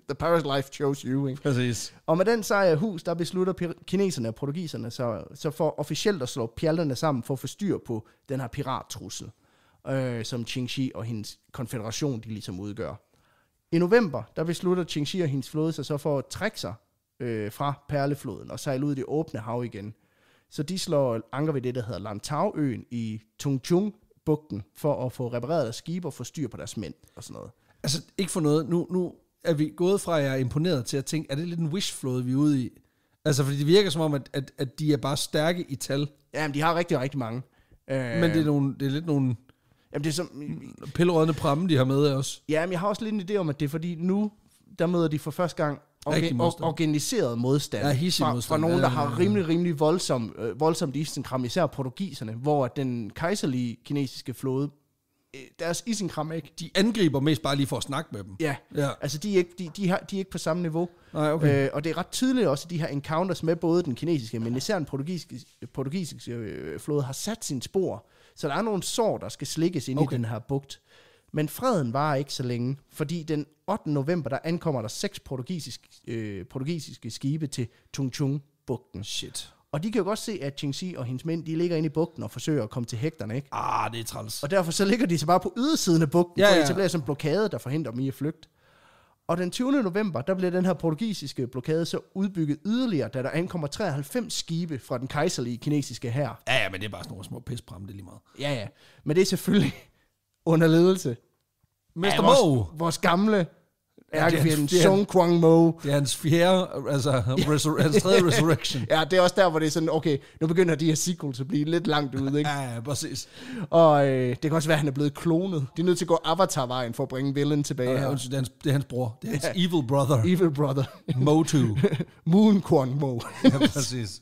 the Paris life chose you, ikke? Præcis. Og med den sejr af hus, der beslutter kineserne og portugiserne så, så for officielt at slå pjallerne sammen for at få styr på den her pirattrussel, uh, som Qingxi og hendes konfederation, de ligesom udgør. I november, der beslutter Qingxi og hendes flåde sig så for at trække sig øh, fra Perlefloden og sejle ud i det åbne hav igen. Så de slår anker ved det, der hedder Lantau-øen i Tungchung-bugten, for at få repareret deres skibe og få styr på deres mænd og sådan noget. Altså, ikke for noget. Nu, nu er vi gået fra, at jeg er imponeret til at tænke, er det lidt en wish-flåde, vi er ude i? Altså, fordi det virker som om, at, at, at de er bare stærke i tal. Jamen, de har rigtig, rigtig mange. Men det er, øh, nogle, det er lidt nogle Jamen, det er som, Pillerødende pramme, de har med af os. Ja, men jeg har også lidt en idé om, at det er fordi nu, der møder de for første gang modstand. organiseret modstand, ja, fra, modstand. fra nogen, der har rimelig, rimelig voldsom, øh, voldsomt isenkram, især portugiserne, hvor den kejserlige kinesiske flåde øh, deres isenkram ikke. De angriber mest bare lige for at snakke med dem. Ja, ja. altså de er, ikke, de, de, har, de er ikke på samme niveau. Nej, okay. øh, og det er ret tydeligt også, at de her encounters med både den kinesiske, men især den portugisiske, portugisiske øh, flåde har sat sin spor så der er nogle sår, der skal slikkes ind okay. i den her bugt. Men freden var ikke så længe, fordi den 8. november, der ankommer der seks portugisiske, øh, portugisiske skibe til Tung Chung-bugten. Shit. Og de kan jo godt se, at Ching Si og hendes mænd, de ligger inde i bugten og forsøger at komme til hægterne, ikke? Ah, det er træls. Og derfor så ligger de så bare på ydersiden af bugten, ja, for at etablere ja. sådan en blokade, der forhindrer dem i at flygte. Og den 20. november, der bliver den her portugisiske blokade så udbygget yderligere, da der ankommer 93 skibe fra den kejserlige kinesiske hær. Ja, ja, men det er bare sådan nogle små pisbram, det er lige meget. Ja, ja. Men det er selvfølgelig under ledelse. Mr. Ja, vores, vores gamle ærkefjenden, Song Kwang Mo. Det er hans fjerde, altså resur- hans tredje resurrection. ja, det er også der, hvor det er sådan, okay, nu begynder de her sequels at blive lidt langt ude, ikke? ja, ja, præcis. Og øh, det kan også være, at han er blevet klonet. De er nødt til at gå Avatar-vejen for at bringe villain tilbage. Ja, Det, er hans, det er hans bror. Det er hans ja. evil brother. Evil brother. Mo 2. Moon Kwang Mo. ja, præcis.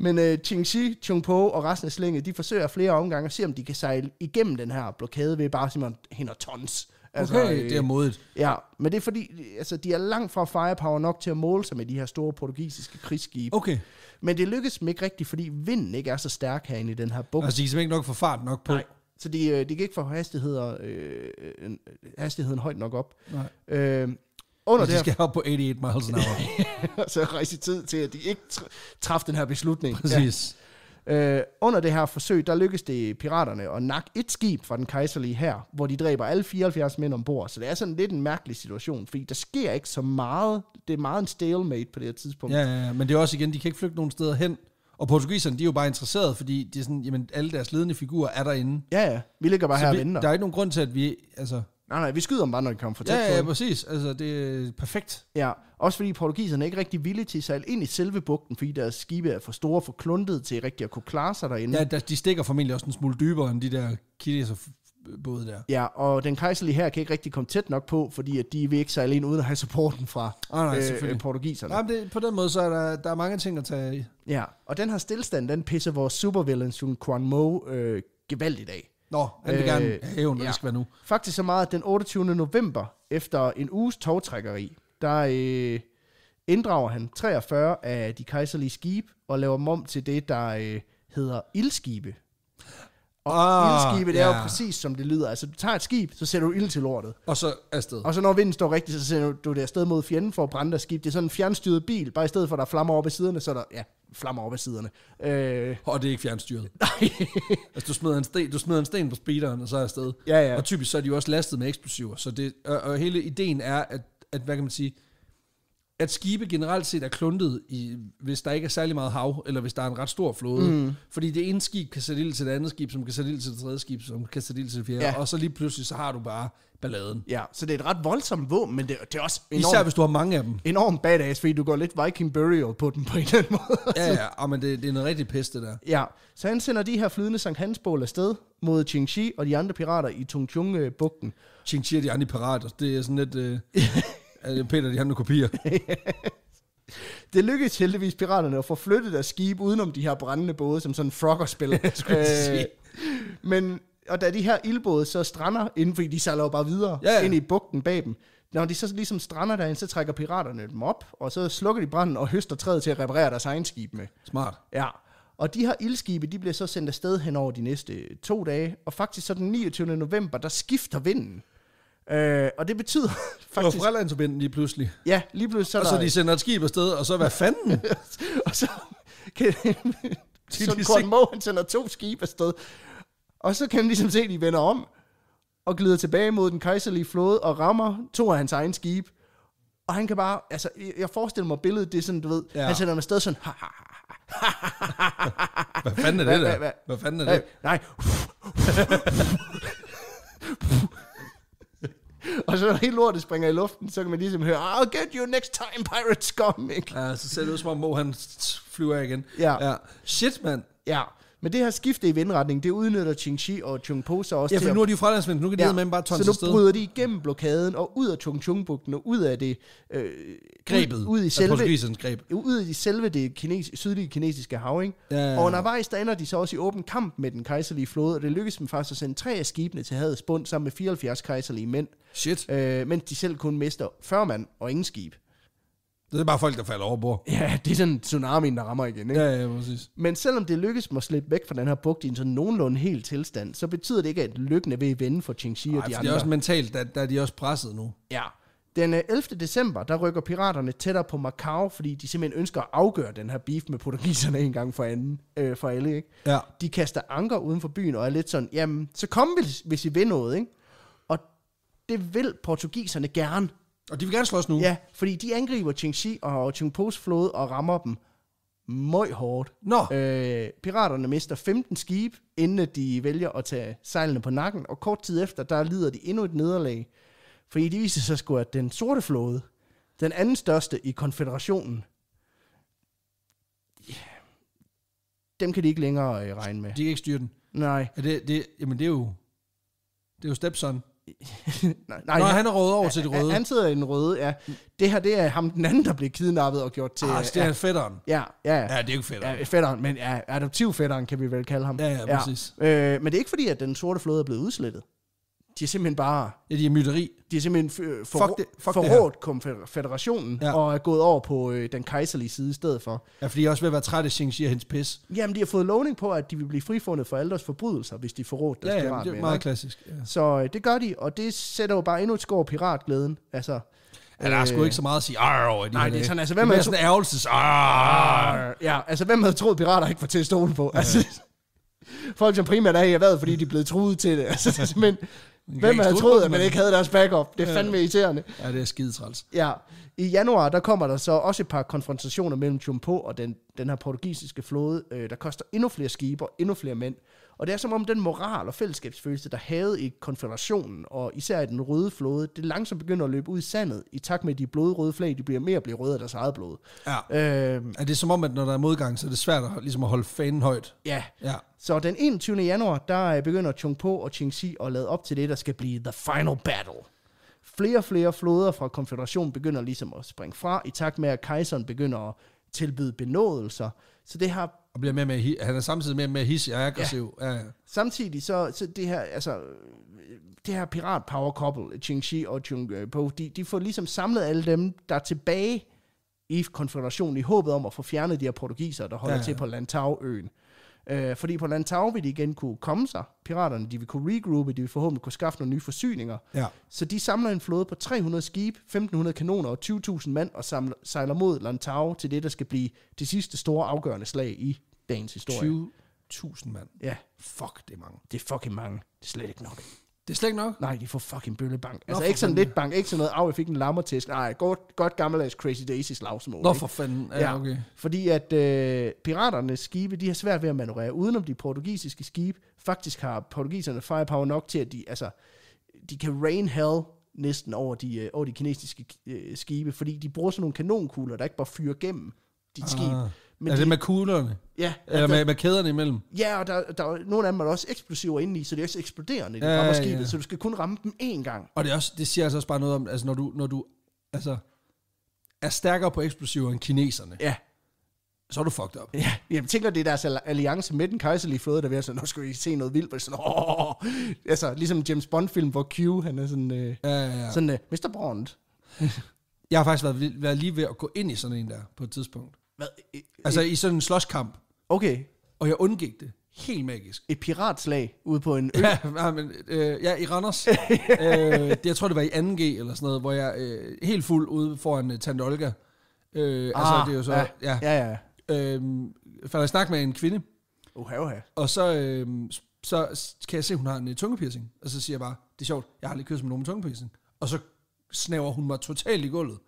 Men øh, Ching Shi, Chung Po og resten af slænget, de forsøger flere omgange at se, om de kan sejle igennem den her blokade ved bare simpelthen og tons. Altså, okay, øh, det er øh, modigt. Ja, men det er fordi, altså, de er langt fra firepower nok til at måle sig med de her store portugisiske krigsskibe. Okay. Men det lykkedes dem ikke rigtigt, fordi vinden ikke er så stærk herinde i den her bukke. Altså, de kan ikke nok få fart nok på. Nej. Så de, øh, de kan ikke få hastigheder, øh, hastigheden højt nok op. Nej. Øh, under det de skal op på 88 miles an hour. så rejse tid til, at de ikke træffede den her beslutning. Præcis. Ja. Øh, under det her forsøg, der lykkes det piraterne at nakke et skib fra den kejserlige her, hvor de dræber alle 74 mænd ombord. Så det er sådan lidt en mærkelig situation, fordi der sker ikke så meget. Det er meget en stalemate på det her tidspunkt. Ja, ja, ja. men det er også igen, de kan ikke flygte nogen steder hen. Og portugiserne, de er jo bare interesserede, fordi de er sådan, jamen, alle deres ledende figurer er derinde. Ja, ja. Vi ligger bare så her vi, og venter. Der er ikke nogen grund til, at vi, altså, Nej, nej, vi skyder dem bare, når de kommer for tæt ja, på. Ja, ja, præcis. Altså, det er perfekt. Ja, også fordi portugiserne er ikke rigtig villige til at sejle ind i selve bugten, fordi deres skibe er for store for kluntede til rigtig at kunne klare sig derinde. Ja, de stikker formentlig også en smule dybere end de der kineser både der. Ja, og den kejserlige her kan ikke rigtig komme tæt nok på, fordi at de vil ikke sejle ind uden at have supporten fra oh, nej, øh, portugiserne. Nej, det, på den måde, så er der, der er mange ting at tage i. Ja, og den her stillstand, den pisser vores supervillain Sun Quan Mo øh, gevaldigt af. Nå, han vil øh, gerne have, når ja. det skal være nu. Faktisk så meget, at den 28. november, efter en uges togtrækkeri, der øh, inddrager han 43 af de kejserlige skibe og laver mom til det, der øh, hedder ildskibe, og ah, ildskibe, det ja. er jo præcis som det lyder. Altså, du tager et skib, så sætter du ild til lortet. Og så afsted. Og så når vinden står rigtigt, så sætter du det afsted mod fjenden for at brænde der skib. Det er sådan en fjernstyret bil, bare i stedet for, at der er flammer op ad siderne, så er der, ja, flammer op ad siderne. Øh... Og det er ikke fjernstyret. Nej. altså, du smider, en sten, du smider en sten på speederen, og så er afsted. Ja, ja. Og typisk så er de jo også lastet med eksplosiver. Så det, og, og hele ideen er, at, at hvad kan man sige, at skibe generelt set er kluntet, i, hvis der ikke er særlig meget hav, eller hvis der er en ret stor flåde. Mm. Fordi det ene skib kan sætte ild til det andet skib, som kan sætte ild til det tredje skib, som kan sætte ild til det fjerde. Ja. Og så lige pludselig, så har du bare balladen. Ja, så det er et ret voldsomt våben, men det, det er også enormt, Især hvis du har mange af dem. Enormt badass, fordi du går lidt Viking Burial på den på en eller anden måde. ja, ja, og, men det, det er noget rigtig peste der. Ja, så han sender de her flydende Sankt Hansbål afsted mod Qingxi og de andre pirater i Tungchung-bugten. Qingxi og de andre pirater, det er sådan lidt... Øh... Øh, Peter, de har nogle kopier. Det lykkedes heldigvis piraterne at få flyttet deres skib udenom de her brændende både, som sådan en skulle øh, men, og da de her ildbåde så strander, inden fordi de sejler bare videre ja, ja. ind i bugten bag dem, når de så ligesom strander derinde, så trækker piraterne dem op, og så slukker de branden og høster træet til at reparere deres egen skib med. Smart. Ja. Og de her ildskibe, de bliver så sendt afsted hen over de næste to dage, og faktisk så den 29. november, der skifter vinden. Øh, og det betyder faktisk... var Frelandsforbinden lige pludselig. Ja, lige pludselig. Så og så de sender et skib afsted, og så hvad fanden? og så... Kan, så Kort han sender to skibe afsted. Og så kan de ligesom se, at de vender om og glider tilbage mod den kejserlige flåde og rammer to af hans egne skibe. Og han kan bare, altså, jeg forestiller mig billedet, det er sådan, du ved, ja. han sender dem afsted sådan, hvad fanden er det der? Hvad fanden er det? Nej og så når hele lortet springer i luften, så kan man ligesom høre, I'll get you next time, pirates scum, ikke? Ja, så ser det ud som om Mo, han flyver igen. Ja. ja. Shit, mand. Ja. Men det her skifte i vindretning, det udnytter Chi og Chung Po så også ja, for nu er de jo fredagsmænd, nu kan de ja, bare tonse Så nu sted. bryder de igennem blokaden og ud af Chung bugten og ud af det... Øh, Grebet. Ud, i selve, greb. ud i selve det kines, sydlige kinesiske hav, ikke? Ja, ja, ja. Og undervejs, der ender de så også i åben kamp med den kejserlige flåde, og det lykkedes dem faktisk at sende tre af skibene til havets bund sammen med 74 kejserlige mænd. Shit. Øh, mens de selv kun mister 40 mand og ingen skib. Det er bare folk, der falder over bord. Ja, det er sådan tsunamien, der rammer igen. Ikke? Ja, ja, præcis. Men selvom det lykkes mig at slippe væk fra den her bugt i en sådan nogenlunde helt tilstand, så betyder det ikke, at lykken er ved at vende for Qingxi og de andre. det er også mentalt, der, der er de også presset nu. Ja. Den 11. Øh, december, der rykker piraterne tættere på Macau, fordi de simpelthen ønsker at afgøre den her beef med portugiserne en gang for, anden, øh, for alle. Ikke? Ja. De kaster anker uden for byen og er lidt sådan, jamen, så kom vi, hvis I vil noget. Ikke? Og det vil portugiserne gerne. Og de vil gerne slås nu? Ja, fordi de angriber Qingxi og Po's flåde og rammer dem møg hårdt. Nå. Øh, piraterne mister 15 skibe, inden de vælger at tage sejlene på nakken, og kort tid efter, der lider de endnu et nederlag. Fordi det viser sig sgu, at den sorte flåde, den anden største i konfederationen, yeah, dem kan de ikke længere øh, regne med. De kan ikke styre den? Nej. Er det, det, jamen det er jo, det er jo stepson. nej, nej, Nå, han er rød over til det røde. Han sidder i den røde, ja. Det her, det er ham den anden, der blev kidnappet og gjort til... Ah, det er ja, fætteren. Ja, ja. Ja, det er jo fætteren. Ja, fætteren, men ja, adoptivfætteren kan vi vel kalde ham. Ja, ja, præcis. Ja. Øh, men det er ikke fordi, at den sorte flåde er blevet udslettet de er simpelthen bare... Ja, de er myteri. De er simpelthen øh, for, fuck det, fuck forrådt konfederationen ja. og er gået over på øh, den kejserlige side i stedet for. Ja, fordi de også ved at være træt af Xing hendes pis. Jamen, de har fået lovning på, at de vil blive frifundet for alders forbrydelser, hvis de forrådt deres ja, ja, det er meget klassisk. Ja. Så øh, det gør de, og det sætter jo bare endnu et skår piratglæden. Altså, Ja, der er sgu øh, ikke så meget at sige arr over de Nej, det er sådan, altså, hvem det er sådan en ærgelses arr. Ja, altså, hvem havde troet, pirater ikke var til at stole på? Altså, folk, som primært er i erhvervet, fordi de er blevet truet til det. Altså, det er simpelthen, Hvem havde troet, at man ikke havde deres backup? Det er ja. fandme irriterende. Ja, det er skide træls. Ja. I januar, der kommer der så også et par konfrontationer mellem Jumbo og den, den her portugisiske flåde, øh, der koster endnu flere skibe og endnu flere mænd. Og det er som om den moral og fællesskabsfølelse, der havde i konfederationen, og især i den røde flåde, det langsomt begynder at løbe ud i sandet, i takt med, de blodrøde flag, de bliver mere og bliver røde af deres eget blod. Ja. Øhm, er det som om, at når der er modgang, så er det svært at, ligesom at holde fanen højt? Ja. ja. Så den 21. januar, der øh, begynder Chung Po og Ching Si at lade op til det, der skal blive the final battle flere og flere floder fra konfederationen begynder ligesom at springe fra, i takt med, at kejseren begynder at tilbyde benådelser. Så det har og bliver mere med, han er samtidig mere med hisse og aggressiv. Ja. Ja, ja. Samtidig så, så det her, altså, det her pirat power couple, Ching Shi og Chung Po, de, de får ligesom samlet alle dem, der er tilbage i konfederationen, i håbet om at få fjernet de her portugiser, der holder ja, ja. til på Lantau-øen. Øh, fordi på Lantau vil de igen kunne komme sig. Piraterne, de vil kunne regroupe, de vil forhåbentlig kunne skaffe nogle nye forsyninger. Ja. Så de samler en flåde på 300 skibe, 1.500 kanoner og 20.000 mand og samler, sejler mod Lantau til det, der skal blive det sidste store afgørende slag i dagens historie. 20.000 mand? Ja. Fuck, det er mange. Det er fucking mange. Det er slet ikke nok. Det er slet ikke nok? Nej, de får fucking bøllebank. Altså ikke sådan fanden. lidt bank, ikke sådan noget, af, jeg fik en lammertæsk. Nej, godt, godt gammeldags Crazy Daisies slagsmål. Nå for fanden, ja, okay. Fordi at øh, piraternes skibe, de har svært ved at manøvrere, udenom de portugisiske skibe. Faktisk har portugiserne firepower nok til, at de, altså, de kan rain hell næsten over de, øh, over de kinesiske øh, skibe, fordi de bruger sådan nogle kanonkugler, der ikke bare fyrer gennem dit ah. skib. Men altså det, med kuglerne? Ja. Eller der, med, med kæderne imellem? Ja, og der, der, nogle af dem er også eksplosiver inde i, så det er også eksploderende, det ja, rammer skibet, ja. så du skal kun ramme dem én gang. Og det, er også, det siger altså også bare noget om, altså når du, når du altså, er stærkere på eksplosiver end kineserne. Ja. Så er du fucked up. Ja, jeg tænker, det er deres alliance med den kejserlige flåde, der vil sådan, nu skal vi se noget vildt, sådan, Åh! altså ligesom James Bond-film, hvor Q, han er sådan, øh, ja, ja, ja. sådan øh, Mr. Bond. jeg har faktisk været, været lige ved at gå ind i sådan en der, på et tidspunkt. Hvad? E- altså e- i sådan en slåskamp. Okay. Og jeg undgik det. Helt magisk. Et piratslag ude på en ø? Ja, ja men, øh, ja i Randers. øh, jeg tror, det var i 2G eller sådan noget, hvor jeg øh, helt fuld ude foran uh, Tante Olga. Øh, altså, ah, altså, det er jo så... Ja, ja. ja, ja. Øh, falder i snak med en kvinde. have, oha. Og så, øh, så kan jeg se, at hun har en uh, tungepiercing. Og så siger jeg bare, det er sjovt, jeg har aldrig kørt med nogen med tungepiercing. Og så snæver hun mig totalt i gulvet.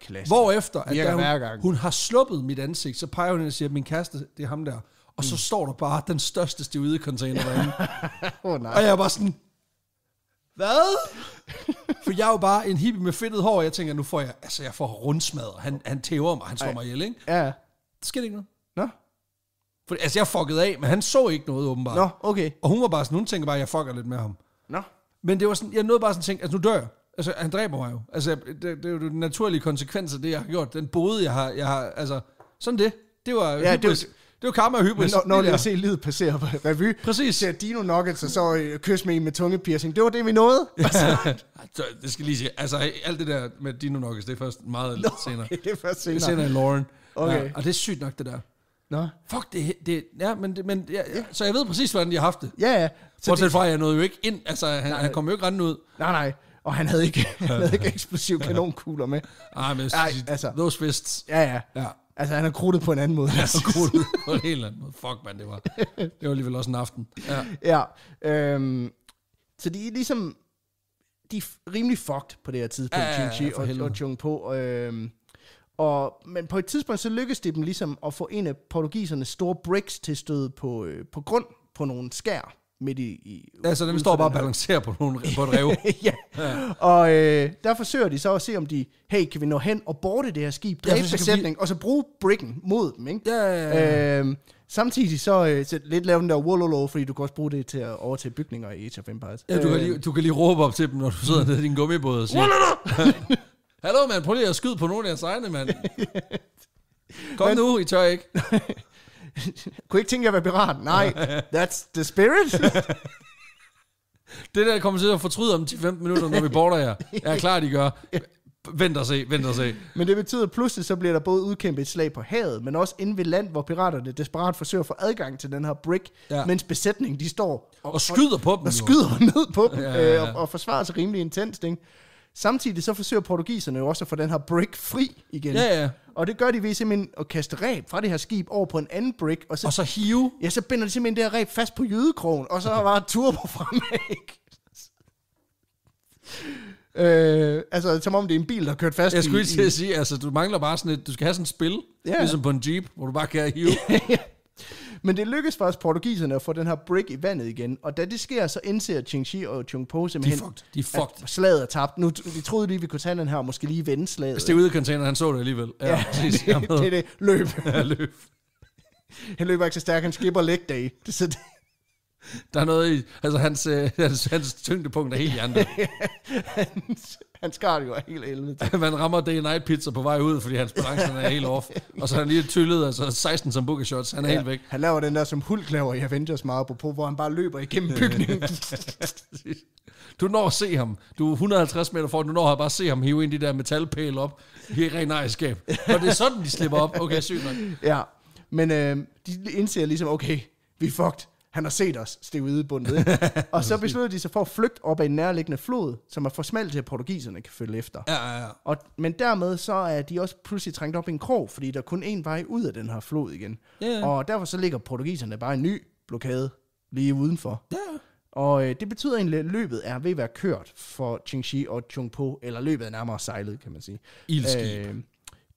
Klasse. Hvorefter, at hun, hun har sluppet mit ansigt, så peger hun ind og siger, min kæreste, det er ham der. Og så mm. står der bare den største stivide container derinde. oh, nej. Og jeg er bare sådan, hvad? For jeg er jo bare en hippie med fedtet hår, og jeg tænker, nu får jeg, altså jeg får rundsmad, og han, han tæver mig, han slår Ej. mig ihjel, ikke? Ja. Det sker ikke noget. Nå? For, altså jeg fuckede af, men han så ikke noget åbenbart. Nå, okay. Og hun var bare sådan, hun tænker bare, at jeg fucker lidt med ham. Nå. Men det var sådan, jeg nåede bare sådan at tænke, altså nu dør jeg. Altså, han dræber mig jo. Altså, det, det er jo den naturlige konsekvens af det, jeg har gjort. Den bode, jeg har... Jeg har altså, sådan det. Det var ja, hybris. det, var, det var karma og hybris. Når, når jeg ser livet passere på revy, Præcis. ser Dino Nuggets, og så øh, kys med en med tunge piercing. Det var det, vi nåede. Ja. Altså. det skal lige sige. Altså, alt det der med Dino Nuggets, det er først meget Nå, senere. det er først senere. Det er senere i Lauren. Okay. Ja, og det er sygt nok, det der. Nå. Fuck, det, det ja, men, det, men ja, ja. så jeg ved præcis, hvordan de har haft det. Ja, ja. Så Bortset det, fra, jeg nåede jo ikke ind, altså han, nej, han kom jo ikke rendende ud. Nej, nej og han havde ikke, han havde ikke eksplosiv kanonkugler med. Ej, men Ej, altså, those fists. Ja, ja. ja. Altså, han har krudtet på en anden måde. Han har krudtet på en helt anden måde. Fuck, man, det var, det var alligevel også en aften. Ja. ja øhm, så de er ligesom, de er rimelig fucked på det her tidspunkt, ja, ja, ja, og, og Jung på. Øhm, og, men på et tidspunkt, så lykkedes det dem ligesom at få en af portugisernes store bricks til stød på, øh, på grund på nogle skær midt i... i altså, den står bare og balancerer på, nogle, på et rev. ja. ja. Og øh, der forsøger de så at se, om de... Hey, kan vi nå hen og borte det her skib? Dræbe ja, besætning, vi... og så bruge briggen mod dem, ikke? Ja, ja, ja. Øh, samtidig så, øh, så lidt lave den der wololo, fordi du kan også bruge det til at overtage bygninger i Age of Empires. Ja, du kan, lige, øhm. du kan lige råbe op til dem, når du sidder nede i din gummibåd og siger... Hallo, mand, prøv lige at skyde på nogle af jeres egne, mand. Kom Men, nu, I tør ikke. Kunne ikke tænke at jeg var pirat? Nej, that's the spirit. Det der kommer til at fortryde om 10-15 minutter, når vi border jer. Jeg er klar, I gør. Vent og se, vent og se. Men det betyder, at pludselig så bliver der både udkæmpet et slag på havet, men også inde ved land, hvor piraterne desperat forsøger at få adgang til den her brick, ja. mens besætningen de står og, og skyder på og, dem. Og, og skyder ned på dem, ja, ja, ja. Øh, og, og forsvarer sig rimelig intenst. Ikke? Samtidig så forsøger portugiserne jo også at få den her brick fri igen. Ja, ja. Og det gør de ved simpelthen at kaste ræb fra det her skib over på en anden brick. Og så, og så hive. Ja, så binder de simpelthen det her ræb fast på jødekrogen, og så var turbo fremad. Øh, altså, som om det er en bil, der har kørt fast Jeg skulle i, til at sige, altså, du mangler bare sådan et, du skal have sådan et spil, ja. ligesom på en Jeep, hvor du bare kan hive Men det lykkedes faktisk portugiserne at få den her brick i vandet igen, og da det sker, så indser Chi og Chung Po simpelthen, de fucked. De fucked. at slaget er tabt. Nu, de troede lige, vi kunne tage den her og måske lige vende slaget. Hvis det er ude i containeren, han så det alligevel. Ja, ja præcis. Det, det, er det. Løb. ja, løb. Han løber ikke så stærkt, han skipper leg day. Det, så det, der er noget i, altså hans, øh, hans, hans tyngdepunkt er helt andet. hans, Hans cardio er helt elvet. Man rammer day night pizza på vej ud, fordi hans balance er helt off. Og så er han lige tyllet, altså 16 som book shots. Han er ja, helt væk. Han laver den der, som Hulk laver i Avengers meget på, hvor han bare løber igennem bygningen. du når at se ham. Du er 150 meter for, du når at bare se ham hive ind de der metalpæl op. er rent ejerskab. Og det er sådan, de slipper op. Okay, sygt nok. Ja, men øh, de indser ligesom, okay, vi er fucked han har set os steroidebundet. bundet. og så besluttede de sig for at flygte op ad en nærliggende flod, som er for smalt til, at portugiserne kan følge efter. Ja, ja, ja. Og, men dermed så er de også pludselig trængt op i en krog, fordi der er kun én vej ud af den her flod igen. Ja, ja. Og derfor så ligger portugiserne bare en ny blokade lige udenfor. Ja. Og øh, det betyder egentlig, at løbet er ved at være kørt for Qingxi og Chungpo, eller løbet er nærmere sejlet, kan man sige. Ildskib. Øh,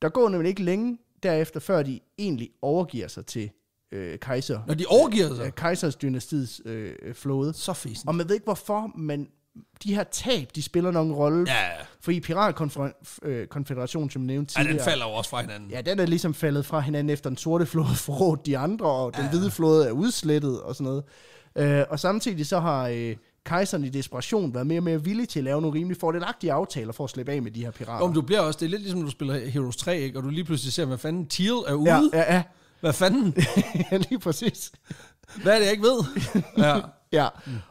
der går nemlig ikke længe derefter, før de egentlig overgiver sig til øh, kejser. Når de overgiver sig? Øh, kejsers dynastiets øh, flåde. Så fisen. Og man ved ikke hvorfor, men de her tab, de spiller nogen rolle. Ja, ja. For i Piratkonfederationen, øh, som nævnte tidligere... Ja, den falder jo også fra hinanden. Ja, den er ligesom faldet fra hinanden efter den sorte flåde forrådt de andre, og ja. den hvide flåde er udslettet og sådan noget. Øh, og samtidig så har... Øh, kejseren i desperation været mere og mere villig til at lave nogle rimelig fordelagtige aftaler for at slippe af med de her pirater. Om du bliver også, det er lidt ligesom, når du spiller Heroes 3, ikke? og du lige pludselig ser, hvad fanden Teal er ude. Ja, ja, ja. Hvad fanden? ja, lige præcis. Hvad er det, jeg ikke ved? ja. Ja,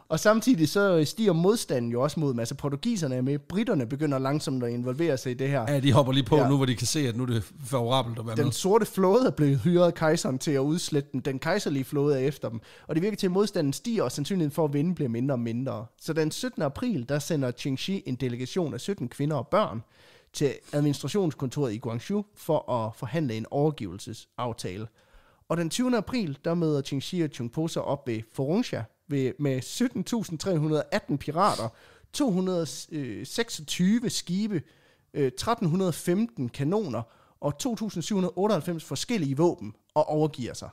og samtidig så stiger modstanden jo også mod masse portugiserne med, britterne begynder langsomt at involvere sig i det her. Ja, de hopper lige på ja. nu, hvor de kan se, at nu er det favorabelt at være Den med. sorte flåde er blevet hyret af kejseren til at udslætte den. Den kejserlige flåde er efter dem. Og det virker til, at modstanden stiger, og sandsynligheden for at vinde bliver mindre og mindre. Så den 17. april, der sender Qingxi en delegation af 17 kvinder og børn til administrationskontoret i Guangzhou for at forhandle en overgivelsesaftale. Og den 20. april, der møder Qingxi og Chungpo sig op ved Forungsha ved, med 17.318 pirater, 226 øh, skibe, 1315 øh, kanoner og 2798 forskellige våben og overgiver sig.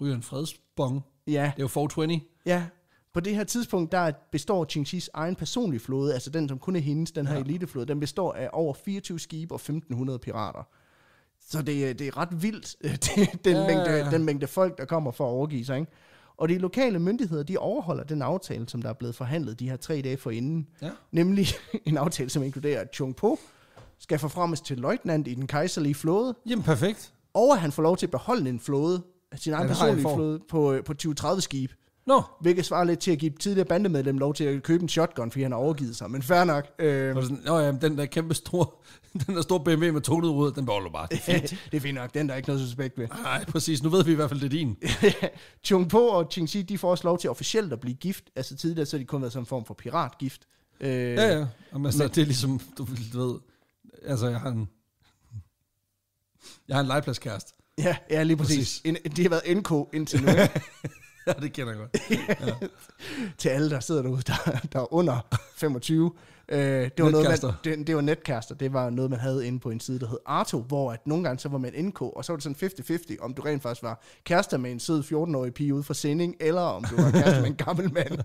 Ryger en fredsbong. Ja. Det er jo 420. Ja, på det her tidspunkt, der består Qingxis egen personlige flåde, altså den, som kun er hendes, den her ja. eliteflåde, den består af over 24 skibe og 1500 pirater. Så det, øh, det er ret vildt, øh, det, den, ja. mængde, den mængde folk, der kommer for at overgive sig. Ikke? Og de lokale myndigheder, de overholder den aftale, som der er blevet forhandlet de her tre dage forinden. Ja. Nemlig en aftale, som inkluderer, at Chung Po skal forfremmes til løjtnant i den kejserlige flåde. Jamen perfekt. Og at han får lov til at beholde en flåde, sin egen personlige flåde, på, øh, på 20-30 skibe. Nå. No. Hvilket svarer lidt til at give tidligere bandemedlem lov til at købe en shotgun, fordi han har overgivet sig. Men fair nok. Øh, så sådan, Nå ja, den der kæmpe store, den der store BMW med tonet ud, den beholder bare. Det er, fint. det er fint nok, den der er ikke noget suspekt ved. Nej, præcis. Nu ved vi i hvert fald, det er din. Chung Po og Ching Si, de får også lov til officielt at blive gift. Altså tidligere, så har de kun været sådan en form for piratgift. Øh, ja, ja. Men, altså, men, det er ligesom, du ved, altså jeg har en, jeg har en legepladskæreste. Ja, ja, lige præcis. præcis. En, det har været NK indtil nu. ja, det kender jeg godt. Ja. til alle, der sidder derude, der, der er under 25. Øh, det, var noget, man, det, det var netkaster. Det var noget, man havde inde på en side, der hed Arto, hvor at nogle gange så var man NK, og så var det sådan 50-50, om du rent faktisk var kærester med en sød 14-årig pige ude fra sending, eller om du var kærester med en gammel mand.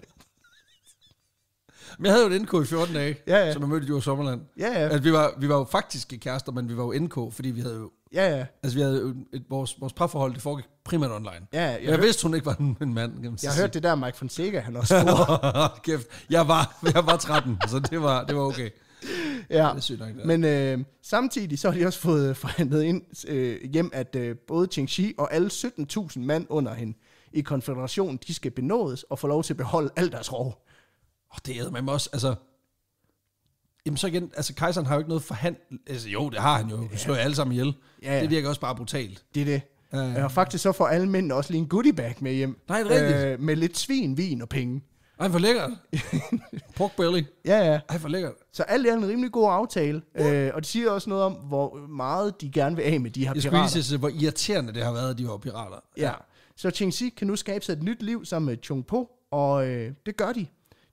Men jeg havde jo et NK i 14 dage, ja, ja. som jeg mødte i Sommerland. Ja, ja. At vi, var, vi var jo faktisk kærester, men vi var jo NK, fordi vi havde jo Ja, ja. Altså, vi havde et, vores, vores parforhold, det foregik primært online. Ja, jeg, jeg hørte, vidste, hun ikke var en, en mand. Kan man jeg hørte det der Mike Fonseca, han også spurgte. Kæft, jeg var, jeg var 13, så det var, det var okay. Ja, det er sygt nok, det men øh, samtidig så har de også fået øh, forhandlet ind øh, hjem, at øh, både Cheng Shi og alle 17.000 mand under hende i konfederationen, de skal benådes og få lov til at beholde alt deres rov. Og det er man også, altså, Jamen så igen, altså kejseren har jo ikke noget forhand... Altså jo, det har han jo. Han slår alle sammen ihjel. Ja, Det virker også bare brutalt. Det er det. ja. Og faktisk så får alle mænd også lige en goodie bag med hjem. Nej, det er rigtigt. Øh, med lidt svin, vin og penge. Ej, for lækkert. Pork belly. Ja, ja. Ej, for lækkert. Så alt er en rimelig god aftale. Ja. Øh, og det siger også noget om, hvor meget de gerne vil af med de her Jeg pirater. Jeg skulle lige altså, hvor irriterende det har været, at de var pirater. Ja. ja. Så Ching Si kan nu skabe sig et nyt liv sammen med Chung Po, og øh, det gør de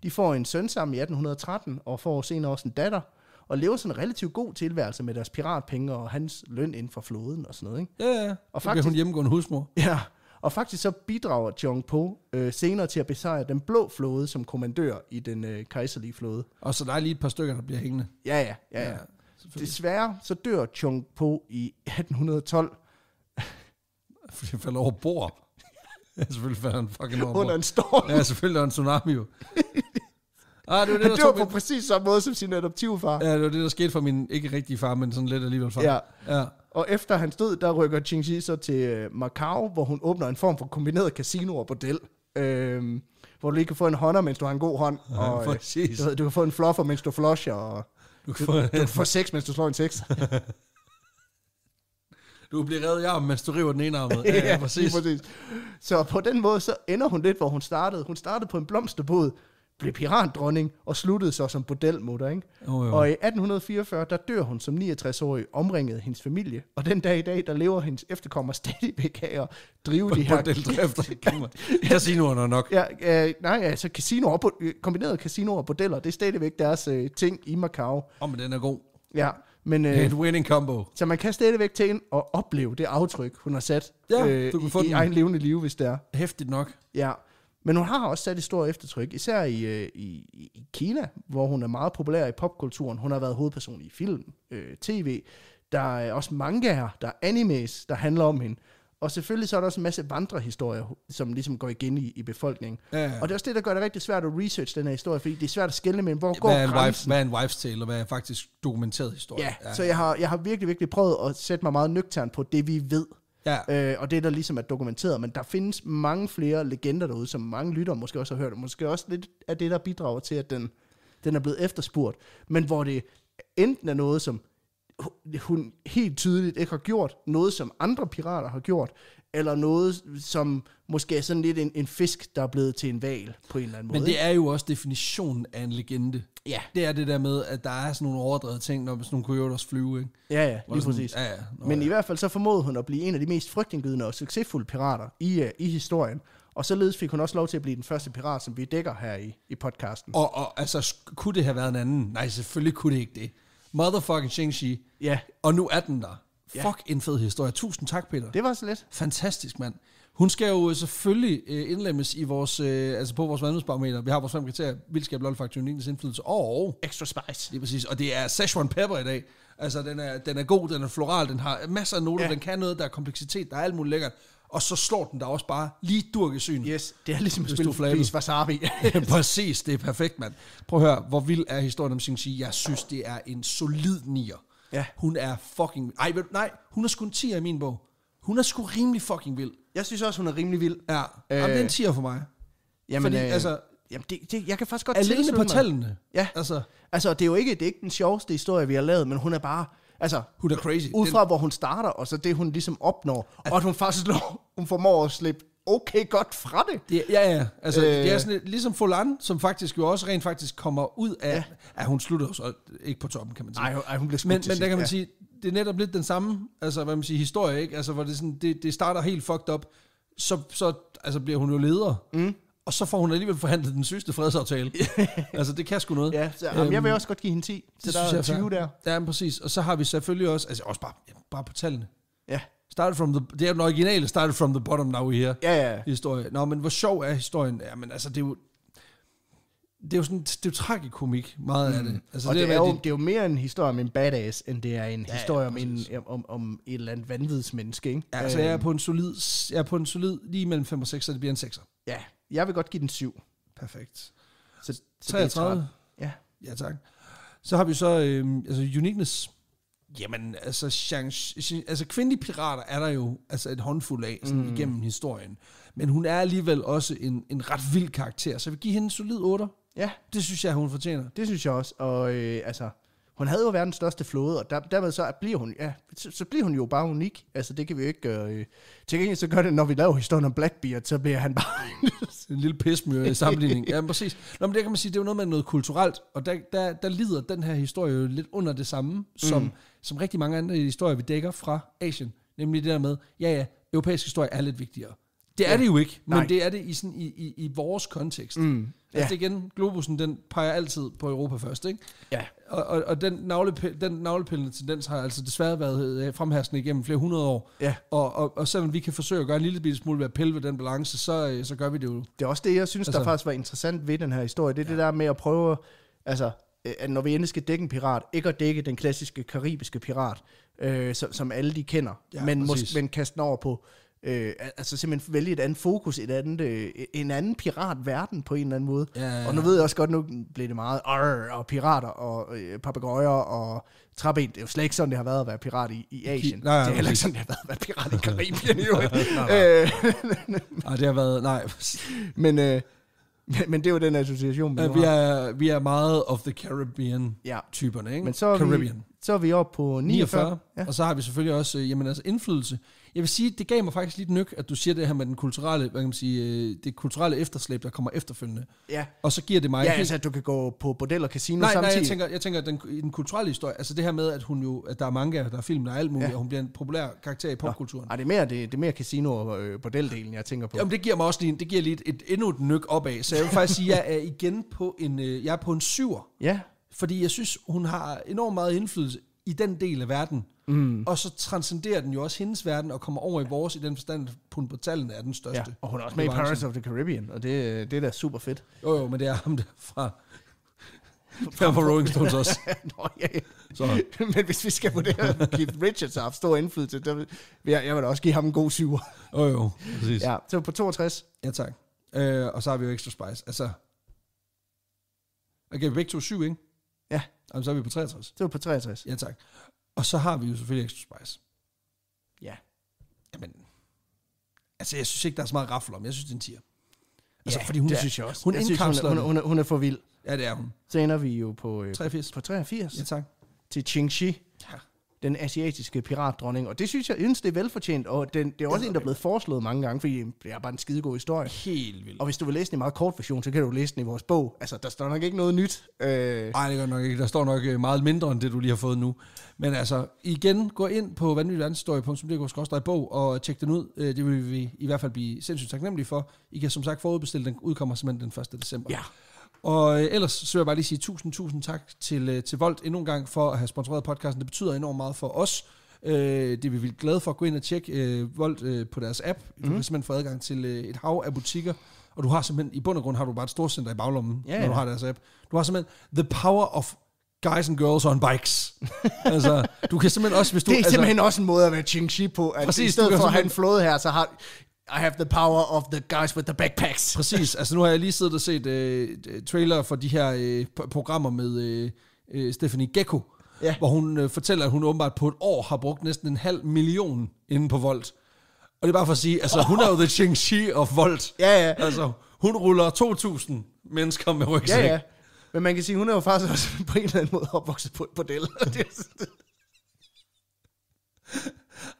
de får en søn sammen i 1813, og får senere også en datter, og lever sådan en relativt god tilværelse med deres piratpenge og hans løn inden for floden og sådan noget. Ikke? Ja, ja. Og så faktisk, hun hjemmegående husmor. Ja, og faktisk så bidrager Chong Po øh, senere til at besejre den blå flåde som kommandør i den øh, kejserlige flåde. Og så der er lige et par stykker, der bliver hængende. Ja, ja, ja. ja. ja Desværre så dør Chong Po i 1812. Fordi han falder over bord. Ja, selvfølgelig falder en fucking over. Under en storm. Ja, selvfølgelig under en tsunami jo. Ah, det var, det, der det var på min... præcis samme måde som sin adoptive far. Ja, det var det, der skete for min ikke rigtige far, men sådan lidt alligevel far. Ja. ja. Og efter han stod, der rykker Ching Chi så til øh, Macau, hvor hun åbner en form for kombineret casino og bordel. Øhm, hvor du lige kan få en hånder, mens du har en god hånd. Ja, og, øh, præcis. Du, du kan få en fluffer, mens du flusher. Og, du kan, få, du, du kan få sex, mens du slår en sex. du bliver reddet i armen, mens du river den ene arm. Ja, ja præcis. Så på den måde, så ender hun lidt, hvor hun startede. Hun startede på en blomsterbod, blev piratdronning og sluttede så som bordelmutter. Ikke? Oh, jo. Og i 1844, der dør hun som 69-årig, omringet af hendes familie. Og den dag i dag, der lever hendes efterkommer stadig af at drive de her... Bordeldrifter. Casinoerne nok. Ja, øh, nej, altså casinoer, kombineret casinoer og bordeller, det er stadigvæk deres øh, ting i Macau. Åh, oh, men den er god. Ja, men, øh, en winning combo. Så man kan stadigvæk tænke og opleve det aftryk, hun har sat ja, øh, du kan få i, den. egen levende liv, hvis det er. Hæftigt nok. Ja, men hun har også sat et stort eftertryk, især i, øh, i, i Kina, hvor hun er meget populær i popkulturen. Hun har været hovedperson i film, øh, tv. Der er også mangaer, der er animes, der handler om hende. Og selvfølgelig så er der også en masse vandrehistorier, som ligesom går igen i, i befolkningen. Ja, Og det er også det, der gør det rigtig svært at researche den her historie, fordi det er svært at skelne mellem, hvor går hvad er grænsen. Wife, hvad er en wife's tale, og hvad er faktisk dokumenteret historie? Ja, ja så jeg har, jeg har virkelig, virkelig prøvet at sætte mig meget nøgtern på det, vi ved. Ja. Øh, og det, der ligesom er dokumenteret. Men der findes mange flere legender derude, som mange lyttere måske også har hørt, og måske også lidt af det, der bidrager til, at den, den er blevet efterspurgt. Men hvor det enten er noget, som hun helt tydeligt ikke har gjort noget, som andre pirater har gjort, eller noget, som måske er sådan lidt en, en fisk, der er blevet til en val på en eller anden måde. Men det er jo også definitionen af en legende. Ja. Det er det der med, at der er sådan nogle overdrevet ting, når sådan nogle også flyve, ikke? Ja, ja, lige sådan, præcis. Ja, ja, Nå, Men ja. i hvert fald så formåede hun at blive en af de mest frygtindgydende og succesfulde pirater i, uh, i historien. Og således fik hun også lov til at blive den første pirat, som vi dækker her i, i podcasten. Og, og altså, kunne det have været en anden? Nej, selvfølgelig kunne det ikke det. Motherfucking Shang-Chi. Ja. Og nu er den der. Ja. Fuck en fed historie. Tusind tak, Peter. Det var så let. Fantastisk, mand. Hun skal jo øh, selvfølgelig øh, indlemmes i vores, øh, altså på vores vandmødsbarometer. Vi har vores fem kriterier, vildskab, lolfaktor, unikens indflydelse og... Extra spice. Det er præcis. Og det er Szechuan pepper i dag. Altså, den er, den er god, den er floral, den har masser af noter, ja. den kan noget, der er kompleksitet, der er alt muligt lækkert og så slår den der også bare lige durk i syn. Yes, det er ligesom at spille Flames Wasabi. præcis, det er perfekt, mand. Prøv at høre, hvor vild er historien om Sing Chi? Jeg synes, det er en solid nier. Ja. Hun er fucking... Ej, ved, nej, hun er sgu en i min bog. Hun er sgu rimelig fucking vild. Jeg synes også, hun er rimelig vild. Ja, øh, jamen, det er en øh, for mig. Jamen, Fordi, øh, altså, Jamen, det, det, jeg kan faktisk godt Alene på tallene. Ja. Altså. altså, det er jo ikke, det er ikke den sjoveste historie, vi har lavet, men hun er bare Altså, hun er crazy. Ud fra, den... hvor hun starter, og så det, hun ligesom opnår. Altså, og at hun faktisk når, hun formår at slippe okay godt fra det. det ja, ja. Altså, øh, det er sådan, ligesom Folan, som faktisk jo også rent faktisk kommer ud af... Ja. At hun slutter så ikke på toppen, kan man sige. Nej, hun bliver skudt Men, men der kan man ja. sige, det er netop lidt den samme, altså, hvad man siger, historie, ikke? Altså, hvor det, sådan, det, det starter helt fucked up, så, så altså, bliver hun jo leder. Mm og så får hun alligevel forhandlet den sygeste fredsaftale. altså, det kan sgu noget. Ja, så, jamen, øhm, jeg vil øhm, også godt give hende 10, så det der synes er 20 der. Ja, men præcis. Og så har vi selvfølgelig også, altså også bare, jamen, bare på tallene. Ja. Started from the, det er jo den originale started from the bottom now here ja, ja. historie. Nå, men hvor sjov er historien? Ja, men altså, det er jo, det er jo sådan, det er jo tragikomik, meget mm. af det. Altså, og det, det, er, er jo, det, det er jo mere en historie om en badass, end det er en ja, historie ja, om, en, om, om et eller andet vanvidsmenneske, ikke? Ja, altså, jeg er øhm. på en solid, jeg er på en solid lige mellem 5 og 6, så det bliver en 6'er. Ja, jeg vil godt give den 7. Perfekt. Så, så 33? Ja. Ja, tak. Så har vi så øhm, altså uniqueness. Jamen, altså, chance, altså kvindelige pirater er der jo altså et håndfuld af sådan, mm. igennem historien. Men hun er alligevel også en, en ret vild karakter, så vi giver hende en solid 8. Ja. Det synes jeg, hun fortjener. Det synes jeg også, og øh, altså, hun havde jo verdens største flåde, og der, dermed så bliver hun, ja, så, så bliver hun jo bare unik. Altså, det kan vi jo ikke gøre. Øh. Til gengæld så gør det, når vi laver historien om Blackbeard, så bliver han bare en lille pismyr i sammenligning. ja, præcis. Nå, men det kan man sige, det er jo noget med noget kulturelt, og der, der, der lider den her historie jo lidt under det samme, som, mm. som rigtig mange andre historier, vi dækker fra Asien. Nemlig det der med, ja ja, europæisk historie er lidt vigtigere. Det er ja. det jo ikke, men Nej. det er det i, sådan, i, i, i vores kontekst. Mm. Altså, ja. Altså igen, globusen den peger altid på Europa først, ikke? Ja. Og, og, og den, navlepil, den navlepillende tendens har altså desværre været øh, fremhærsende igennem flere hundrede år. Ja. Og, og, og selvom vi kan forsøge at gøre en lille smule ved at pille ved den balance, så, øh, så gør vi det jo. Det er også det, jeg synes, altså, der faktisk var interessant ved den her historie. Det er ja. det der med at prøve, altså, øh, at når vi endelig skal dække en pirat, ikke at dække den klassiske karibiske pirat, øh, som, som alle de kender, ja, men, måske, men kaste den over på Øh, altså simpelthen vælge et andet fokus, et andet, øh, en anden piratverden på en eller anden måde. Ja, ja, ja. Og nu ved jeg også godt, nu bliver det meget arr, og pirater og øh, papegøjer og trappen. Det er jo slet ikke sådan, det har været at være pirat i, i Asien. Nej, det er heller ikke sådan, det har været at være pirat i Karibien. jo. nej, nej. Øh, det har været... Nej. men, øh, men det er jo den association, vi ja, vi er, vi er meget of the Caribbean-typerne, ja. ikke? Men så er, Caribbean. Vi, så er vi oppe på 49. 49 ja. Og så har vi selvfølgelig også øh, jamen, altså indflydelse. Jeg vil sige, det gav mig faktisk lidt nyk, at du siger det her med den kulturelle, hvad kan man sige, øh, det kulturelle efterslæb, der kommer efterfølgende. Ja. Og så giver det mig... Ja, helt... altså at du kan gå på bordel og casino nej, samtidig. Nej, jeg tænker, jeg tænker den, den kulturelle historie, altså det her med, at hun jo, at der er manga, der er film, der er alt muligt, ja. og hun bliver en populær karakter i popkulturen. Nej, det er mere, det, det er mere casino og øh, bordeldelen, jeg tænker på. Jamen det giver mig også lige, det giver lige et, et endnu et nyk opad, så jeg vil faktisk sige, at jeg er igen på en, øh, jeg er på en syver. Ja. Fordi jeg synes, hun har enormt meget indflydelse i den del af verden, Mm. Og så transcenderer den jo også hendes verden og kommer over i vores, i den forstand, at hun på tallene er den største. Ja, og hun er også med i Pirates of the Caribbean, og det, det er da super fedt. Jo, jo, men det er ham der fra... Der var Rolling Stones også. Nå, ja, ja. Så. Men hvis vi skal vurdere, om Keith Richards har haft stor indflydelse, der vil, jeg, jeg vil da også give ham en god syver. Jo, oh, jo, præcis. Ja, så på 62. Ja, tak. Øh, og så har vi jo Extra Spice. Altså, okay, vi begge to syv, ikke? Ja. Og så er vi på 63. Det var på 63. Ja, tak. Og så har vi jo selvfølgelig Extra Spice. Ja. Jamen, altså jeg synes ikke, der er så meget raffel om. Jeg synes, det er en tier. Altså, ja, fordi hun, det synes jeg også. Hun, jeg synes, hun, hun, hun, er, hun er for vild. Ja, det er hun. Så ender vi jo på... Øh, 83. På 83. Ja, tak. Til Chi. Ja den asiatiske piratdronning. Og det synes jeg, det er velfortjent, og den, det er også okay. en, der er blevet foreslået mange gange, fordi det er bare en skidegod historie. Helt vildt. Og hvis du vil læse den i meget kort version, så kan du læse den i vores bog. Altså, der står nok ikke noget nyt. Øh. Nej, øh... det gør nok ikke. Der står nok øh, meget mindre, end det, du lige har fået nu. Men altså, igen, gå ind på vanvittigverdenshistorie.dk bog og tjek den ud. Øh, det vil vi i hvert fald blive sindssygt taknemmelige for. I kan som sagt forudbestille, den udkommer simpelthen den 1. december. Ja. Og øh, ellers så vil jeg bare lige sige tusind, tusind tak til, øh, til Volt endnu en gang for at have sponsoreret podcasten. Det betyder enormt meget for os. Øh, det er vi vildt glade for. Gå ind og tjek øh, Volt øh, på deres app. Du mm. kan simpelthen få adgang til øh, et hav af butikker. Og du har simpelthen, i bund og grund har du bare et center i baglommen, ja. når du har deres app. Du har simpelthen The Power of guys and girls on bikes. altså, du kan simpelthen også, hvis du... Det er altså simpelthen altså, også en måde at være ching på, at præcis, i stedet for at have en flåde her, så har i have the power of the guys with the backpacks. Præcis. Altså nu har jeg lige siddet og set uh, trailer for de her uh, programmer med uh, uh, Stephanie Gecko, ja. hvor hun uh, fortæller, at hun åbenbart på et år har brugt næsten en halv million inden på Volt. Og det er bare for at sige, altså oh. hun er jo the Ching Chi of Volt. Ja, ja. Altså hun ruller 2.000 mennesker med rygsæk. Ja, ja. Men man kan sige, hun er jo faktisk også på en eller anden måde opvokset på et bordel.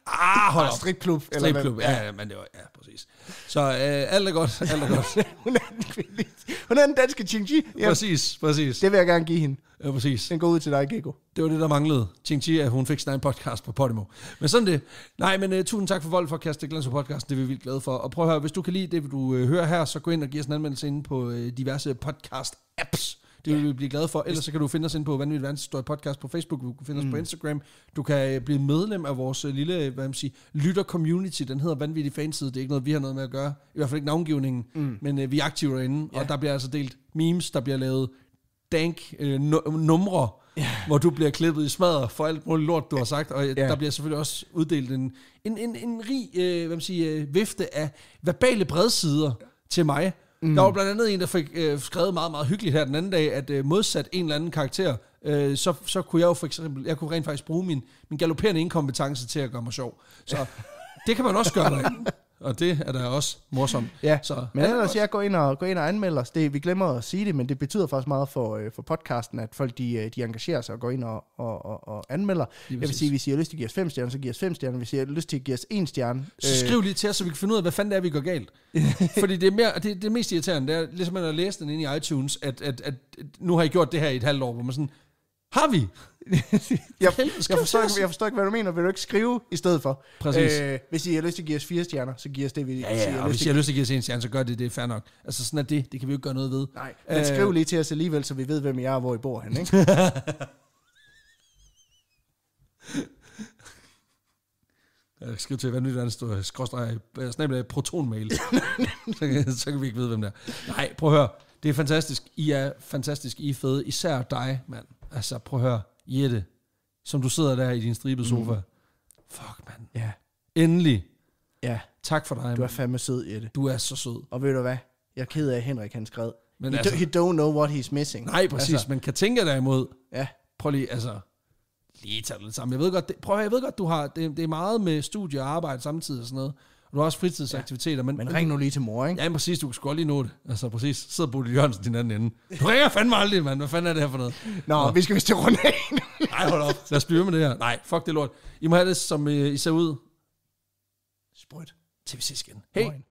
Ah, hold ah, op. Stripklub. Eller Stripklub, ja, ja, men det var, ja, præcis. Så øh, alt er godt, alt er godt. hun, er den kvindelige, hun er den danske Ching Chi. Ja. Præcis, præcis. Det vil jeg gerne give hende. Ja, præcis. Den går ud til dig, Gekko. Det var det, der manglede. Ching Chi, at hun fik sin egen podcast på Podimo. Men sådan det. Nej, men uh, tusind tak for Vold for at kaste glans på podcasten. Det er vi vildt glade for. Og prøv at høre, hvis du kan lide det, du uh, hører her, så gå ind og giv os en anmeldelse inde på uh, diverse podcast-apps. Det vil ja. vi blive glade for. Ellers så kan du finde os ind på Vanvittig Historie podcast på Facebook. Du kan finde os på mm. Instagram. Du kan øh, blive medlem af vores øh, lille øh, hvad man siger, lytter-community. Den hedder Vanvittig Fanside. Det er ikke noget, vi har noget med at gøre. I hvert fald ikke navngivningen. Mm. Men uh, vi er aktive derinde. Ja. Og der bliver altså delt memes, der bliver lavet dank uh, numre, yeah. hvor du bliver klippet i smadret for alt muligt lort, du har sagt. Og yeah. der bliver selvfølgelig også uddelt en, en, en, en rig øh, hvad man siger, vifte af verbale bredsider til mig, Mm. Der var mm. blandt andet en, der fik øh, skrevet meget, meget hyggeligt her den anden dag, at øh, modsat en eller anden karakter, øh, så, så kunne jeg jo for eksempel, jeg kunne rent faktisk bruge min, min galopperende inkompetence til at gøre mig sjov. Så det kan man også gøre derinde. Og det er da også morsomt. Ja, så, men ellers jeg går ind og, går ind og anmelder os. Det, vi glemmer at sige det, men det betyder faktisk meget for, øh, for podcasten, at folk de, øh, de engagerer sig og går ind og, og, og, og anmelder. Jeg vil sige, hvis I har lyst til at give os fem stjerner, så giver os fem stjerner. Hvis I har lyst til at give os en stjerne. Så øh, skriv lige til os, så vi kan finde ud af, hvad fanden det er, vi går galt. Fordi det, er mere, det, det mest irriterende, det er ligesom at læse den inde i iTunes, at, at, at, at nu har I gjort det her i et halvt år, hvor man sådan, har vi? jeg, jeg, forstår ikke, jeg forstår ikke, hvad du mener. Vil du ikke skrive i stedet for? Præcis. Øh, hvis I har lyst til at give os fire stjerner, så giver os det, vi ja, ja, siger. Og hvis I har lyst til at give os en stjerne, så gør det, det er fair nok. Altså sådan er det, det kan vi jo ikke gøre noget ved. Nej, men øh, skriv lige til os alligevel, så vi ved, hvem I er og hvor I bor hen, ikke? skriver til, hvad nu der står, skråstrej, snabelag, protonmail. så, kan, så kan vi ikke vide, hvem det er. Nej, prøv at høre. Det er fantastisk. I er fantastisk. I er fede. Især dig, mand. Altså, prøv at høre, Jette, som du sidder der i din stribede sofa. Mm. Fuck, mand. Ja. Endelig. Ja. Tak for dig, Du er fandme sød, Jette. Du er så sød. Og ved du hvad? Jeg er ked af, at Henrik han skred. Men he, altså, do, he don't know what he's missing. Nej, præcis. Altså, man kan tænke derimod. Ja. Prøv lige, altså... Lige tage det sammen. Jeg ved godt, det, prøv at, jeg ved godt, du har... Det, det er meget med studie og arbejde samtidig og sådan noget. Du har også fritidsaktiviteter, ja. men... Men ring nu lige til mor, ikke? Ja, præcis, du kan sgu lige nå det. Altså præcis, sidder Bodil Jørgensen din anden ende. Du ringer fandme aldrig, mand. Hvad fanden er det her for noget? Nå, Nå. vi skal vist til runde Nej, hold op. Lad os blive med det her. Nej, fuck det lort. I må have det, som øh, I ser ud. Sprødt. Til vi ses igen. Hej.